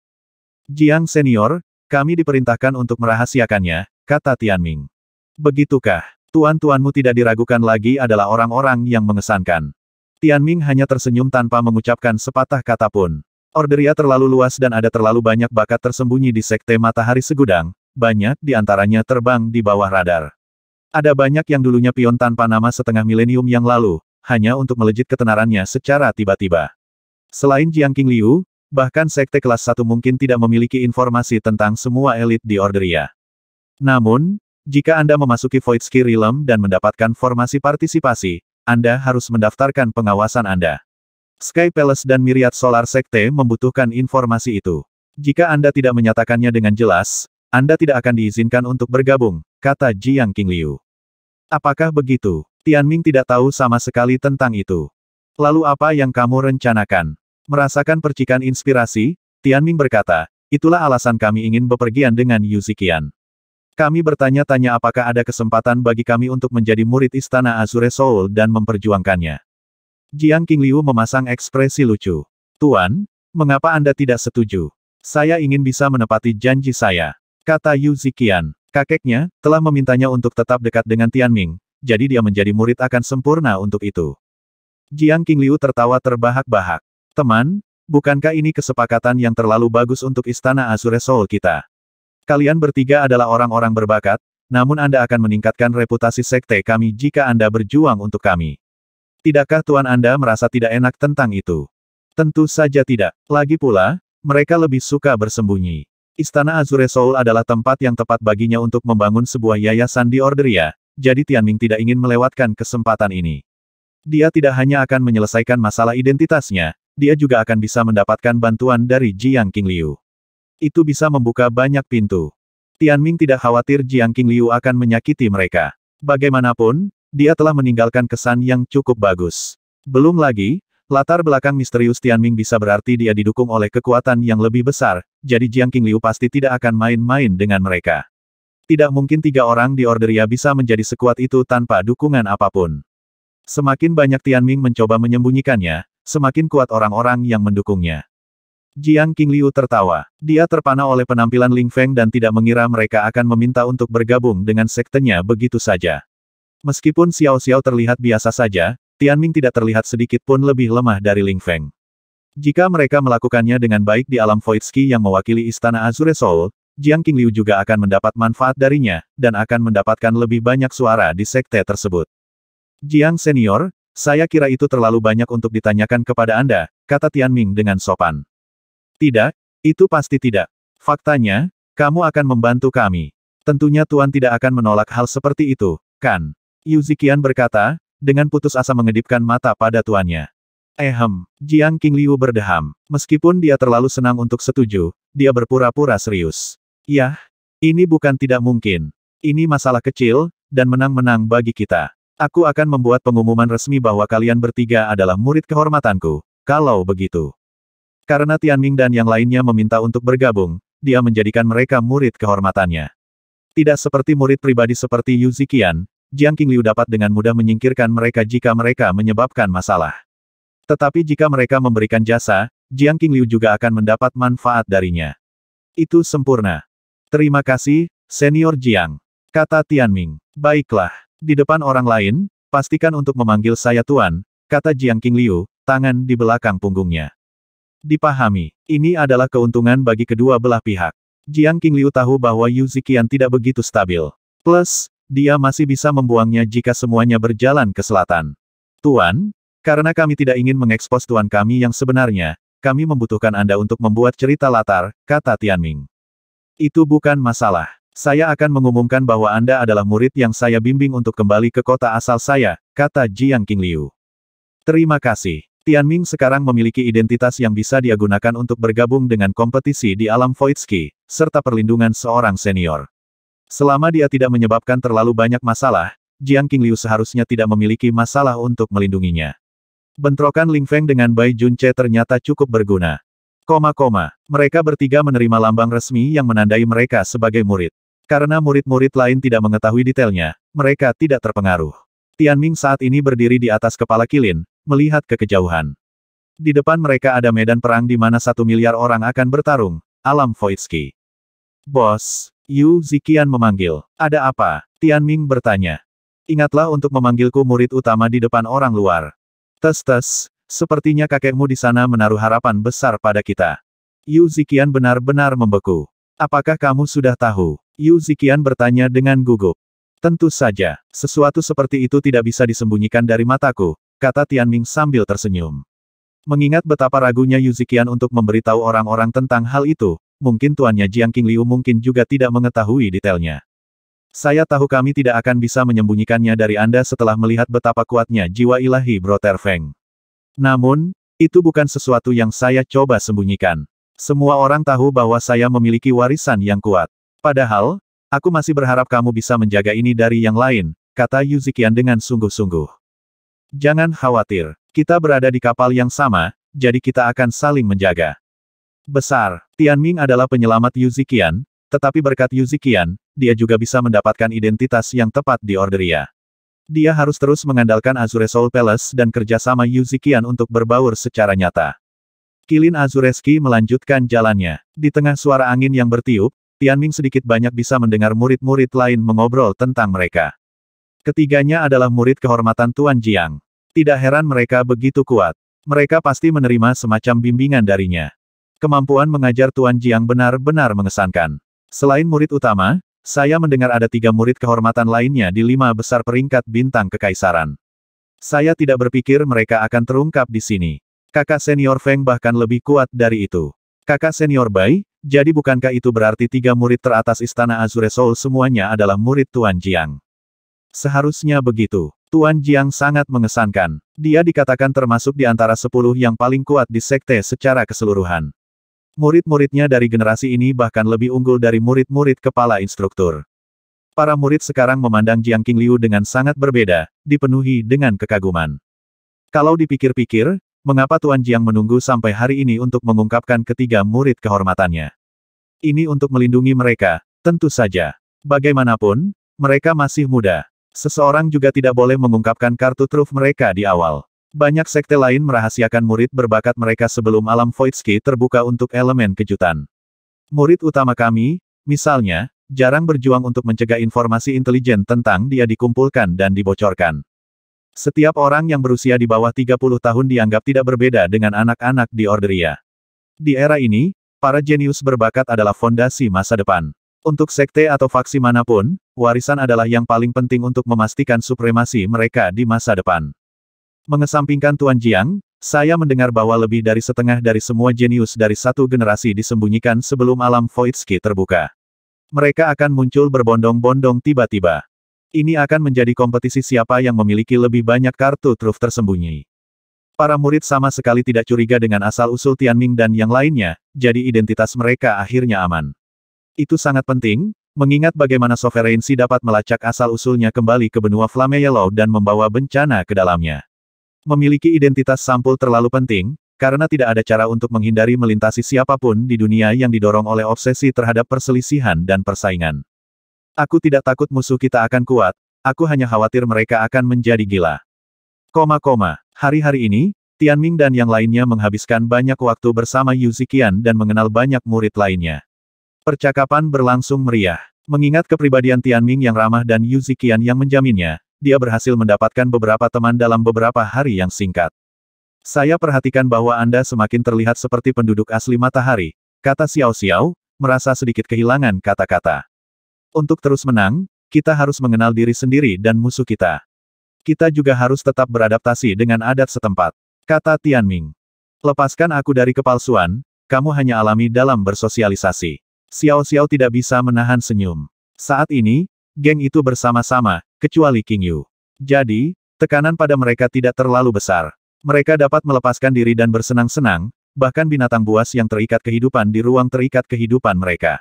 Jiang Senior, kami diperintahkan untuk merahasiakannya, kata Tian Ming. Begitukah, tuan-tuanmu tidak diragukan lagi adalah orang-orang yang mengesankan. Tian Ming hanya tersenyum tanpa mengucapkan sepatah kata pun. Orderia terlalu luas dan ada terlalu banyak bakat tersembunyi di sekte matahari segudang, banyak di antaranya terbang di bawah radar. Ada banyak yang dulunya pion tanpa nama setengah milenium yang lalu, hanya untuk melejit ketenarannya secara tiba-tiba. Selain Jiang King Liu, bahkan sekte kelas 1 mungkin tidak memiliki informasi tentang semua elit di Orderia. Namun, jika Anda memasuki Void Ski Realm dan mendapatkan formasi partisipasi, Anda harus mendaftarkan pengawasan Anda. Sky Palace dan Myriad Solar Sekte membutuhkan informasi itu. Jika Anda tidak menyatakannya dengan jelas, Anda tidak akan diizinkan untuk bergabung, kata Jiang Liu. Apakah begitu? Tian Ming tidak tahu sama sekali tentang itu. Lalu apa yang kamu rencanakan? Merasakan percikan inspirasi, Tian Ming berkata, itulah alasan kami ingin bepergian dengan Yu Zikian. Kami bertanya-tanya apakah ada kesempatan bagi kami untuk menjadi murid Istana Azure Soul dan memperjuangkannya. Jiang Liu memasang ekspresi lucu. Tuan, mengapa Anda tidak setuju? Saya ingin bisa menepati janji saya, kata Yu Zikian. Kakeknya, telah memintanya untuk tetap dekat dengan Tianming, jadi dia menjadi murid akan sempurna untuk itu. Jiang Qingliu tertawa terbahak-bahak. Teman, bukankah ini kesepakatan yang terlalu bagus untuk Istana Azure Soul kita? Kalian bertiga adalah orang-orang berbakat, namun Anda akan meningkatkan reputasi sekte kami jika Anda berjuang untuk kami. Tidakkah Tuan Anda merasa tidak enak tentang itu? Tentu saja tidak. Lagi pula, mereka lebih suka bersembunyi. Istana Azure Soul adalah tempat yang tepat baginya untuk membangun sebuah yayasan di Orderia, jadi Tianming tidak ingin melewatkan kesempatan ini. Dia tidak hanya akan menyelesaikan masalah identitasnya, dia juga akan bisa mendapatkan bantuan dari Jiang Liu. Itu bisa membuka banyak pintu. Tianming tidak khawatir Jiang Liu akan menyakiti mereka. Bagaimanapun, dia telah meninggalkan kesan yang cukup bagus. Belum lagi, Latar belakang misterius Tianming bisa berarti dia didukung oleh kekuatan yang lebih besar, jadi Jiang Qingliu pasti tidak akan main-main dengan mereka. Tidak mungkin tiga orang di Orderia ya bisa menjadi sekuat itu tanpa dukungan apapun. Semakin banyak Tianming mencoba menyembunyikannya, semakin kuat orang-orang yang mendukungnya. Jiang Qingliu tertawa. Dia terpana oleh penampilan Ling Feng dan tidak mengira mereka akan meminta untuk bergabung dengan sektenya begitu saja. Meskipun Xiao Xiao terlihat biasa saja, Tianming tidak terlihat sedikit pun lebih lemah dari Ling Feng. Jika mereka melakukannya dengan baik di alam Voitski yang mewakili Istana Azure Soul, Jiang Qingliu juga akan mendapat manfaat darinya, dan akan mendapatkan lebih banyak suara di sekte tersebut. Jiang Senior, saya kira itu terlalu banyak untuk ditanyakan kepada Anda, kata Tianming dengan sopan. Tidak, itu pasti tidak. Faktanya, kamu akan membantu kami. Tentunya Tuan tidak akan menolak hal seperti itu, kan? Yuzikian berkata, dengan putus asa mengedipkan mata pada tuannya. Ehem, eh, Jiang Liu berdeham. Meskipun dia terlalu senang untuk setuju, dia berpura-pura serius. Yah, ini bukan tidak mungkin. Ini masalah kecil, dan menang-menang bagi kita. Aku akan membuat pengumuman resmi bahwa kalian bertiga adalah murid kehormatanku, kalau begitu. Karena Tianming dan yang lainnya meminta untuk bergabung, dia menjadikan mereka murid kehormatannya. Tidak seperti murid pribadi seperti Yu Zikian, Jiang Liu dapat dengan mudah menyingkirkan mereka jika mereka menyebabkan masalah. Tetapi jika mereka memberikan jasa, Jiang Liu juga akan mendapat manfaat darinya. Itu sempurna. Terima kasih, Senior Jiang. Kata Tian Ming. Baiklah, di depan orang lain, pastikan untuk memanggil saya Tuan, kata Jiang Liu. tangan di belakang punggungnya. Dipahami, ini adalah keuntungan bagi kedua belah pihak. Jiang Liu tahu bahwa Yu Zikian tidak begitu stabil. Plus, dia masih bisa membuangnya jika semuanya berjalan ke selatan. Tuan, karena kami tidak ingin mengekspos tuan kami yang sebenarnya, kami membutuhkan Anda untuk membuat cerita latar, kata Tianming. Itu bukan masalah. Saya akan mengumumkan bahwa Anda adalah murid yang saya bimbing untuk kembali ke kota asal saya, kata Jiang Qingliu. Terima kasih. Tianming sekarang memiliki identitas yang bisa dia gunakan untuk bergabung dengan kompetisi di alam Voitsky serta perlindungan seorang senior. Selama dia tidak menyebabkan terlalu banyak masalah, Jiang Qingliu seharusnya tidak memiliki masalah untuk melindunginya. Bentrokan Ling Feng dengan Bai Junche ternyata cukup berguna. Koma koma, mereka bertiga menerima lambang resmi yang menandai mereka sebagai murid. Karena murid-murid lain tidak mengetahui detailnya, mereka tidak terpengaruh. Tian Ming saat ini berdiri di atas kepala Kilin, melihat ke kejauhan. Di depan mereka ada medan perang di mana satu miliar orang akan bertarung, alam Voitsky. Bos, Yu Zikian memanggil. Ada apa? Tian Ming bertanya. Ingatlah untuk memanggilku murid utama di depan orang luar. Tes-tes, sepertinya kakekmu di sana menaruh harapan besar pada kita. Yu Zikian benar-benar membeku. Apakah kamu sudah tahu? Yu Zikian bertanya dengan gugup. Tentu saja, sesuatu seperti itu tidak bisa disembunyikan dari mataku, kata Tian Ming sambil tersenyum. Mengingat betapa ragunya Yu Zikian untuk memberitahu orang-orang tentang hal itu, mungkin tuannya Jiang King Liu mungkin juga tidak mengetahui detailnya. Saya tahu kami tidak akan bisa menyembunyikannya dari Anda setelah melihat betapa kuatnya jiwa ilahi Brother Feng. Namun, itu bukan sesuatu yang saya coba sembunyikan. Semua orang tahu bahwa saya memiliki warisan yang kuat. Padahal, aku masih berharap kamu bisa menjaga ini dari yang lain, kata Yuzikian dengan sungguh-sungguh. Jangan khawatir, kita berada di kapal yang sama, jadi kita akan saling menjaga. Besar, Tianming adalah penyelamat Yuzikian, tetapi berkat Yuzikian, dia juga bisa mendapatkan identitas yang tepat di Orderia. Dia harus terus mengandalkan Azure Soul Palace dan kerjasama Yuzikian untuk berbaur secara nyata. Kilin Azureski melanjutkan jalannya. Di tengah suara angin yang bertiup, Tianming sedikit banyak bisa mendengar murid-murid lain mengobrol tentang mereka. Ketiganya adalah murid kehormatan Tuan Jiang. Tidak heran mereka begitu kuat. Mereka pasti menerima semacam bimbingan darinya. Kemampuan mengajar Tuan Jiang benar-benar mengesankan. Selain murid utama, saya mendengar ada tiga murid kehormatan lainnya di lima besar peringkat bintang kekaisaran. Saya tidak berpikir mereka akan terungkap di sini. Kakak senior Feng bahkan lebih kuat dari itu. Kakak senior Bai, jadi bukankah itu berarti tiga murid teratas Istana Azure Soul semuanya adalah murid Tuan Jiang? Seharusnya begitu. Tuan Jiang sangat mengesankan. Dia dikatakan termasuk di antara sepuluh yang paling kuat di sekte secara keseluruhan. Murid-muridnya dari generasi ini bahkan lebih unggul dari murid-murid kepala instruktur. Para murid sekarang memandang Jiang Qingliu dengan sangat berbeda, dipenuhi dengan kekaguman. Kalau dipikir-pikir, mengapa Tuan Jiang menunggu sampai hari ini untuk mengungkapkan ketiga murid kehormatannya? Ini untuk melindungi mereka, tentu saja. Bagaimanapun, mereka masih muda. Seseorang juga tidak boleh mengungkapkan kartu truf mereka di awal. Banyak sekte lain merahasiakan murid berbakat mereka sebelum alam Voidski terbuka untuk elemen kejutan. Murid utama kami, misalnya, jarang berjuang untuk mencegah informasi intelijen tentang dia dikumpulkan dan dibocorkan. Setiap orang yang berusia di bawah 30 tahun dianggap tidak berbeda dengan anak-anak di Orderia. Di era ini, para jenius berbakat adalah fondasi masa depan. Untuk sekte atau faksi manapun, warisan adalah yang paling penting untuk memastikan supremasi mereka di masa depan. Mengesampingkan Tuan Jiang, saya mendengar bahwa lebih dari setengah dari semua jenius dari satu generasi disembunyikan sebelum alam Voidski terbuka. Mereka akan muncul berbondong-bondong tiba-tiba. Ini akan menjadi kompetisi siapa yang memiliki lebih banyak kartu truf tersembunyi. Para murid sama sekali tidak curiga dengan asal-usul Tianming dan yang lainnya, jadi identitas mereka akhirnya aman. Itu sangat penting, mengingat bagaimana sovereignty dapat melacak asal-usulnya kembali ke benua Flameyelow dan membawa bencana ke dalamnya. Memiliki identitas sampul terlalu penting, karena tidak ada cara untuk menghindari melintasi siapapun di dunia yang didorong oleh obsesi terhadap perselisihan dan persaingan. Aku tidak takut musuh kita akan kuat, aku hanya khawatir mereka akan menjadi gila. Koma koma, hari-hari ini, Tian Ming dan yang lainnya menghabiskan banyak waktu bersama Yu Zikian dan mengenal banyak murid lainnya. Percakapan berlangsung meriah. Mengingat kepribadian Tian Ming yang ramah dan Yu Zikian yang menjaminnya, dia berhasil mendapatkan beberapa teman dalam beberapa hari yang singkat. Saya perhatikan bahwa Anda semakin terlihat seperti penduduk asli matahari, kata Xiao Xiao, merasa sedikit kehilangan kata-kata. Untuk terus menang, kita harus mengenal diri sendiri dan musuh kita. Kita juga harus tetap beradaptasi dengan adat setempat, kata Tianming. Lepaskan aku dari kepalsuan, kamu hanya alami dalam bersosialisasi. Xiao Xiao tidak bisa menahan senyum. Saat ini, geng itu bersama-sama, kecuali King Yu. Jadi, tekanan pada mereka tidak terlalu besar. Mereka dapat melepaskan diri dan bersenang-senang, bahkan binatang buas yang terikat kehidupan di ruang terikat kehidupan mereka.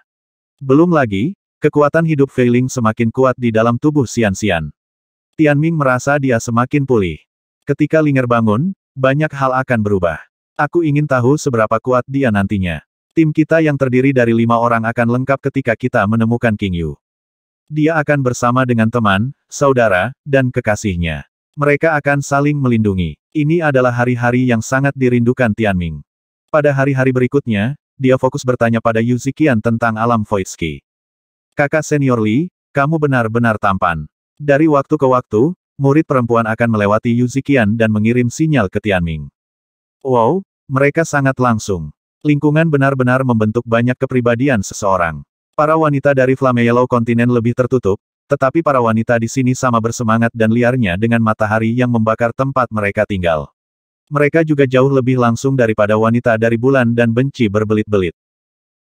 Belum lagi, kekuatan hidup Feiling semakin kuat di dalam tubuh Sian. xian Ming merasa dia semakin pulih. Ketika Linger bangun, banyak hal akan berubah. Aku ingin tahu seberapa kuat dia nantinya. Tim kita yang terdiri dari lima orang akan lengkap ketika kita menemukan King Yu dia akan bersama dengan teman, saudara, dan kekasihnya. Mereka akan saling melindungi. Ini adalah hari-hari yang sangat dirindukan Tianming. Pada hari-hari berikutnya, dia fokus bertanya pada Yu Zikian tentang alam Voitsky. Kakak senior Li, kamu benar-benar tampan. Dari waktu ke waktu, murid perempuan akan melewati Yu Zikian dan mengirim sinyal ke Tianming. Wow, mereka sangat langsung. Lingkungan benar-benar membentuk banyak kepribadian seseorang. Para wanita dari Flameolo kontinen lebih tertutup, tetapi para wanita di sini sama bersemangat dan liarnya dengan matahari yang membakar tempat mereka tinggal. Mereka juga jauh lebih langsung daripada wanita dari bulan dan benci berbelit-belit.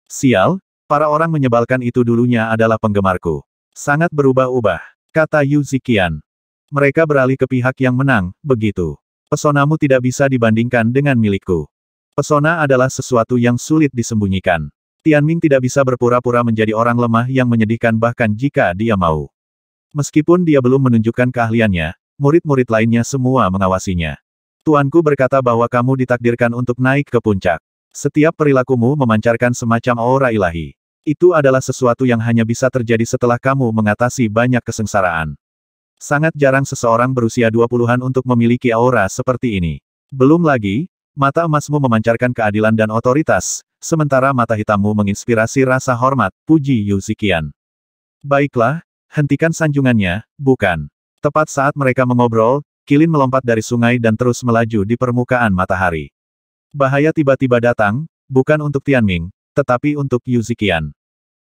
Sial, para orang menyebalkan itu dulunya adalah penggemarku. Sangat berubah-ubah, kata Yu Zikian. Mereka beralih ke pihak yang menang, begitu. Pesonamu tidak bisa dibandingkan dengan milikku. Pesona adalah sesuatu yang sulit disembunyikan. Tianming tidak bisa berpura-pura menjadi orang lemah yang menyedihkan bahkan jika dia mau. Meskipun dia belum menunjukkan keahliannya, murid-murid lainnya semua mengawasinya. Tuanku berkata bahwa kamu ditakdirkan untuk naik ke puncak. Setiap perilakumu memancarkan semacam aura ilahi. Itu adalah sesuatu yang hanya bisa terjadi setelah kamu mengatasi banyak kesengsaraan. Sangat jarang seseorang berusia 20-an untuk memiliki aura seperti ini. Belum lagi, Mata emasmu memancarkan keadilan dan otoritas, sementara mata hitammu menginspirasi rasa hormat, puji Yuzikian. Baiklah, hentikan sanjungannya, bukan. Tepat saat mereka mengobrol, Kilin melompat dari sungai dan terus melaju di permukaan matahari. Bahaya tiba-tiba datang, bukan untuk Tianming, tetapi untuk Yuzikian.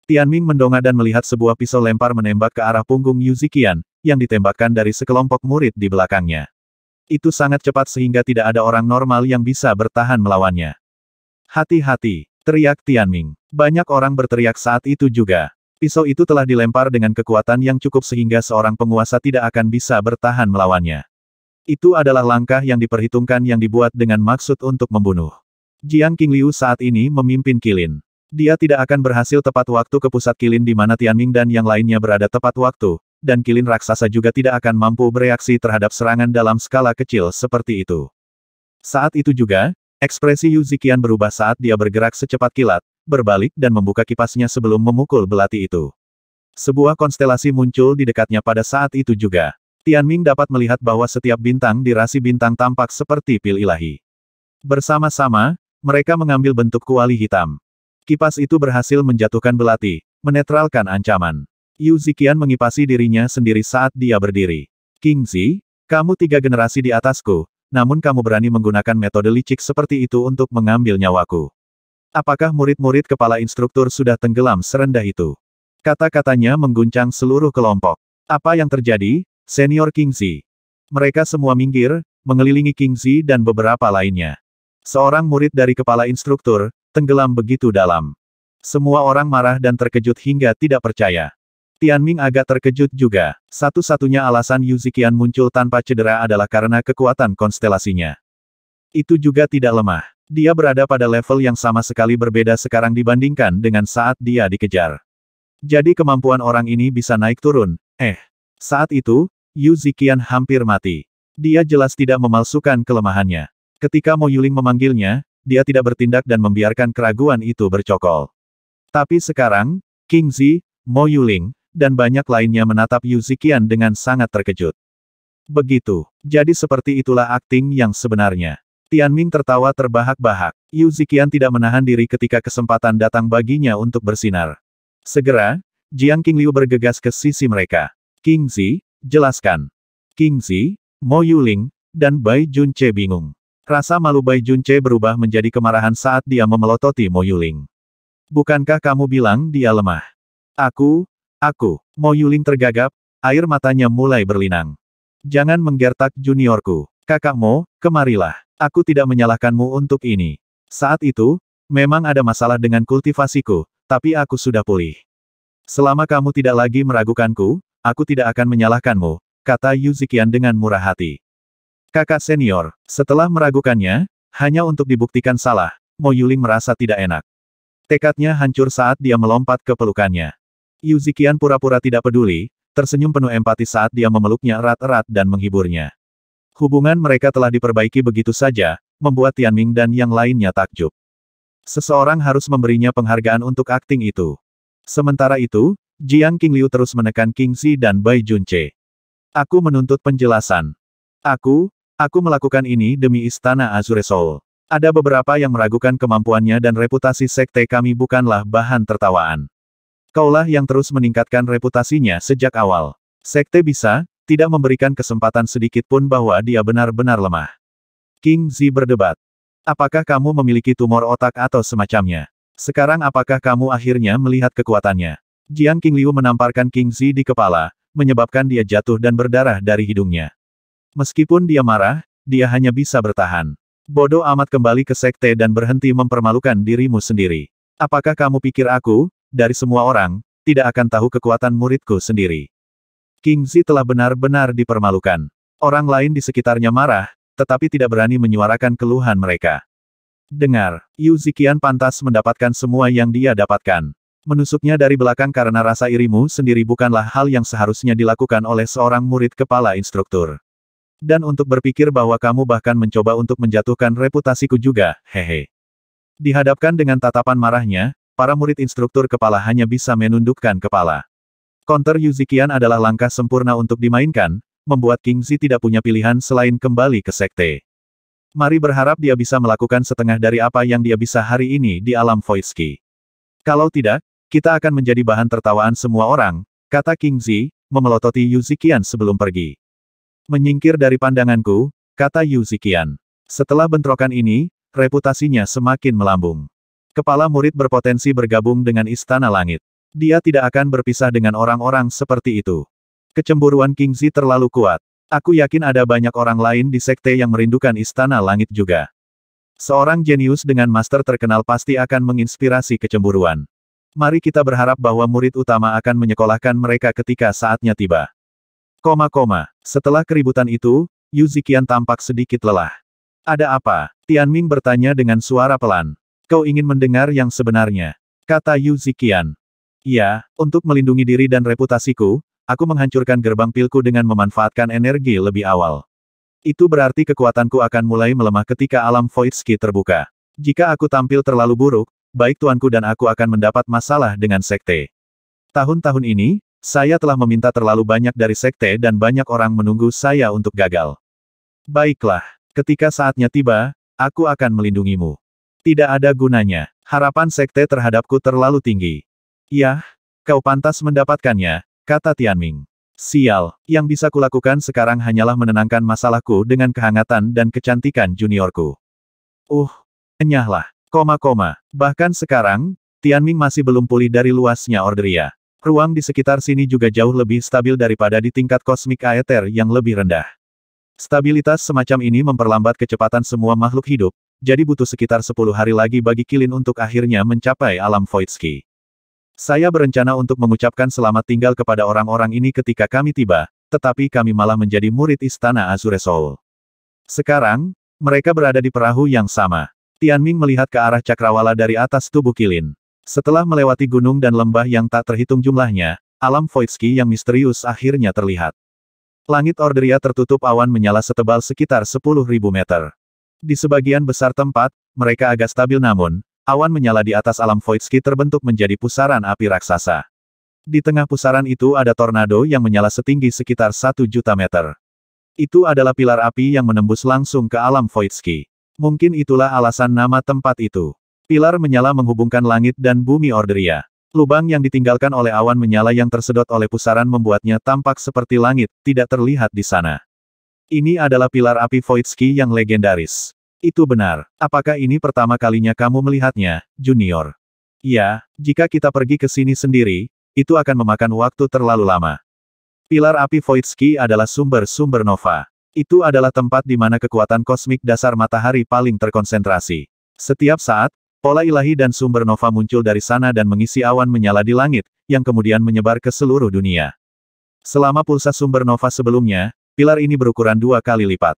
Tianming mendongak dan melihat sebuah pisau lempar menembak ke arah punggung Yuzikian, yang ditembakkan dari sekelompok murid di belakangnya. Itu sangat cepat sehingga tidak ada orang normal yang bisa bertahan melawannya. Hati-hati, teriak Tianming. Banyak orang berteriak saat itu juga. Pisau itu telah dilempar dengan kekuatan yang cukup sehingga seorang penguasa tidak akan bisa bertahan melawannya. Itu adalah langkah yang diperhitungkan yang dibuat dengan maksud untuk membunuh. Jiang Qingliu saat ini memimpin Kilin. Dia tidak akan berhasil tepat waktu ke pusat Kilin di mana Tianming dan yang lainnya berada tepat waktu, dan kilin raksasa juga tidak akan mampu bereaksi terhadap serangan dalam skala kecil seperti itu. Saat itu juga, ekspresi Yu Zikian berubah saat dia bergerak secepat kilat, berbalik dan membuka kipasnya sebelum memukul belati itu. Sebuah konstelasi muncul di dekatnya pada saat itu juga. Tianming dapat melihat bahwa setiap bintang di rasi bintang tampak seperti pil ilahi. Bersama-sama, mereka mengambil bentuk kuali hitam. Kipas itu berhasil menjatuhkan belati, menetralkan ancaman. Yu Zikian mengipasi dirinya sendiri saat dia berdiri. King Zi, kamu tiga generasi di atasku, namun kamu berani menggunakan metode licik seperti itu untuk mengambil nyawaku. Apakah murid-murid kepala instruktur sudah tenggelam serendah itu? Kata-katanya mengguncang seluruh kelompok. Apa yang terjadi, senior King Zi? Mereka semua minggir, mengelilingi King Zi dan beberapa lainnya. Seorang murid dari kepala instruktur, tenggelam begitu dalam. Semua orang marah dan terkejut hingga tidak percaya. Tian Ming agak terkejut juga. Satu-satunya alasan Yu Zikian muncul tanpa cedera adalah karena kekuatan konstelasinya. Itu juga tidak lemah. Dia berada pada level yang sama sekali berbeda sekarang dibandingkan dengan saat dia dikejar. Jadi kemampuan orang ini bisa naik turun. Eh. Saat itu, Yu Zikian hampir mati. Dia jelas tidak memalsukan kelemahannya. Ketika Mo Yuling memanggilnya, dia tidak bertindak dan membiarkan keraguan itu bercokol. Tapi sekarang, King Zi, Mo Yuling, dan banyak lainnya menatap Yu Zikian dengan sangat terkejut. Begitu, jadi seperti itulah akting yang sebenarnya. Tian Ming tertawa terbahak-bahak. Yu Zikian tidak menahan diri ketika kesempatan datang baginya untuk bersinar. Segera, Jiang Liu bergegas ke sisi mereka. King Zi, jelaskan. King Zi, Mo Yuling, dan Bai Junche bingung. Rasa malu Bai Junche berubah menjadi kemarahan saat dia memelototi Mo Yuling. Bukankah kamu bilang dia lemah? Aku, Aku, Mo Yuling tergagap, air matanya mulai berlinang. Jangan menggertak juniorku. kakakmu, kemarilah. Aku tidak menyalahkanmu untuk ini. Saat itu, memang ada masalah dengan kultivasiku, tapi aku sudah pulih. Selama kamu tidak lagi meragukanku, aku tidak akan menyalahkanmu, kata Yu dengan murah hati. Kakak senior, setelah meragukannya, hanya untuk dibuktikan salah, Mo Yuling merasa tidak enak. Tekadnya hancur saat dia melompat ke pelukannya. Yu Zikian pura-pura tidak peduli, tersenyum penuh empati saat dia memeluknya erat-erat dan menghiburnya. Hubungan mereka telah diperbaiki begitu saja, membuat Tian Ming dan yang lainnya takjub. Seseorang harus memberinya penghargaan untuk akting itu. Sementara itu, Jiang Liu terus menekan King Xi dan Bai Junche. Aku menuntut penjelasan. Aku, aku melakukan ini demi Istana Azure Soul. Ada beberapa yang meragukan kemampuannya dan reputasi sekte kami bukanlah bahan tertawaan. Kaulah yang terus meningkatkan reputasinya sejak awal. Sekte bisa, tidak memberikan kesempatan sedikit pun bahwa dia benar-benar lemah. King Zi berdebat. Apakah kamu memiliki tumor otak atau semacamnya? Sekarang apakah kamu akhirnya melihat kekuatannya? Jiang King Liu menamparkan King Zi di kepala, menyebabkan dia jatuh dan berdarah dari hidungnya. Meskipun dia marah, dia hanya bisa bertahan. Bodoh amat kembali ke sekte dan berhenti mempermalukan dirimu sendiri. Apakah kamu pikir aku, dari semua orang, tidak akan tahu kekuatan muridku sendiri. King Zi telah benar-benar dipermalukan. Orang lain di sekitarnya marah, tetapi tidak berani menyuarakan keluhan mereka. Dengar, Yu Zikian pantas mendapatkan semua yang dia dapatkan. Menusuknya dari belakang karena rasa irimu sendiri bukanlah hal yang seharusnya dilakukan oleh seorang murid kepala instruktur. Dan untuk berpikir bahwa kamu bahkan mencoba untuk menjatuhkan reputasiku juga, hehe. Dihadapkan dengan tatapan marahnya, para murid instruktur kepala hanya bisa menundukkan kepala. Konter Yuzikian adalah langkah sempurna untuk dimainkan, membuat Kingzi tidak punya pilihan selain kembali ke sekte. Mari berharap dia bisa melakukan setengah dari apa yang dia bisa hari ini di alam Voiski. Kalau tidak, kita akan menjadi bahan tertawaan semua orang, kata Kingzi, memelototi Yuzikian sebelum pergi. Menyingkir dari pandanganku, kata Yuzikian. Setelah bentrokan ini, reputasinya semakin melambung. Kepala murid berpotensi bergabung dengan Istana Langit. Dia tidak akan berpisah dengan orang-orang seperti itu. Kecemburuan King Kingzi terlalu kuat. Aku yakin ada banyak orang lain di sekte yang merindukan Istana Langit juga. Seorang jenius dengan master terkenal pasti akan menginspirasi kecemburuan. Mari kita berharap bahwa murid utama akan menyekolahkan mereka ketika saatnya tiba. Koma koma. Setelah keributan itu, Yu Zikian tampak sedikit lelah. Ada apa? Tian Ming bertanya dengan suara pelan. Kau ingin mendengar yang sebenarnya? Kata Yu Zikian. Ya, untuk melindungi diri dan reputasiku, aku menghancurkan gerbang pilku dengan memanfaatkan energi lebih awal. Itu berarti kekuatanku akan mulai melemah ketika alam Void terbuka. Jika aku tampil terlalu buruk, baik tuanku dan aku akan mendapat masalah dengan sekte. Tahun-tahun ini, saya telah meminta terlalu banyak dari sekte dan banyak orang menunggu saya untuk gagal. Baiklah, ketika saatnya tiba, aku akan melindungimu. Tidak ada gunanya. Harapan sekte terhadapku terlalu tinggi. Yah, kau pantas mendapatkannya, kata Tianming. Sial, yang bisa kulakukan sekarang hanyalah menenangkan masalahku dengan kehangatan dan kecantikan juniorku. Uh, enyahlah. Koma-koma. Bahkan sekarang, Tianming masih belum pulih dari luasnya orderia. Ruang di sekitar sini juga jauh lebih stabil daripada di tingkat kosmik aether yang lebih rendah. Stabilitas semacam ini memperlambat kecepatan semua makhluk hidup, jadi butuh sekitar 10 hari lagi bagi Kilin untuk akhirnya mencapai alam Voidski. Saya berencana untuk mengucapkan selamat tinggal kepada orang-orang ini ketika kami tiba, tetapi kami malah menjadi murid istana Azure Soul. Sekarang, mereka berada di perahu yang sama. Tianming melihat ke arah cakrawala dari atas tubuh Kilin. Setelah melewati gunung dan lembah yang tak terhitung jumlahnya, alam Voidski yang misterius akhirnya terlihat. Langit Orderia tertutup awan menyala setebal sekitar 10.000 meter. Di sebagian besar tempat, mereka agak stabil namun, awan menyala di atas alam Voidski terbentuk menjadi pusaran api raksasa. Di tengah pusaran itu ada tornado yang menyala setinggi sekitar 1 juta meter. Itu adalah pilar api yang menembus langsung ke alam Voidski. Mungkin itulah alasan nama tempat itu. Pilar menyala menghubungkan langit dan bumi Orderia. Lubang yang ditinggalkan oleh awan menyala yang tersedot oleh pusaran membuatnya tampak seperti langit, tidak terlihat di sana. Ini adalah pilar api Voidski yang legendaris. Itu benar. Apakah ini pertama kalinya kamu melihatnya, Junior? Ya, jika kita pergi ke sini sendiri, itu akan memakan waktu terlalu lama. Pilar api Voidski adalah sumber-sumber nova. Itu adalah tempat di mana kekuatan kosmik dasar matahari paling terkonsentrasi. Setiap saat, pola ilahi dan sumber nova muncul dari sana dan mengisi awan menyala di langit, yang kemudian menyebar ke seluruh dunia. Selama pulsa sumber nova sebelumnya, pilar ini berukuran dua kali lipat.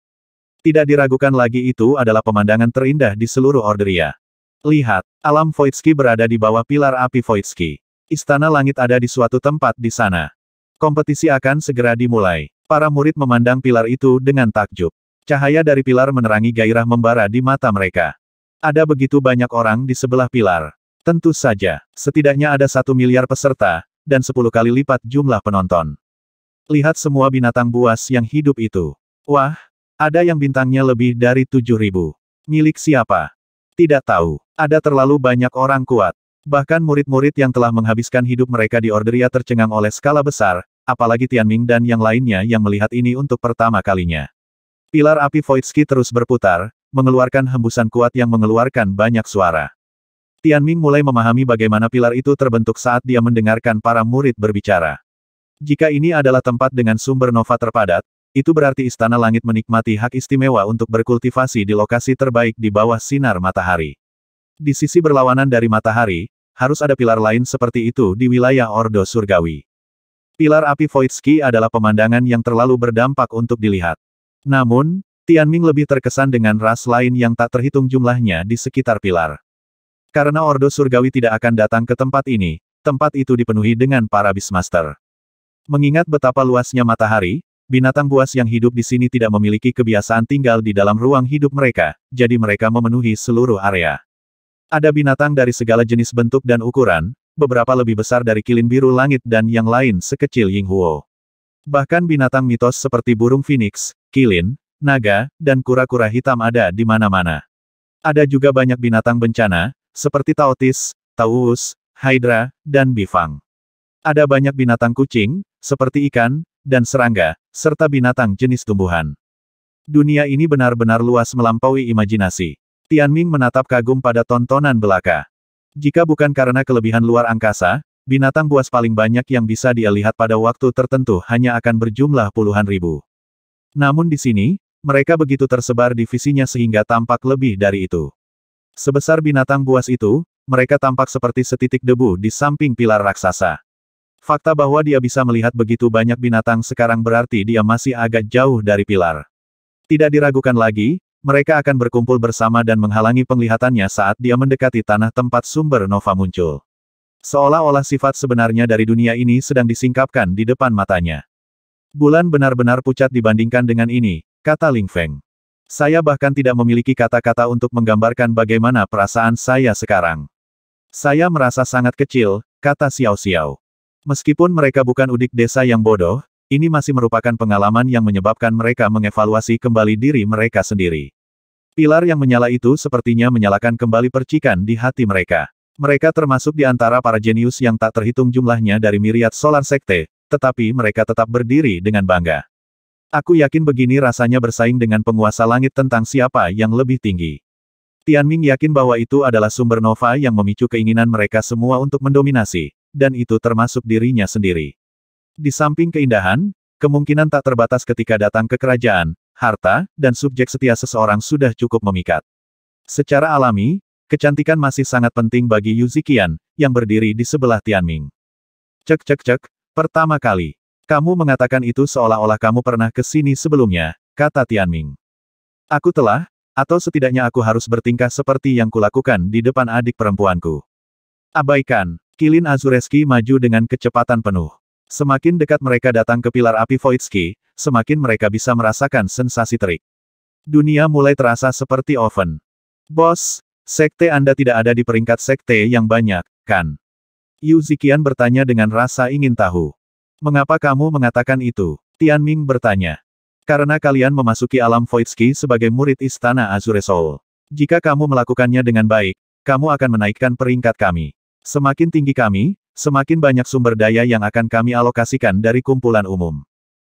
Tidak diragukan lagi itu adalah pemandangan terindah di seluruh Orderia. Lihat, alam Voidski berada di bawah pilar api Voidski. Istana langit ada di suatu tempat di sana. Kompetisi akan segera dimulai. Para murid memandang pilar itu dengan takjub. Cahaya dari pilar menerangi gairah membara di mata mereka. Ada begitu banyak orang di sebelah pilar. Tentu saja, setidaknya ada satu miliar peserta, dan sepuluh kali lipat jumlah penonton. Lihat semua binatang buas yang hidup itu. Wah, ada yang bintangnya lebih dari 7000. Milik siapa? Tidak tahu. Ada terlalu banyak orang kuat. Bahkan murid-murid yang telah menghabiskan hidup mereka di Orderia tercengang oleh skala besar, apalagi Tianming dan yang lainnya yang melihat ini untuk pertama kalinya. Pilar api Voitski terus berputar, mengeluarkan hembusan kuat yang mengeluarkan banyak suara. Tianming mulai memahami bagaimana pilar itu terbentuk saat dia mendengarkan para murid berbicara. Jika ini adalah tempat dengan sumber nova terpadat, itu berarti Istana Langit menikmati hak istimewa untuk berkultivasi di lokasi terbaik di bawah sinar matahari. Di sisi berlawanan dari matahari, harus ada pilar lain seperti itu di wilayah Ordo Surgawi. Pilar api Voidski adalah pemandangan yang terlalu berdampak untuk dilihat. Namun, Tianming lebih terkesan dengan ras lain yang tak terhitung jumlahnya di sekitar pilar. Karena Ordo Surgawi tidak akan datang ke tempat ini, tempat itu dipenuhi dengan para Bismaster. Mengingat betapa luasnya matahari, binatang buas yang hidup di sini tidak memiliki kebiasaan tinggal di dalam ruang hidup mereka, jadi mereka memenuhi seluruh area. Ada binatang dari segala jenis bentuk dan ukuran, beberapa lebih besar dari kilin biru langit dan yang lain sekecil Ying Huo. Bahkan binatang mitos seperti burung phoenix, kilin, naga, dan kura-kura hitam ada di mana-mana. Ada juga banyak binatang bencana, seperti tautis, tauus, hydra, dan bifang. Ada banyak binatang kucing, seperti ikan, dan serangga, serta binatang jenis tumbuhan. Dunia ini benar-benar luas melampaui imajinasi. Tian Ming menatap kagum pada tontonan belaka. Jika bukan karena kelebihan luar angkasa, binatang buas paling banyak yang bisa dia lihat pada waktu tertentu hanya akan berjumlah puluhan ribu. Namun di sini, mereka begitu tersebar di visinya sehingga tampak lebih dari itu. Sebesar binatang buas itu, mereka tampak seperti setitik debu di samping pilar raksasa. Fakta bahwa dia bisa melihat begitu banyak binatang sekarang berarti dia masih agak jauh dari pilar. Tidak diragukan lagi, mereka akan berkumpul bersama dan menghalangi penglihatannya saat dia mendekati tanah tempat sumber Nova muncul. Seolah-olah sifat sebenarnya dari dunia ini sedang disingkapkan di depan matanya. Bulan benar-benar pucat dibandingkan dengan ini, kata Ling Feng. Saya bahkan tidak memiliki kata-kata untuk menggambarkan bagaimana perasaan saya sekarang. Saya merasa sangat kecil, kata Xiao Xiao. Meskipun mereka bukan udik desa yang bodoh, ini masih merupakan pengalaman yang menyebabkan mereka mengevaluasi kembali diri mereka sendiri. Pilar yang menyala itu sepertinya menyalakan kembali percikan di hati mereka. Mereka termasuk di antara para jenius yang tak terhitung jumlahnya dari miriat solar sekte, tetapi mereka tetap berdiri dengan bangga. Aku yakin begini rasanya bersaing dengan penguasa langit tentang siapa yang lebih tinggi. Tianming yakin bahwa itu adalah sumber nova yang memicu keinginan mereka semua untuk mendominasi dan itu termasuk dirinya sendiri. Di samping keindahan, kemungkinan tak terbatas ketika datang ke kerajaan, harta, dan subjek setia seseorang sudah cukup memikat. Secara alami, kecantikan masih sangat penting bagi Yuzikian, yang berdiri di sebelah Tianming. Cek cek cek, pertama kali. Kamu mengatakan itu seolah-olah kamu pernah ke sini sebelumnya, kata Tianming. Aku telah, atau setidaknya aku harus bertingkah seperti yang kulakukan di depan adik perempuanku. Abaikan. Kilin Azureski maju dengan kecepatan penuh. Semakin dekat mereka datang ke pilar api Voidski, semakin mereka bisa merasakan sensasi terik. Dunia mulai terasa seperti oven. Bos, sekte Anda tidak ada di peringkat sekte yang banyak, kan? Yu Zikian bertanya dengan rasa ingin tahu. Mengapa kamu mengatakan itu? Tian Ming bertanya. Karena kalian memasuki alam Voidski sebagai murid istana Azure Soul. Jika kamu melakukannya dengan baik, kamu akan menaikkan peringkat kami. Semakin tinggi kami, semakin banyak sumber daya yang akan kami alokasikan dari kumpulan umum.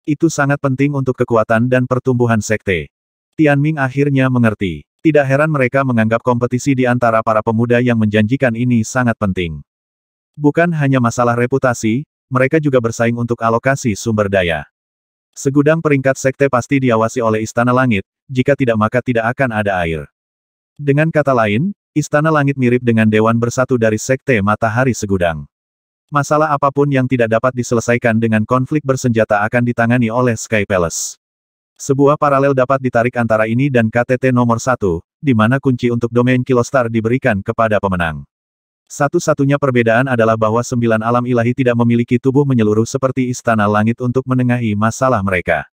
Itu sangat penting untuk kekuatan dan pertumbuhan sekte. Tianming akhirnya mengerti. Tidak heran mereka menganggap kompetisi di antara para pemuda yang menjanjikan ini sangat penting. Bukan hanya masalah reputasi, mereka juga bersaing untuk alokasi sumber daya. Segudang peringkat sekte pasti diawasi oleh Istana Langit, jika tidak maka tidak akan ada air. Dengan kata lain, Istana langit mirip dengan Dewan Bersatu dari Sekte Matahari Segudang. Masalah apapun yang tidak dapat diselesaikan dengan konflik bersenjata akan ditangani oleh Sky Palace. Sebuah paralel dapat ditarik antara ini dan KTT nomor satu, di mana kunci untuk domain Kilostar diberikan kepada pemenang. Satu-satunya perbedaan adalah bahwa sembilan alam ilahi tidak memiliki tubuh menyeluruh seperti Istana Langit untuk menengahi masalah mereka.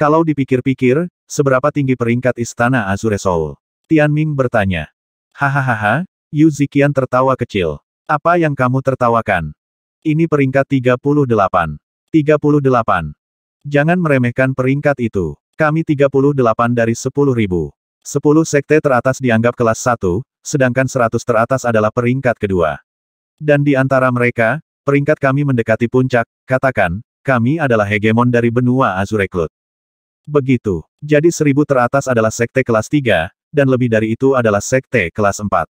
Kalau dipikir-pikir, seberapa tinggi peringkat Istana Azure Soul? Tian Ming bertanya. Hahaha, Yu Zikian tertawa kecil. Apa yang kamu tertawakan? Ini peringkat 38. 38. Jangan meremehkan peringkat itu. Kami 38 dari 10.000. 10 sekte teratas dianggap kelas 1, sedangkan 100 teratas adalah peringkat kedua. Dan di antara mereka, peringkat kami mendekati puncak, katakan, kami adalah hegemon dari benua Azureklut. Begitu. Jadi 1000 teratas adalah sekte kelas 3, dan lebih dari itu adalah sekte kelas 4.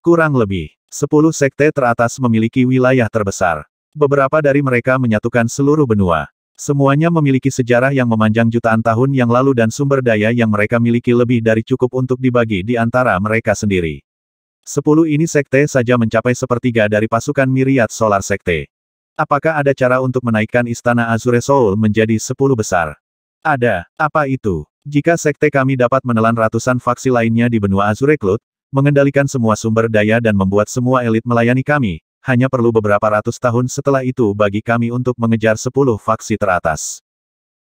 Kurang lebih, 10 sekte teratas memiliki wilayah terbesar. Beberapa dari mereka menyatukan seluruh benua. Semuanya memiliki sejarah yang memanjang jutaan tahun yang lalu dan sumber daya yang mereka miliki lebih dari cukup untuk dibagi di antara mereka sendiri. Sepuluh ini sekte saja mencapai sepertiga dari pasukan miriat solar sekte. Apakah ada cara untuk menaikkan istana Azure Soul menjadi sepuluh besar? Ada, apa itu? Jika sekte kami dapat menelan ratusan faksi lainnya di benua Azureklut, mengendalikan semua sumber daya dan membuat semua elit melayani kami, hanya perlu beberapa ratus tahun setelah itu bagi kami untuk mengejar sepuluh faksi teratas.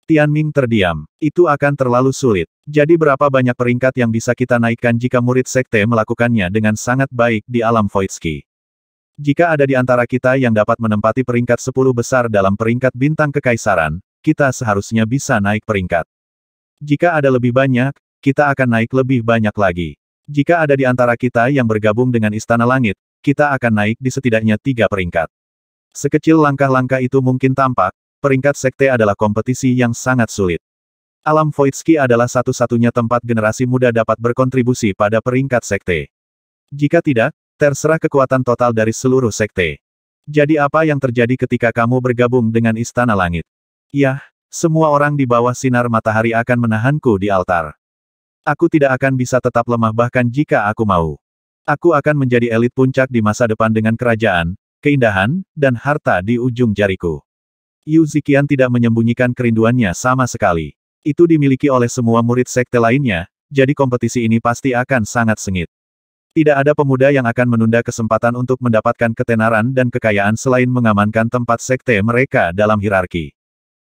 Tianming terdiam. Itu akan terlalu sulit. Jadi berapa banyak peringkat yang bisa kita naikkan jika murid sekte melakukannya dengan sangat baik di alam Voidski? Jika ada di antara kita yang dapat menempati peringkat sepuluh besar dalam peringkat bintang kekaisaran, kita seharusnya bisa naik peringkat. Jika ada lebih banyak, kita akan naik lebih banyak lagi. Jika ada di antara kita yang bergabung dengan Istana Langit, kita akan naik di setidaknya tiga peringkat. Sekecil langkah-langkah itu mungkin tampak, peringkat sekte adalah kompetisi yang sangat sulit. Alam Voitski adalah satu-satunya tempat generasi muda dapat berkontribusi pada peringkat sekte. Jika tidak, terserah kekuatan total dari seluruh sekte. Jadi apa yang terjadi ketika kamu bergabung dengan Istana Langit? Yah, semua orang di bawah sinar matahari akan menahanku di altar. Aku tidak akan bisa tetap lemah bahkan jika aku mau. Aku akan menjadi elit puncak di masa depan dengan kerajaan, keindahan, dan harta di ujung jariku. Yu Zikian tidak menyembunyikan kerinduannya sama sekali. Itu dimiliki oleh semua murid sekte lainnya, jadi kompetisi ini pasti akan sangat sengit. Tidak ada pemuda yang akan menunda kesempatan untuk mendapatkan ketenaran dan kekayaan selain mengamankan tempat sekte mereka dalam hierarki.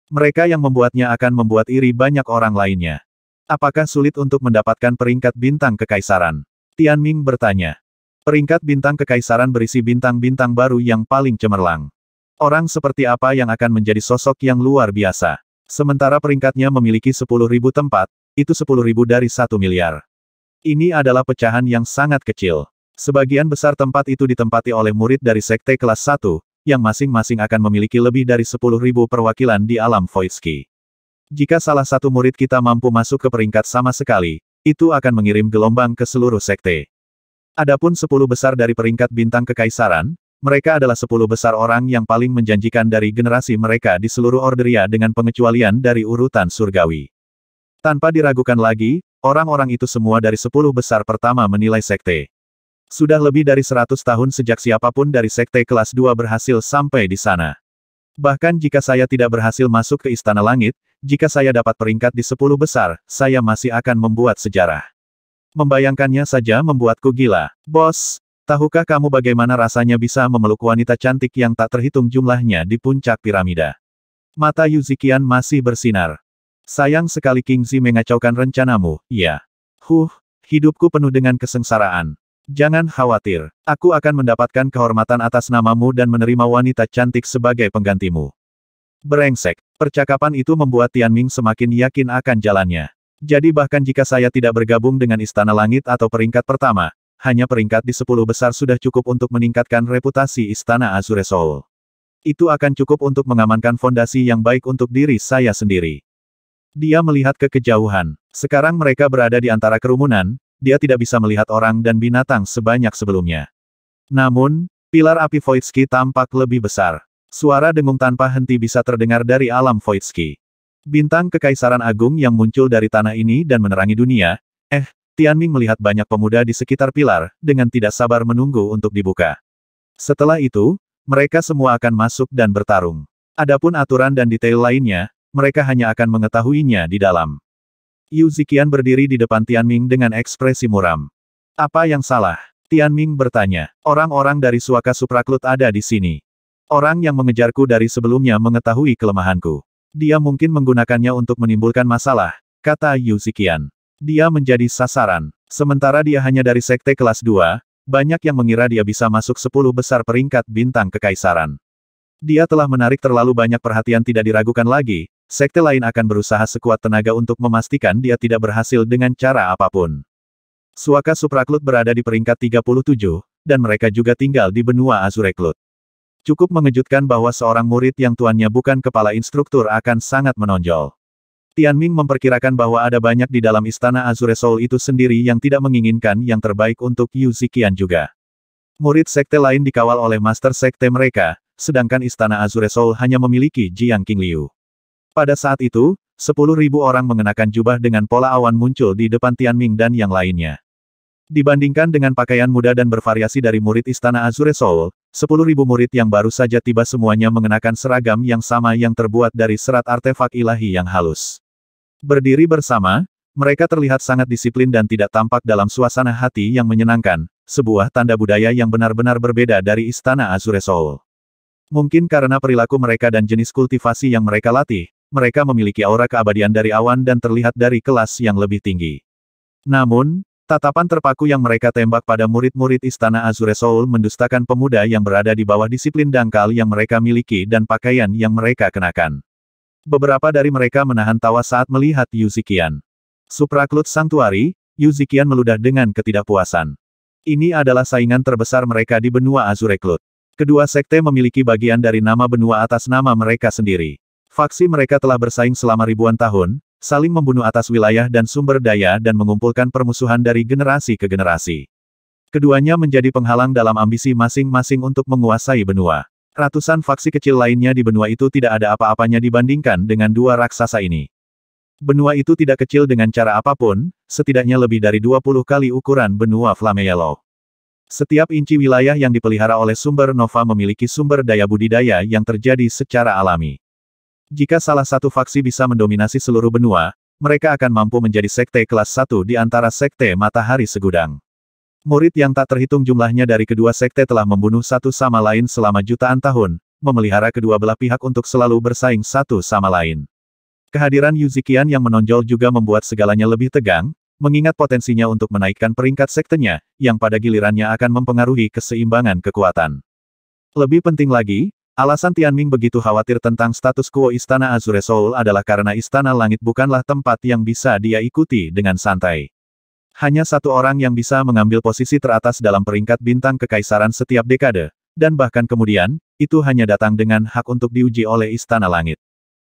Mereka yang membuatnya akan membuat iri banyak orang lainnya. Apakah sulit untuk mendapatkan peringkat bintang kekaisaran? Tian Ming bertanya. Peringkat bintang kekaisaran berisi bintang-bintang baru yang paling cemerlang. Orang seperti apa yang akan menjadi sosok yang luar biasa? Sementara peringkatnya memiliki 10.000 tempat, itu 10.000 dari 1 miliar. Ini adalah pecahan yang sangat kecil. Sebagian besar tempat itu ditempati oleh murid dari sekte kelas 1, yang masing-masing akan memiliki lebih dari 10.000 perwakilan di alam Voidski. Jika salah satu murid kita mampu masuk ke peringkat sama sekali, itu akan mengirim gelombang ke seluruh sekte. Adapun 10 besar dari peringkat bintang kekaisaran, mereka adalah 10 besar orang yang paling menjanjikan dari generasi mereka di seluruh Orderia dengan pengecualian dari urutan surgawi. Tanpa diragukan lagi, orang-orang itu semua dari 10 besar pertama menilai sekte. Sudah lebih dari 100 tahun sejak siapapun dari sekte kelas 2 berhasil sampai di sana. Bahkan jika saya tidak berhasil masuk ke Istana Langit, jika saya dapat peringkat di 10 besar, saya masih akan membuat sejarah. Membayangkannya saja membuatku gila. Bos, tahukah kamu bagaimana rasanya bisa memeluk wanita cantik yang tak terhitung jumlahnya di puncak piramida? Mata Yuzikian masih bersinar. Sayang sekali Kingzi mengacaukan rencanamu, ya. Huh, hidupku penuh dengan kesengsaraan. Jangan khawatir, aku akan mendapatkan kehormatan atas namamu dan menerima wanita cantik sebagai penggantimu. Berengsek, percakapan itu membuat Tianming semakin yakin akan jalannya. Jadi bahkan jika saya tidak bergabung dengan Istana Langit atau peringkat pertama, hanya peringkat di sepuluh besar sudah cukup untuk meningkatkan reputasi Istana Azure Soul. Itu akan cukup untuk mengamankan fondasi yang baik untuk diri saya sendiri. Dia melihat ke kejauhan. Sekarang mereka berada di antara kerumunan, dia tidak bisa melihat orang dan binatang sebanyak sebelumnya. Namun, pilar api Voidski tampak lebih besar. Suara dengung tanpa henti bisa terdengar dari alam Voidski. Bintang kekaisaran agung yang muncul dari tanah ini dan menerangi dunia, eh, Tianming melihat banyak pemuda di sekitar pilar, dengan tidak sabar menunggu untuk dibuka. Setelah itu, mereka semua akan masuk dan bertarung. Adapun aturan dan detail lainnya, mereka hanya akan mengetahuinya di dalam. Yu Zikian berdiri di depan Tian Ming dengan ekspresi muram. Apa yang salah? Tian Ming bertanya. Orang-orang dari suaka supraklut ada di sini. Orang yang mengejarku dari sebelumnya mengetahui kelemahanku. Dia mungkin menggunakannya untuk menimbulkan masalah, kata Yu Zikian. Dia menjadi sasaran. Sementara dia hanya dari sekte kelas 2, banyak yang mengira dia bisa masuk 10 besar peringkat bintang kekaisaran. Dia telah menarik terlalu banyak perhatian tidak diragukan lagi, Sekte lain akan berusaha sekuat tenaga untuk memastikan dia tidak berhasil dengan cara apapun. Suaka Supraklut berada di peringkat 37, dan mereka juga tinggal di benua Azureklut. Cukup mengejutkan bahwa seorang murid yang tuannya bukan kepala instruktur akan sangat menonjol. Tian Ming memperkirakan bahwa ada banyak di dalam istana Azure Soul itu sendiri yang tidak menginginkan yang terbaik untuk Yu Zikian juga. Murid sekte lain dikawal oleh master sekte mereka, sedangkan istana Azure Soul hanya memiliki Jiang Liu. Pada saat itu, ribu orang mengenakan jubah dengan pola awan muncul di depan Tianming dan yang lainnya. Dibandingkan dengan pakaian muda dan bervariasi dari murid Istana Azure sepuluh ribu murid yang baru saja tiba semuanya mengenakan seragam yang sama yang terbuat dari serat artefak ilahi yang halus. Berdiri bersama, mereka terlihat sangat disiplin dan tidak tampak dalam suasana hati yang menyenangkan, sebuah tanda budaya yang benar-benar berbeda dari Istana Azure Seoul. Mungkin karena perilaku mereka dan jenis kultivasi yang mereka latih, mereka memiliki aura keabadian dari awan dan terlihat dari kelas yang lebih tinggi. Namun, tatapan terpaku yang mereka tembak pada murid-murid Istana Azure Soul mendustakan pemuda yang berada di bawah disiplin dangkal yang mereka miliki dan pakaian yang mereka kenakan. Beberapa dari mereka menahan tawa saat melihat Yuzikian. Supraklut Santuari, Yuzikian meludah dengan ketidakpuasan. Ini adalah saingan terbesar mereka di benua Azure Klut. Kedua sekte memiliki bagian dari nama benua atas nama mereka sendiri. Faksi mereka telah bersaing selama ribuan tahun, saling membunuh atas wilayah dan sumber daya dan mengumpulkan permusuhan dari generasi ke generasi. Keduanya menjadi penghalang dalam ambisi masing-masing untuk menguasai benua. Ratusan faksi kecil lainnya di benua itu tidak ada apa-apanya dibandingkan dengan dua raksasa ini. Benua itu tidak kecil dengan cara apapun, setidaknya lebih dari 20 kali ukuran benua Flameyelo. Setiap inci wilayah yang dipelihara oleh sumber Nova memiliki sumber daya budidaya yang terjadi secara alami. Jika salah satu faksi bisa mendominasi seluruh benua, mereka akan mampu menjadi sekte kelas 1 di antara sekte matahari segudang. Murid yang tak terhitung jumlahnya dari kedua sekte telah membunuh satu sama lain selama jutaan tahun, memelihara kedua belah pihak untuk selalu bersaing satu sama lain. Kehadiran Yuzikian yang menonjol juga membuat segalanya lebih tegang, mengingat potensinya untuk menaikkan peringkat sektenya, yang pada gilirannya akan mempengaruhi keseimbangan kekuatan. Lebih penting lagi, Alasan Tianming begitu khawatir tentang status quo Istana Azure Soul adalah karena Istana Langit bukanlah tempat yang bisa dia ikuti dengan santai. Hanya satu orang yang bisa mengambil posisi teratas dalam peringkat bintang kekaisaran setiap dekade, dan bahkan kemudian, itu hanya datang dengan hak untuk diuji oleh Istana Langit.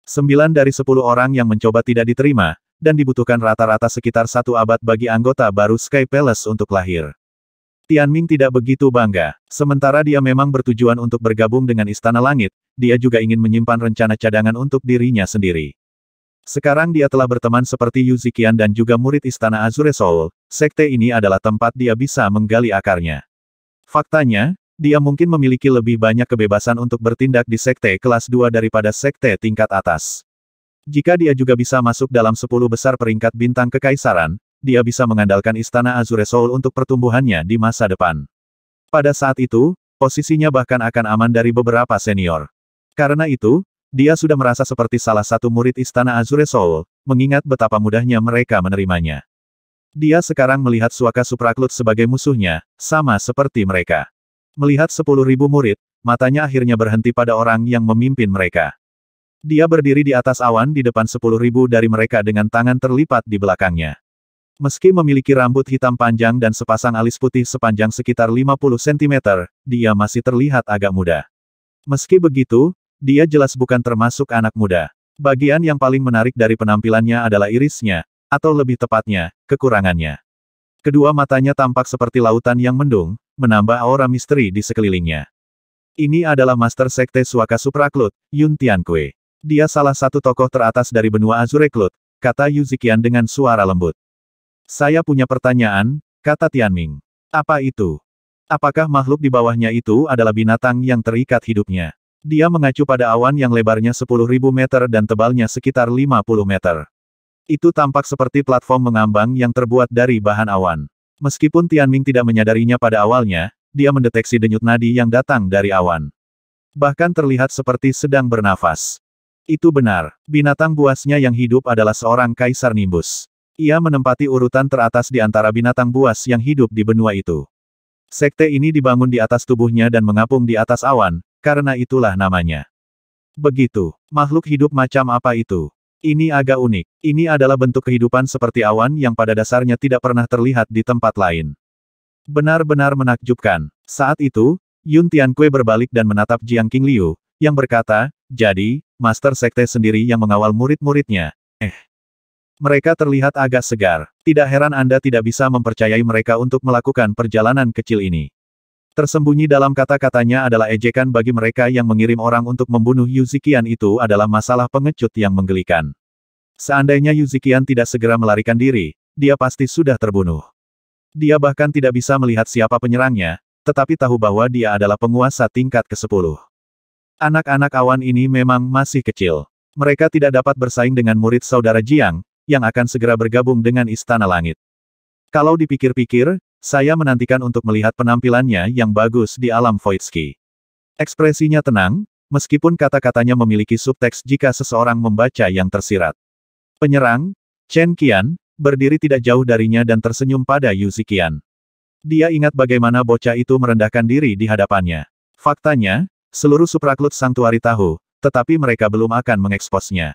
Sembilan dari sepuluh orang yang mencoba tidak diterima, dan dibutuhkan rata-rata sekitar satu abad bagi anggota baru Sky Palace untuk lahir. Ming tidak begitu bangga. Sementara dia memang bertujuan untuk bergabung dengan Istana Langit, dia juga ingin menyimpan rencana cadangan untuk dirinya sendiri. Sekarang dia telah berteman seperti Yu Zikian dan juga murid Istana Azure Soul, sekte ini adalah tempat dia bisa menggali akarnya. Faktanya, dia mungkin memiliki lebih banyak kebebasan untuk bertindak di sekte kelas 2 daripada sekte tingkat atas. Jika dia juga bisa masuk dalam 10 besar peringkat bintang kekaisaran, dia bisa mengandalkan istana Azure Soul untuk pertumbuhannya di masa depan. Pada saat itu, posisinya bahkan akan aman dari beberapa senior. Karena itu, dia sudah merasa seperti salah satu murid istana Azure Soul, mengingat betapa mudahnya mereka menerimanya. Dia sekarang melihat Suaka Supraklut sebagai musuhnya, sama seperti mereka. Melihat sepuluh ribu murid, matanya akhirnya berhenti pada orang yang memimpin mereka. Dia berdiri di atas awan di depan sepuluh ribu dari mereka dengan tangan terlipat di belakangnya. Meski memiliki rambut hitam panjang dan sepasang alis putih sepanjang sekitar 50 cm, dia masih terlihat agak muda. Meski begitu, dia jelas bukan termasuk anak muda. Bagian yang paling menarik dari penampilannya adalah irisnya, atau lebih tepatnya, kekurangannya. Kedua matanya tampak seperti lautan yang mendung, menambah aura misteri di sekelilingnya. Ini adalah Master Sekte Suaka Supraklut, Yun Tiankui. Dia salah satu tokoh teratas dari benua Azureklut, kata Yuzikian dengan suara lembut. Saya punya pertanyaan, kata Tianming. Apa itu? Apakah makhluk di bawahnya itu adalah binatang yang terikat hidupnya? Dia mengacu pada awan yang lebarnya 10.000 meter dan tebalnya sekitar 50 meter. Itu tampak seperti platform mengambang yang terbuat dari bahan awan. Meskipun Tianming tidak menyadarinya pada awalnya, dia mendeteksi denyut nadi yang datang dari awan. Bahkan terlihat seperti sedang bernafas. Itu benar, binatang buasnya yang hidup adalah seorang kaisar nimbus. Ia menempati urutan teratas di antara binatang buas yang hidup di benua itu. Sekte ini dibangun di atas tubuhnya dan mengapung di atas awan, karena itulah namanya. Begitu, makhluk hidup macam apa itu? Ini agak unik. Ini adalah bentuk kehidupan seperti awan yang pada dasarnya tidak pernah terlihat di tempat lain. Benar-benar menakjubkan. Saat itu, Yun Tianque berbalik dan menatap Jiang Liu, yang berkata, Jadi, Master Sekte sendiri yang mengawal murid-muridnya. Eh, mereka terlihat agak segar. Tidak heran Anda tidak bisa mempercayai mereka untuk melakukan perjalanan kecil ini. Tersembunyi dalam kata-katanya adalah ejekan bagi mereka yang mengirim orang untuk membunuh Yuzikian itu adalah masalah pengecut yang menggelikan. Seandainya Yuzikian tidak segera melarikan diri, dia pasti sudah terbunuh. Dia bahkan tidak bisa melihat siapa penyerangnya, tetapi tahu bahwa dia adalah penguasa tingkat ke-10. Anak-anak awan ini memang masih kecil. Mereka tidak dapat bersaing dengan murid saudara Jiang, yang akan segera bergabung dengan Istana Langit. Kalau dipikir-pikir, saya menantikan untuk melihat penampilannya yang bagus di alam Voitsky. Ekspresinya tenang, meskipun kata-katanya memiliki subteks jika seseorang membaca yang tersirat. Penyerang, Chen Qian, berdiri tidak jauh darinya dan tersenyum pada Yu Zikian. Dia ingat bagaimana bocah itu merendahkan diri di hadapannya. Faktanya, seluruh supraklut santuari tahu, tetapi mereka belum akan mengeksposnya.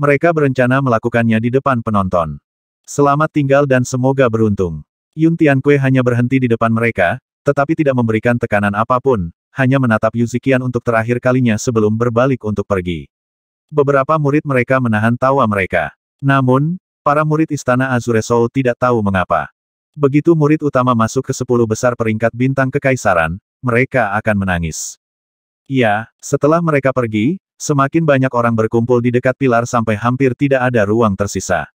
Mereka berencana melakukannya di depan penonton. Selamat tinggal dan semoga beruntung. Yun Tianque hanya berhenti di depan mereka, tetapi tidak memberikan tekanan apapun, hanya menatap Yuzikian untuk terakhir kalinya sebelum berbalik untuk pergi. Beberapa murid mereka menahan tawa mereka. Namun, para murid Istana Azure Soul tidak tahu mengapa. Begitu murid utama masuk ke sepuluh besar peringkat bintang kekaisaran, mereka akan menangis. Ya, setelah mereka pergi, Semakin banyak orang berkumpul di dekat pilar sampai hampir tidak ada ruang tersisa.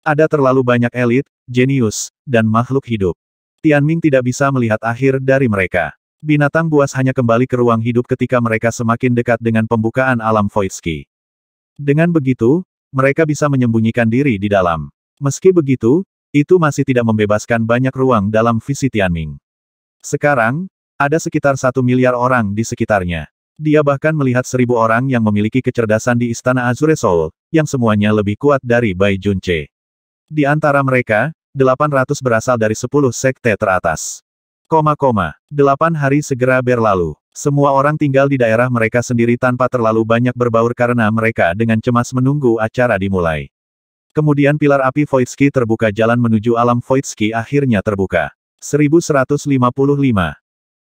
Ada terlalu banyak elit, jenius, dan makhluk hidup. Tianming tidak bisa melihat akhir dari mereka. Binatang buas hanya kembali ke ruang hidup ketika mereka semakin dekat dengan pembukaan alam Voidski. Dengan begitu, mereka bisa menyembunyikan diri di dalam. Meski begitu, itu masih tidak membebaskan banyak ruang dalam visi Tianming. Sekarang, ada sekitar satu miliar orang di sekitarnya. Dia bahkan melihat seribu orang yang memiliki kecerdasan di Istana Azure Soul, yang semuanya lebih kuat dari Bai Junche. Di antara mereka, 800 berasal dari 10 sekte teratas. Koma koma, delapan hari segera berlalu. Semua orang tinggal di daerah mereka sendiri tanpa terlalu banyak berbaur karena mereka dengan cemas menunggu acara dimulai. Kemudian pilar api Voitsky terbuka jalan menuju alam Voitsky akhirnya terbuka. 1155.